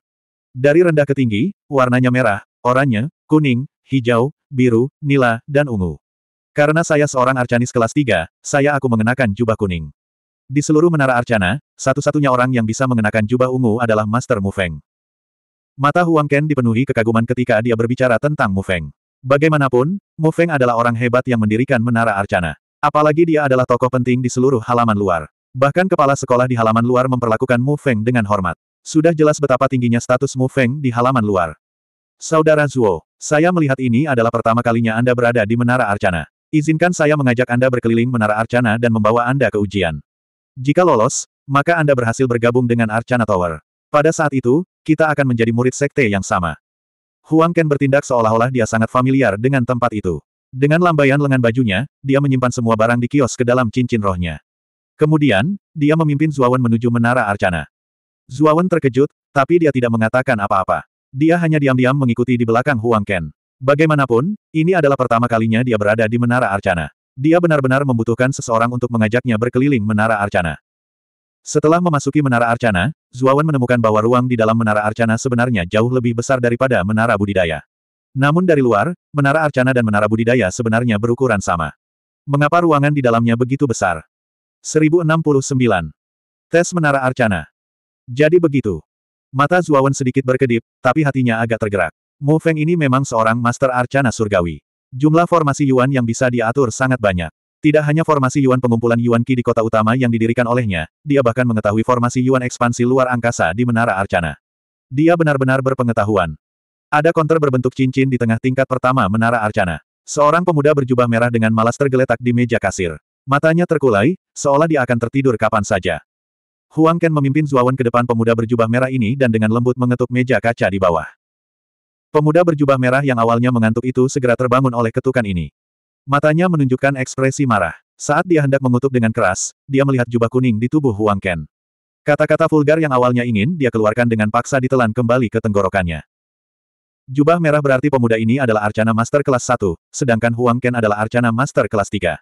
Dari rendah ke tinggi, warnanya merah, oranye, kuning, hijau, biru, nila, dan ungu. Karena saya seorang arcanis kelas 3, saya aku mengenakan jubah kuning. Di seluruh menara arcana, satu-satunya orang yang bisa mengenakan jubah ungu adalah Master Mufeng. Mata Huang Ken dipenuhi kekaguman ketika dia berbicara tentang Mufeng. Bagaimanapun, Mufeng adalah orang hebat yang mendirikan menara arcana. Apalagi dia adalah tokoh penting di seluruh halaman luar. Bahkan kepala sekolah di halaman luar memperlakukan Mu Feng dengan hormat. Sudah jelas betapa tingginya status Mu Feng di halaman luar. Saudara Zuo, saya melihat ini adalah pertama kalinya Anda berada di Menara Arcana. Izinkan saya mengajak Anda berkeliling Menara Arcana dan membawa Anda ke ujian. Jika lolos, maka Anda berhasil bergabung dengan Arcana Tower. Pada saat itu, kita akan menjadi murid sekte yang sama. Huang Ken bertindak seolah-olah dia sangat familiar dengan tempat itu. Dengan lambaian lengan bajunya, dia menyimpan semua barang di kios ke dalam cincin rohnya. Kemudian, dia memimpin Zuawan menuju Menara Arcana. Zuawan terkejut, tapi dia tidak mengatakan apa-apa. Dia hanya diam-diam mengikuti di belakang Huang Ken. Bagaimanapun, ini adalah pertama kalinya dia berada di Menara Arcana. Dia benar-benar membutuhkan seseorang untuk mengajaknya berkeliling Menara Arcana. Setelah memasuki Menara Arcana, Zuawan menemukan bahwa ruang di dalam Menara Arcana sebenarnya jauh lebih besar daripada Menara Budidaya. Namun dari luar, Menara Arcana dan Menara Budidaya sebenarnya berukuran sama. Mengapa ruangan di dalamnya begitu besar? 1069. Tes Menara Arcana. Jadi begitu. Mata Zuawan sedikit berkedip, tapi hatinya agak tergerak. Mu Feng ini memang seorang Master Arcana Surgawi. Jumlah formasi Yuan yang bisa diatur sangat banyak. Tidak hanya formasi Yuan pengumpulan Yuan Qi di kota utama yang didirikan olehnya, dia bahkan mengetahui formasi Yuan ekspansi luar angkasa di Menara Arcana. Dia benar-benar berpengetahuan. Ada konter berbentuk cincin di tengah tingkat pertama Menara Arcana. Seorang pemuda berjubah merah dengan malas tergeletak di meja kasir. Matanya terkulai, seolah dia akan tertidur kapan saja. Huang Ken memimpin Zuawan ke depan pemuda berjubah merah ini dan dengan lembut mengetuk meja kaca di bawah. Pemuda berjubah merah yang awalnya mengantuk itu segera terbangun oleh ketukan ini. Matanya menunjukkan ekspresi marah. Saat dia hendak mengutuk dengan keras, dia melihat jubah kuning di tubuh Huang Ken. Kata-kata vulgar yang awalnya ingin dia keluarkan dengan paksa ditelan kembali ke tenggorokannya. Jubah merah berarti pemuda ini adalah arcana master kelas 1, sedangkan Huang Ken adalah arcana master kelas 3.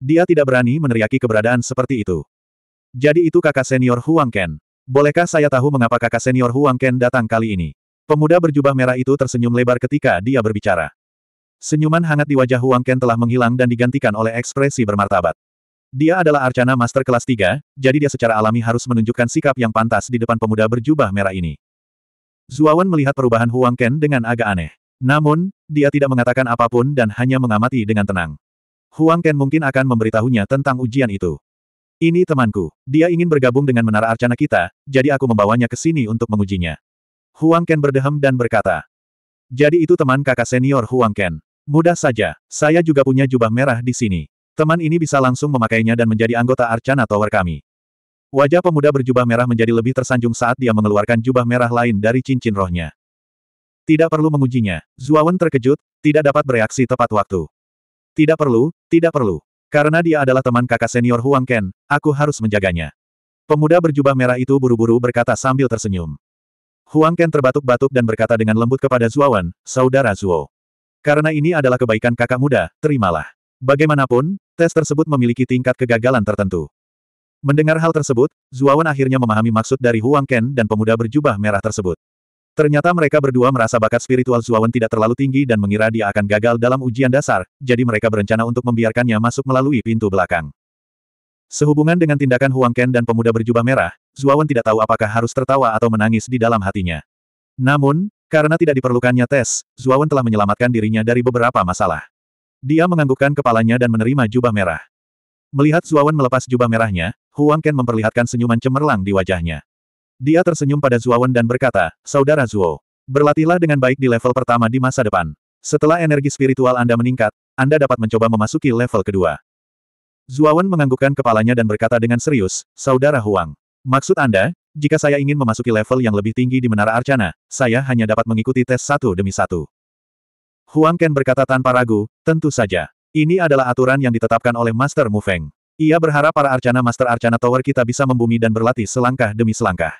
Dia tidak berani meneriaki keberadaan seperti itu. Jadi itu kakak senior Huang Ken. Bolehkah saya tahu mengapa kakak senior Huang Ken datang kali ini? Pemuda berjubah merah itu tersenyum lebar ketika dia berbicara. Senyuman hangat di wajah Huang Ken telah menghilang dan digantikan oleh ekspresi bermartabat. Dia adalah arcana master kelas 3, jadi dia secara alami harus menunjukkan sikap yang pantas di depan pemuda berjubah merah ini. Zuawan melihat perubahan Huang Ken dengan agak aneh. Namun, dia tidak mengatakan apapun dan hanya mengamati dengan tenang. Huang Ken mungkin akan memberitahunya tentang ujian itu. Ini temanku. Dia ingin bergabung dengan menara arcana kita, jadi aku membawanya ke sini untuk mengujinya. Huang Ken berdehem dan berkata. Jadi itu teman kakak senior Huang Ken. Mudah saja, saya juga punya jubah merah di sini. Teman ini bisa langsung memakainya dan menjadi anggota Arcana Tower kami. Wajah pemuda berjubah merah menjadi lebih tersanjung saat dia mengeluarkan jubah merah lain dari cincin rohnya. Tidak perlu mengujinya. Zuawan terkejut, tidak dapat bereaksi tepat waktu. Tidak perlu, tidak perlu. Karena dia adalah teman kakak senior Huang Ken, aku harus menjaganya. Pemuda berjubah merah itu buru-buru berkata sambil tersenyum. Huang Ken terbatuk-batuk dan berkata dengan lembut kepada Zuawan, Saudara Zuo. Karena ini adalah kebaikan kakak muda, terimalah. Bagaimanapun, tes tersebut memiliki tingkat kegagalan tertentu. Mendengar hal tersebut, Zuawan akhirnya memahami maksud dari Huang Ken dan pemuda berjubah merah tersebut. Ternyata mereka berdua merasa bakat spiritual Zuawan tidak terlalu tinggi dan mengira dia akan gagal dalam ujian dasar, jadi mereka berencana untuk membiarkannya masuk melalui pintu belakang. Sehubungan dengan tindakan Huang Ken dan pemuda berjubah merah, Zuawan tidak tahu apakah harus tertawa atau menangis di dalam hatinya. Namun, karena tidak diperlukannya tes, Zuawan telah menyelamatkan dirinya dari beberapa masalah. Dia menganggukkan kepalanya dan menerima jubah merah. Melihat Zuawan melepas jubah merahnya, Huang Ken memperlihatkan senyuman cemerlang di wajahnya. Dia tersenyum pada Zuowen dan berkata, Saudara Zuo, berlatihlah dengan baik di level pertama di masa depan. Setelah energi spiritual Anda meningkat, Anda dapat mencoba memasuki level kedua. Zuowen menganggukkan kepalanya dan berkata dengan serius, Saudara Huang, maksud Anda, jika saya ingin memasuki level yang lebih tinggi di Menara Arcana, saya hanya dapat mengikuti tes satu demi satu. Huang Ken berkata tanpa ragu, tentu saja. Ini adalah aturan yang ditetapkan oleh Master Mu Feng. Ia berharap para Arcana Master Arcana Tower kita bisa membumi dan berlatih selangkah demi selangkah.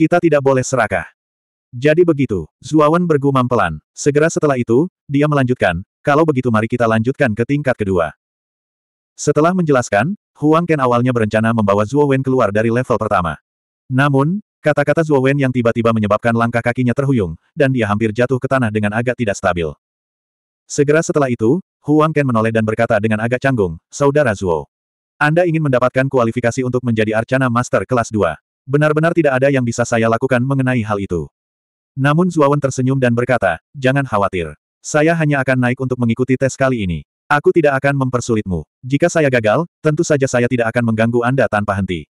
Kita tidak boleh serakah. Jadi begitu, Zuawan bergumam pelan. Segera setelah itu, dia melanjutkan, kalau begitu mari kita lanjutkan ke tingkat kedua. Setelah menjelaskan, Huang Ken awalnya berencana membawa Zuo keluar dari level pertama. Namun, kata-kata Zuo yang tiba-tiba menyebabkan langkah kakinya terhuyung, dan dia hampir jatuh ke tanah dengan agak tidak stabil. Segera setelah itu, Huang Ken menoleh dan berkata dengan agak canggung, Saudara Zuo. Anda ingin mendapatkan kualifikasi untuk menjadi Arcana Master kelas 2. Benar-benar tidak ada yang bisa saya lakukan mengenai hal itu. Namun Zuawan tersenyum dan berkata, jangan khawatir. Saya hanya akan naik untuk mengikuti tes kali ini. Aku tidak akan mempersulitmu. Jika saya gagal, tentu saja saya tidak akan mengganggu Anda tanpa henti.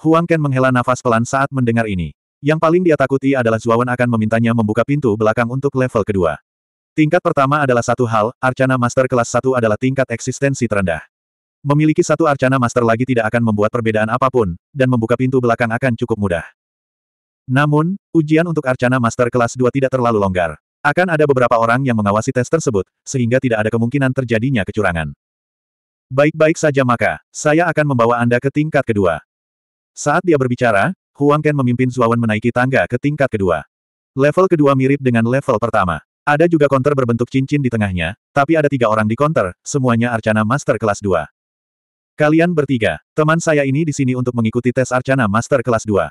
Huang Ken menghela nafas pelan saat mendengar ini. Yang paling dia takuti adalah Zuawan akan memintanya membuka pintu belakang untuk level kedua. Tingkat pertama adalah satu hal, Arcana Master kelas satu adalah tingkat eksistensi terendah. Memiliki satu arcana master lagi tidak akan membuat perbedaan apapun, dan membuka pintu belakang akan cukup mudah. Namun, ujian untuk arcana master kelas 2 tidak terlalu longgar. Akan ada beberapa orang yang mengawasi tes tersebut, sehingga tidak ada kemungkinan terjadinya kecurangan. Baik-baik saja maka, saya akan membawa Anda ke tingkat kedua. Saat dia berbicara, Huang Ken memimpin Zuawan menaiki tangga ke tingkat kedua. Level kedua mirip dengan level pertama. Ada juga konter berbentuk cincin di tengahnya, tapi ada tiga orang di konter, semuanya arcana master kelas 2. Kalian bertiga, teman saya ini di sini untuk mengikuti tes Arcana Master kelas 2.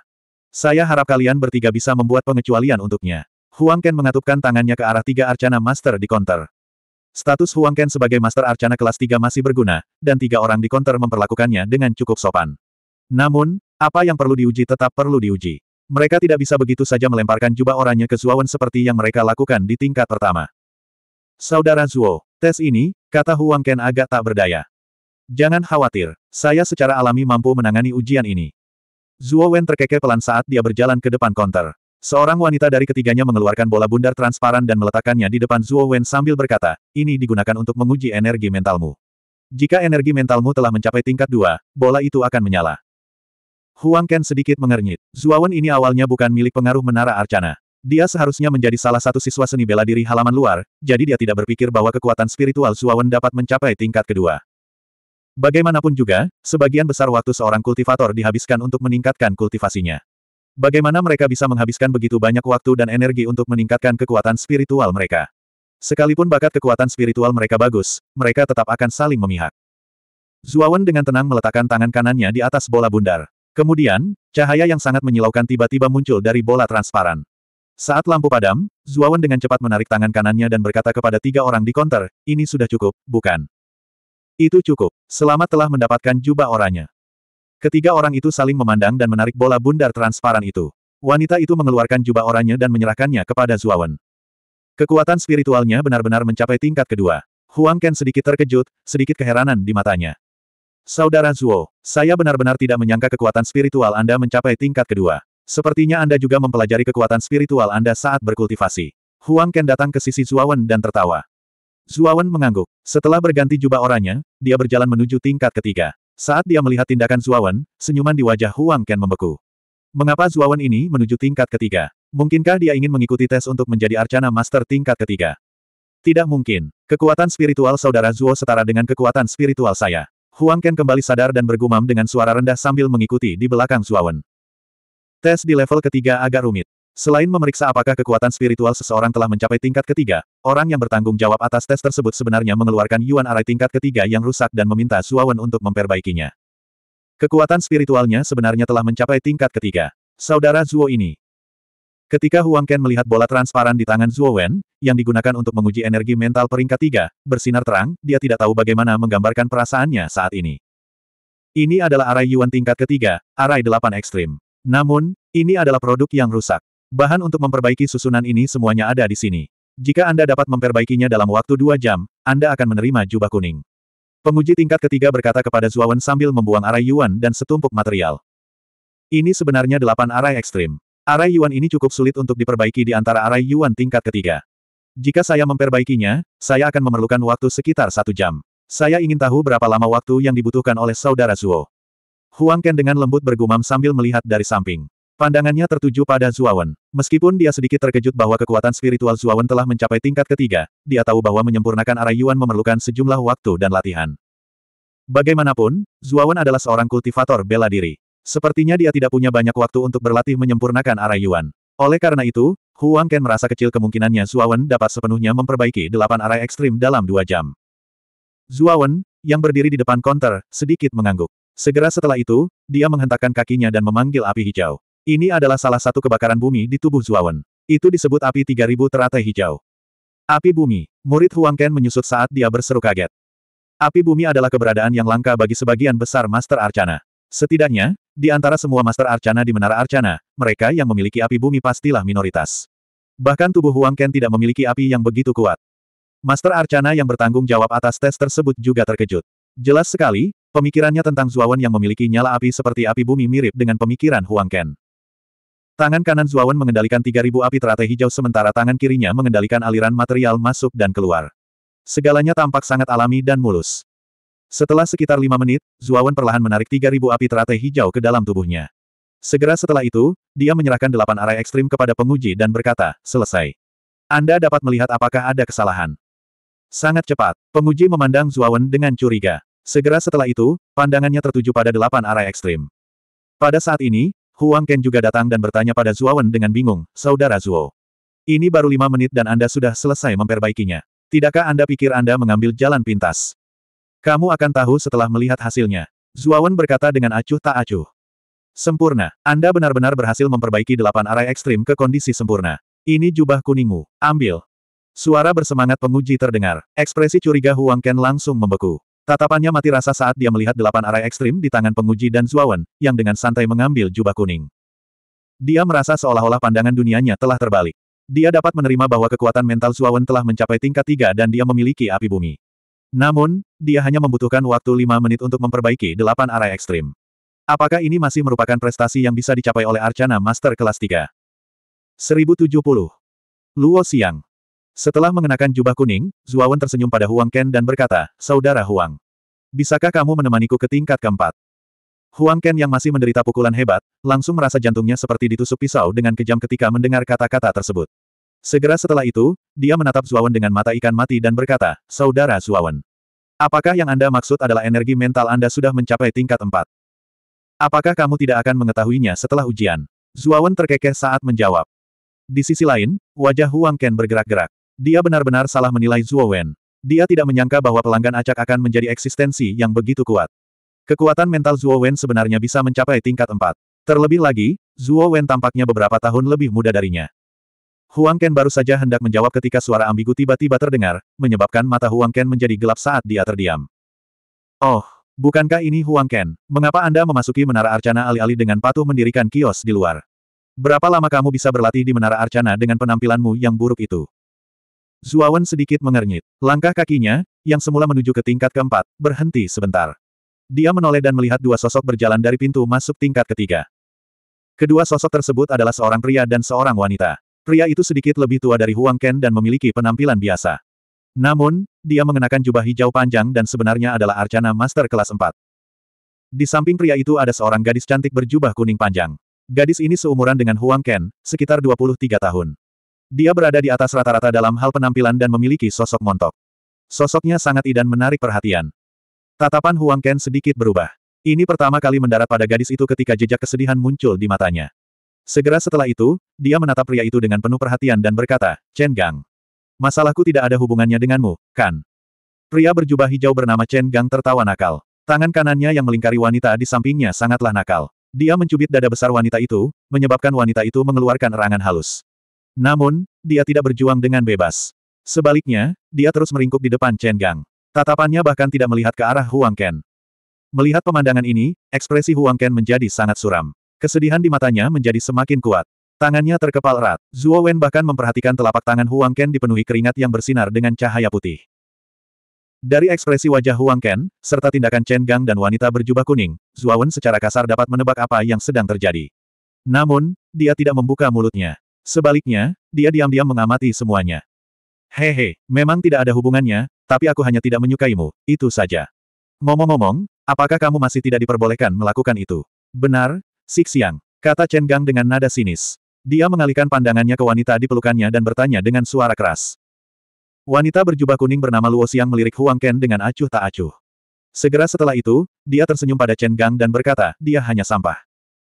Saya harap kalian bertiga bisa membuat pengecualian untuknya. Huang Ken mengatupkan tangannya ke arah tiga Arcana Master di konter. Status Huang Ken sebagai Master Arcana kelas 3 masih berguna, dan tiga orang di konter memperlakukannya dengan cukup sopan. Namun, apa yang perlu diuji tetap perlu diuji. Mereka tidak bisa begitu saja melemparkan jubah orangnya ke Zuowen seperti yang mereka lakukan di tingkat pertama. Saudara Zuo, tes ini, kata Huang Ken agak tak berdaya. Jangan khawatir, saya secara alami mampu menangani ujian ini. Zuo Wen terkekeh pelan saat dia berjalan ke depan konter. Seorang wanita dari ketiganya mengeluarkan bola bundar transparan dan meletakkannya di depan Zuo Wen sambil berkata, ini digunakan untuk menguji energi mentalmu. Jika energi mentalmu telah mencapai tingkat dua, bola itu akan menyala. Huang Ken sedikit mengernyit. Zuo Wen ini awalnya bukan milik pengaruh menara arcana. Dia seharusnya menjadi salah satu siswa seni bela diri halaman luar, jadi dia tidak berpikir bahwa kekuatan spiritual Zuo Wen dapat mencapai tingkat kedua. Bagaimanapun juga, sebagian besar waktu seorang kultivator dihabiskan untuk meningkatkan kultivasinya. Bagaimana mereka bisa menghabiskan begitu banyak waktu dan energi untuk meningkatkan kekuatan spiritual mereka? Sekalipun bakat kekuatan spiritual mereka bagus, mereka tetap akan saling memihak. Zuawan dengan tenang meletakkan tangan kanannya di atas bola bundar. Kemudian, cahaya yang sangat menyilaukan tiba-tiba muncul dari bola transparan. Saat lampu padam, Zuawan dengan cepat menarik tangan kanannya dan berkata kepada tiga orang di konter, ini sudah cukup, bukan? Itu cukup. Selamat telah mendapatkan jubah oranya. Ketiga orang itu saling memandang dan menarik bola bundar transparan itu. Wanita itu mengeluarkan jubah oranya dan menyerahkannya kepada Zuawan. Kekuatan spiritualnya benar-benar mencapai tingkat kedua. Huang Ken sedikit terkejut, sedikit keheranan di matanya. Saudara Zuo, saya benar-benar tidak menyangka kekuatan spiritual Anda mencapai tingkat kedua. Sepertinya Anda juga mempelajari kekuatan spiritual Anda saat berkultivasi. Huang Ken datang ke sisi Zuawan dan tertawa. Zuawan mengangguk. Setelah berganti jubah oranya, dia berjalan menuju tingkat ketiga. Saat dia melihat tindakan Zuawan, senyuman di wajah Huang Ken membeku. Mengapa Zuawan ini menuju tingkat ketiga? Mungkinkah dia ingin mengikuti tes untuk menjadi Arcana Master tingkat ketiga? Tidak mungkin. Kekuatan spiritual saudara Zuo setara dengan kekuatan spiritual saya. Huang Ken kembali sadar dan bergumam dengan suara rendah sambil mengikuti di belakang Zuawan. Tes di level ketiga agak rumit. Selain memeriksa apakah kekuatan spiritual seseorang telah mencapai tingkat ketiga, orang yang bertanggung jawab atas tes tersebut sebenarnya mengeluarkan Yuan Arai tingkat ketiga yang rusak dan meminta Suawan untuk memperbaikinya. Kekuatan spiritualnya sebenarnya telah mencapai tingkat ketiga. Saudara Zuo ini. Ketika Huang Ken melihat bola transparan di tangan Zuo Wen, yang digunakan untuk menguji energi mental peringkat tiga, bersinar terang, dia tidak tahu bagaimana menggambarkan perasaannya saat ini. Ini adalah arai Yuan tingkat ketiga, arai delapan ekstrim. Namun, ini adalah produk yang rusak. Bahan untuk memperbaiki susunan ini semuanya ada di sini. Jika Anda dapat memperbaikinya dalam waktu dua jam, Anda akan menerima jubah kuning. Pemuji tingkat ketiga berkata kepada Zuawan sambil membuang arai Yuan dan setumpuk material. Ini sebenarnya delapan arai ekstrim. Arai Yuan ini cukup sulit untuk diperbaiki di antara arai Yuan tingkat ketiga. Jika saya memperbaikinya, saya akan memerlukan waktu sekitar satu jam. Saya ingin tahu berapa lama waktu yang dibutuhkan oleh saudara Zuo. Huang Ken dengan lembut bergumam sambil melihat dari samping. Pandangannya tertuju pada Zuawan. Meskipun dia sedikit terkejut bahwa kekuatan spiritual Zuawan telah mencapai tingkat ketiga, dia tahu bahwa menyempurnakan arah Yuan memerlukan sejumlah waktu dan latihan. Bagaimanapun, Zuawan adalah seorang kultivator bela diri. Sepertinya dia tidak punya banyak waktu untuk berlatih menyempurnakan arah Yuan. Oleh karena itu, Huang Ken merasa kecil kemungkinannya Zuawan dapat sepenuhnya memperbaiki delapan arah ekstrim dalam dua jam. Zuawan, yang berdiri di depan konter, sedikit mengangguk. Segera setelah itu, dia menghentakkan kakinya dan memanggil api hijau. Ini adalah salah satu kebakaran bumi di tubuh Zuawan. Itu disebut api 3000 teratai hijau. Api bumi. Murid Huang Ken menyusut saat dia berseru kaget. Api bumi adalah keberadaan yang langka bagi sebagian besar Master Arcana. Setidaknya, di antara semua Master Arcana di Menara Arcana, mereka yang memiliki api bumi pastilah minoritas. Bahkan tubuh Huang Ken tidak memiliki api yang begitu kuat. Master Arcana yang bertanggung jawab atas tes tersebut juga terkejut. Jelas sekali, pemikirannya tentang Zuawan yang memiliki nyala api seperti api bumi mirip dengan pemikiran Huang Ken. Tangan kanan Zuawan mengendalikan 3000 api teratai hijau sementara tangan kirinya mengendalikan aliran material masuk dan keluar. Segalanya tampak sangat alami dan mulus. Setelah sekitar lima menit, Zuawan perlahan menarik 3000 api teratai hijau ke dalam tubuhnya. Segera setelah itu, dia menyerahkan delapan arai ekstrim kepada penguji dan berkata, selesai. Anda dapat melihat apakah ada kesalahan. Sangat cepat, penguji memandang Zuawan dengan curiga. Segera setelah itu, pandangannya tertuju pada delapan arai ekstrim. Pada saat ini, Huang Ken juga datang dan bertanya pada Wen dengan bingung, Saudara Zuo. Ini baru lima menit dan Anda sudah selesai memperbaikinya. Tidakkah Anda pikir Anda mengambil jalan pintas? Kamu akan tahu setelah melihat hasilnya. Wen berkata dengan acuh tak acuh. Sempurna. Anda benar-benar berhasil memperbaiki delapan arai ekstrim ke kondisi sempurna. Ini jubah kuningmu. Ambil. Suara bersemangat penguji terdengar. Ekspresi curiga Huang Ken langsung membeku. Tatapannya mati rasa saat dia melihat delapan arai ekstrim di tangan penguji dan Zuawan, yang dengan santai mengambil jubah kuning. Dia merasa seolah-olah pandangan dunianya telah terbalik. Dia dapat menerima bahwa kekuatan mental Zuawan telah mencapai tingkat tiga dan dia memiliki api bumi. Namun, dia hanya membutuhkan waktu lima menit untuk memperbaiki delapan arai ekstrim. Apakah ini masih merupakan prestasi yang bisa dicapai oleh Arcana Master kelas tiga? 1070. Luo Siang. Setelah mengenakan jubah kuning, Zuawan tersenyum pada Huang Ken dan berkata, Saudara Huang. Bisakah kamu menemaniku ke tingkat keempat? Huang Ken yang masih menderita pukulan hebat, langsung merasa jantungnya seperti ditusuk pisau dengan kejam ketika mendengar kata-kata tersebut. Segera setelah itu, dia menatap Zuawan dengan mata ikan mati dan berkata, Saudara Zuawan. Apakah yang Anda maksud adalah energi mental Anda sudah mencapai tingkat empat? Apakah kamu tidak akan mengetahuinya setelah ujian? Zuawan terkekeh saat menjawab. Di sisi lain, wajah Huang Ken bergerak-gerak. Dia benar-benar salah menilai Zhuo Wen. Dia tidak menyangka bahwa pelanggan acak akan menjadi eksistensi yang begitu kuat. Kekuatan mental Zhuo Wen sebenarnya bisa mencapai tingkat 4. Terlebih lagi, Zhuo Wen tampaknya beberapa tahun lebih muda darinya. Huang Ken baru saja hendak menjawab ketika suara ambigu tiba-tiba terdengar, menyebabkan mata Huang Ken menjadi gelap saat dia terdiam. Oh, bukankah ini Huang Ken? Mengapa Anda memasuki Menara Arcana alih-alih dengan patuh mendirikan kios di luar? Berapa lama kamu bisa berlatih di Menara Arcana dengan penampilanmu yang buruk itu? Zuawan sedikit mengernyit. Langkah kakinya, yang semula menuju ke tingkat keempat, berhenti sebentar. Dia menoleh dan melihat dua sosok berjalan dari pintu masuk tingkat ketiga. Kedua sosok tersebut adalah seorang pria dan seorang wanita. Pria itu sedikit lebih tua dari Huang Ken dan memiliki penampilan biasa. Namun, dia mengenakan jubah hijau panjang dan sebenarnya adalah Arcana Master kelas 4. Di samping pria itu ada seorang gadis cantik berjubah kuning panjang. Gadis ini seumuran dengan Huang Ken, sekitar 23 tahun. Dia berada di atas rata-rata dalam hal penampilan dan memiliki sosok montok. Sosoknya sangat idan menarik perhatian. Tatapan Huang Ken sedikit berubah. Ini pertama kali mendarat pada gadis itu ketika jejak kesedihan muncul di matanya. Segera setelah itu, dia menatap pria itu dengan penuh perhatian dan berkata, Chen Gang. Masalahku tidak ada hubungannya denganmu, kan? Pria berjubah hijau bernama Chen Gang tertawa nakal. Tangan kanannya yang melingkari wanita di sampingnya sangatlah nakal. Dia mencubit dada besar wanita itu, menyebabkan wanita itu mengeluarkan erangan halus. Namun, dia tidak berjuang dengan bebas. Sebaliknya, dia terus meringkuk di depan Chen Gang. Tatapannya bahkan tidak melihat ke arah Huang Ken. Melihat pemandangan ini, ekspresi Huang Ken menjadi sangat suram. Kesedihan di matanya menjadi semakin kuat. Tangannya terkepal erat. Zuo Wen bahkan memperhatikan telapak tangan Huang Ken dipenuhi keringat yang bersinar dengan cahaya putih. Dari ekspresi wajah Huang Ken, serta tindakan Chen Gang dan wanita berjubah kuning, Zuo Wen secara kasar dapat menebak apa yang sedang terjadi. Namun, dia tidak membuka mulutnya. Sebaliknya, dia diam-diam mengamati semuanya. Hehe, memang tidak ada hubungannya, tapi aku hanya tidak menyukaimu, itu saja. Ngomong-ngomong, apakah kamu masih tidak diperbolehkan melakukan itu? Benar, Siksiang, kata Chen Gang dengan nada sinis. Dia mengalihkan pandangannya ke wanita di pelukannya dan bertanya dengan suara keras. Wanita berjubah kuning bernama Luo Xiang melirik Huang Ken dengan acuh tak acuh. Segera setelah itu, dia tersenyum pada Chen Gang dan berkata, dia hanya sampah.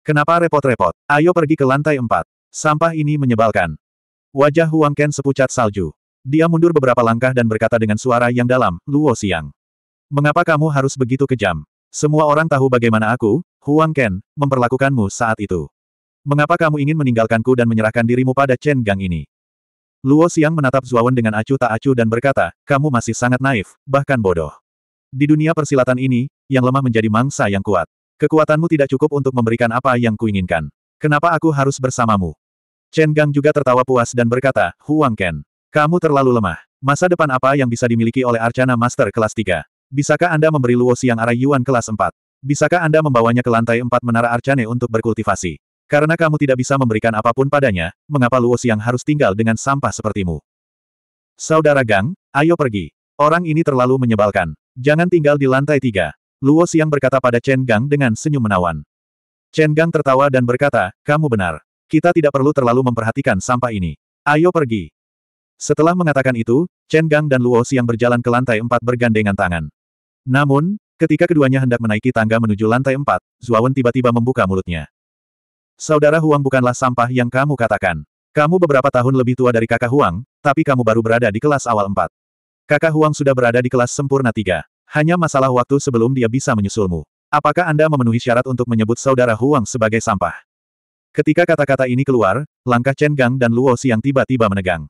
Kenapa repot-repot? Ayo pergi ke lantai empat. Sampah ini menyebalkan. Wajah Huang Ken sepucat salju. Dia mundur beberapa langkah dan berkata dengan suara yang dalam, Luo Siang. Mengapa kamu harus begitu kejam? Semua orang tahu bagaimana aku, Huang Ken, memperlakukanmu saat itu. Mengapa kamu ingin meninggalkanku dan menyerahkan dirimu pada Chen Gang ini? Luo Siang menatap Zuawan dengan acuh tak acuh dan berkata, kamu masih sangat naif, bahkan bodoh. Di dunia persilatan ini, yang lemah menjadi mangsa yang kuat. Kekuatanmu tidak cukup untuk memberikan apa yang kuinginkan. Kenapa aku harus bersamamu? Chen Gang juga tertawa puas dan berkata, Huang Ken, kamu terlalu lemah. Masa depan apa yang bisa dimiliki oleh Arcana Master kelas 3? Bisakah Anda memberi Luo Siang arah Yuan kelas 4? Bisakah Anda membawanya ke lantai 4 menara Arcane untuk berkultivasi? Karena kamu tidak bisa memberikan apapun padanya, mengapa Luo Siang harus tinggal dengan sampah sepertimu? Saudara Gang, ayo pergi. Orang ini terlalu menyebalkan. Jangan tinggal di lantai tiga. Luo Siang berkata pada Chen Gang dengan senyum menawan. Chen Gang tertawa dan berkata, kamu benar. Kita tidak perlu terlalu memperhatikan sampah ini. Ayo pergi. Setelah mengatakan itu, Chen Gang dan Luo Xiang berjalan ke lantai empat bergandengan tangan. Namun, ketika keduanya hendak menaiki tangga menuju lantai empat, Zuawan tiba-tiba membuka mulutnya. Saudara Huang bukanlah sampah yang kamu katakan. Kamu beberapa tahun lebih tua dari kakak Huang, tapi kamu baru berada di kelas awal empat. Kakak Huang sudah berada di kelas sempurna tiga. Hanya masalah waktu sebelum dia bisa menyusulmu. Apakah Anda memenuhi syarat untuk menyebut saudara Huang sebagai sampah? Ketika kata-kata ini keluar, langkah Chen Gang dan Luo Xiang tiba-tiba menegang.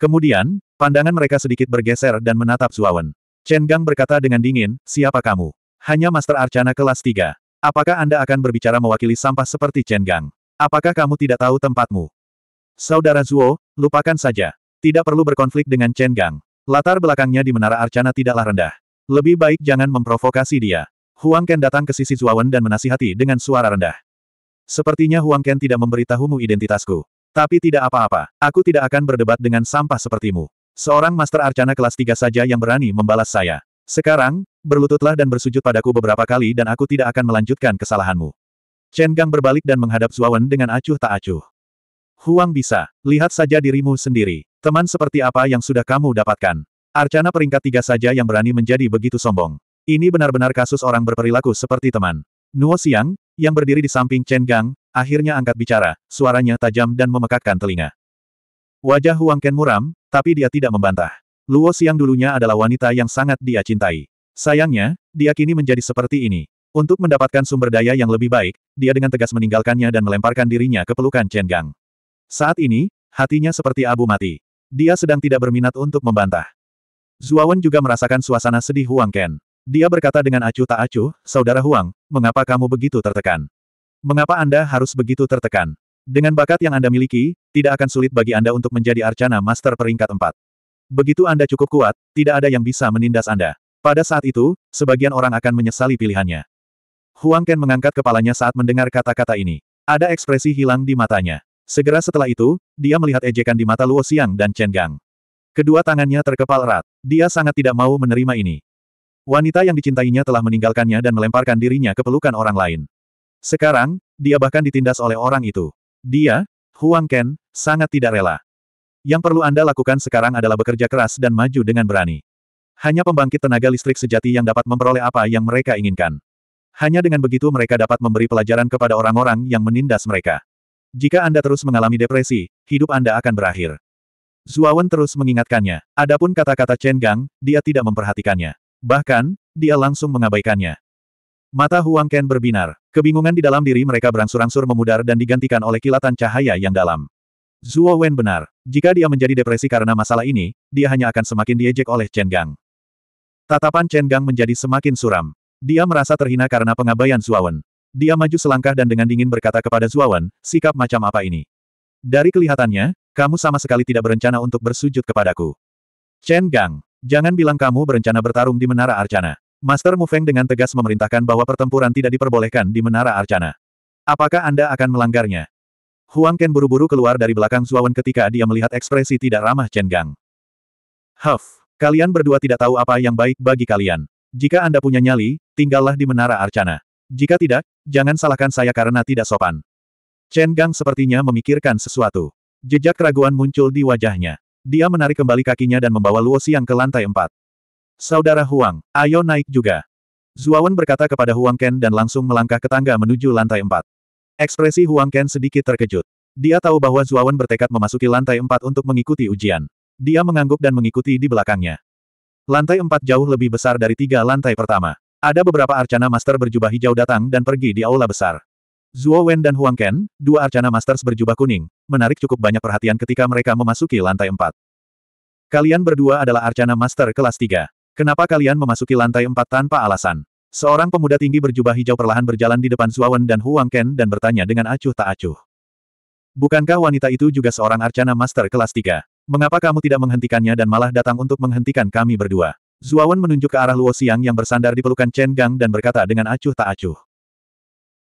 Kemudian, pandangan mereka sedikit bergeser dan menatap Zuawan. Chen Gang berkata dengan dingin, siapa kamu? Hanya Master Arcana kelas 3. Apakah Anda akan berbicara mewakili sampah seperti Chen Gang? Apakah kamu tidak tahu tempatmu? Saudara Zuo, lupakan saja. Tidak perlu berkonflik dengan Chen Gang. Latar belakangnya di Menara Arcana tidaklah rendah. Lebih baik jangan memprovokasi dia. Huang Ken datang ke sisi Zuawan dan menasihati dengan suara rendah. Sepertinya Huang Ken tidak memberitahumu identitasku. Tapi tidak apa-apa, aku tidak akan berdebat dengan sampah sepertimu. Seorang Master Arcana kelas 3 saja yang berani membalas saya. Sekarang, berlututlah dan bersujud padaku beberapa kali dan aku tidak akan melanjutkan kesalahanmu. Chen Gang berbalik dan menghadap Zuawan dengan acuh tak acuh. Huang bisa, lihat saja dirimu sendiri. Teman seperti apa yang sudah kamu dapatkan. Arcana peringkat tiga saja yang berani menjadi begitu sombong. Ini benar-benar kasus orang berperilaku seperti teman. Nuo Xiang, yang berdiri di samping Chen Gang, akhirnya angkat bicara, suaranya tajam dan memekakkan telinga. Wajah Huang Ken muram, tapi dia tidak membantah. Luo Siang dulunya adalah wanita yang sangat dia cintai. Sayangnya, dia kini menjadi seperti ini. Untuk mendapatkan sumber daya yang lebih baik, dia dengan tegas meninggalkannya dan melemparkan dirinya ke pelukan Chen Gang. Saat ini, hatinya seperti abu mati. Dia sedang tidak berminat untuk membantah. Zuawan juga merasakan suasana sedih Huang Ken. Dia berkata dengan acuh tak acuh, Saudara Huang, mengapa kamu begitu tertekan? Mengapa Anda harus begitu tertekan? Dengan bakat yang Anda miliki, tidak akan sulit bagi Anda untuk menjadi Arcana Master peringkat 4. Begitu Anda cukup kuat, tidak ada yang bisa menindas Anda. Pada saat itu, sebagian orang akan menyesali pilihannya. Huang Ken mengangkat kepalanya saat mendengar kata-kata ini. Ada ekspresi hilang di matanya. Segera setelah itu, dia melihat ejekan di mata Luo Siang dan Chen Gang. Kedua tangannya terkepal erat. Dia sangat tidak mau menerima ini. Wanita yang dicintainya telah meninggalkannya dan melemparkan dirinya ke pelukan orang lain. Sekarang, dia bahkan ditindas oleh orang itu. Dia, Huang Ken, sangat tidak rela. Yang perlu Anda lakukan sekarang adalah bekerja keras dan maju dengan berani. Hanya pembangkit tenaga listrik sejati yang dapat memperoleh apa yang mereka inginkan. Hanya dengan begitu mereka dapat memberi pelajaran kepada orang-orang yang menindas mereka. Jika Anda terus mengalami depresi, hidup Anda akan berakhir. Zuawan terus mengingatkannya. Adapun kata-kata Chen Gang, dia tidak memperhatikannya. Bahkan, dia langsung mengabaikannya. Mata Huang Ken berbinar. Kebingungan di dalam diri mereka berangsur-angsur memudar dan digantikan oleh kilatan cahaya yang dalam. Zuo Wen benar. Jika dia menjadi depresi karena masalah ini, dia hanya akan semakin diejek oleh Chen Gang. Tatapan Chen Gang menjadi semakin suram. Dia merasa terhina karena pengabaian Zuo Wen. Dia maju selangkah dan dengan dingin berkata kepada Zuo Wen, sikap macam apa ini? Dari kelihatannya, kamu sama sekali tidak berencana untuk bersujud kepadaku. Chen Gang, Jangan bilang kamu berencana bertarung di Menara Arcana. Master Mu Feng dengan tegas memerintahkan bahwa pertempuran tidak diperbolehkan di Menara Arcana. Apakah Anda akan melanggarnya? Huang Ken buru-buru keluar dari belakang Zuawan ketika dia melihat ekspresi tidak ramah Chen Gang. Huff, kalian berdua tidak tahu apa yang baik bagi kalian. Jika Anda punya nyali, tinggallah di Menara Arcana. Jika tidak, jangan salahkan saya karena tidak sopan. Chen Gang sepertinya memikirkan sesuatu. Jejak keraguan muncul di wajahnya. Dia menarik kembali kakinya dan membawa Luo Xiang ke lantai empat. Saudara Huang, ayo naik juga. Zuawan berkata kepada Huang Ken dan langsung melangkah ke tangga menuju lantai empat. Ekspresi Huang Ken sedikit terkejut. Dia tahu bahwa Zuawan bertekad memasuki lantai empat untuk mengikuti ujian. Dia mengangguk dan mengikuti di belakangnya. Lantai empat jauh lebih besar dari tiga lantai pertama. Ada beberapa arcana master berjubah hijau datang dan pergi di aula besar. Zuo Wen dan Huang Ken, dua arcana masters berjubah kuning, menarik cukup banyak perhatian ketika mereka memasuki lantai empat. Kalian berdua adalah arcana master kelas tiga. Kenapa kalian memasuki lantai empat tanpa alasan? Seorang pemuda tinggi berjubah hijau perlahan berjalan di depan Zuo Wen dan Huang Ken dan bertanya dengan acuh tak acuh. Bukankah wanita itu juga seorang arcana master kelas tiga? Mengapa kamu tidak menghentikannya dan malah datang untuk menghentikan kami berdua? Wen menunjuk ke arah Luo Xiang yang bersandar di pelukan Chen Gang dan berkata dengan acuh tak acuh.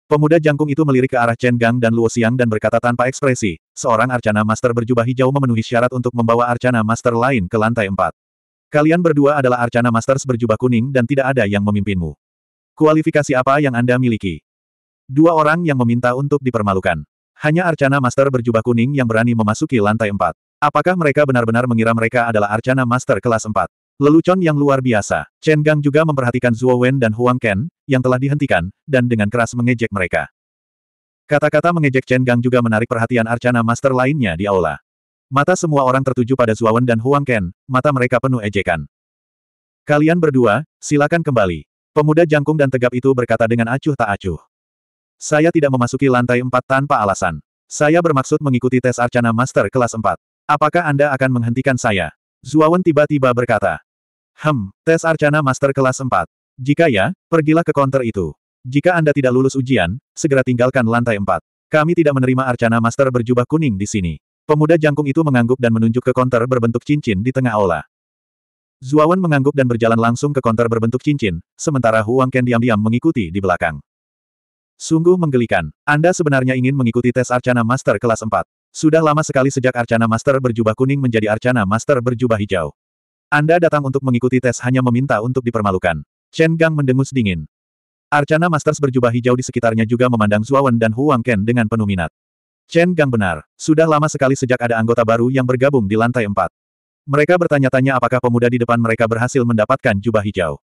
Pemuda jangkung itu melirik ke arah Chen Gang dan Luo Xiang dan berkata tanpa ekspresi, seorang Arcana Master berjubah hijau memenuhi syarat untuk membawa Arcana Master lain ke lantai empat. Kalian berdua adalah Arcana Masters berjubah kuning dan tidak ada yang memimpinmu. Kualifikasi apa yang Anda miliki? Dua orang yang meminta untuk dipermalukan. Hanya Arcana Master berjubah kuning yang berani memasuki lantai empat. Apakah mereka benar-benar mengira mereka adalah Arcana Master kelas empat? Lelucon yang luar biasa. Chen Gang juga memperhatikan Zhuo Wen dan Huang Ken, yang telah dihentikan, dan dengan keras mengejek mereka. Kata-kata mengejek Chen Gang juga menarik perhatian arcana master lainnya di aula. Mata semua orang tertuju pada Zhuo Wen dan Huang Ken, mata mereka penuh ejekan. Kalian berdua, silakan kembali. Pemuda jangkung dan tegap itu berkata dengan acuh tak acuh. Saya tidak memasuki lantai empat tanpa alasan. Saya bermaksud mengikuti tes Arcana Master kelas empat. Apakah Anda akan menghentikan saya? Zuawan tiba-tiba berkata. Hmm, tes Arcana Master kelas 4. Jika ya, pergilah ke konter itu. Jika Anda tidak lulus ujian, segera tinggalkan lantai 4. Kami tidak menerima Arcana Master berjubah kuning di sini. Pemuda jangkung itu mengangguk dan menunjuk ke konter berbentuk cincin di tengah aula. Zuawan mengangguk dan berjalan langsung ke konter berbentuk cincin, sementara Huang Ken diam-diam mengikuti di belakang. Sungguh menggelikan. Anda sebenarnya ingin mengikuti tes Arcana Master kelas 4. Sudah lama sekali sejak Arcana Master berjubah kuning menjadi Arcana Master berjubah hijau. Anda datang untuk mengikuti tes hanya meminta untuk dipermalukan. Chen Gang mendengus dingin. Arcana Masters berjubah hijau di sekitarnya juga memandang Zuawan dan Huang Ken dengan penuh minat. Chen Gang benar, sudah lama sekali sejak ada anggota baru yang bergabung di lantai empat. Mereka bertanya-tanya apakah pemuda di depan mereka berhasil mendapatkan jubah hijau.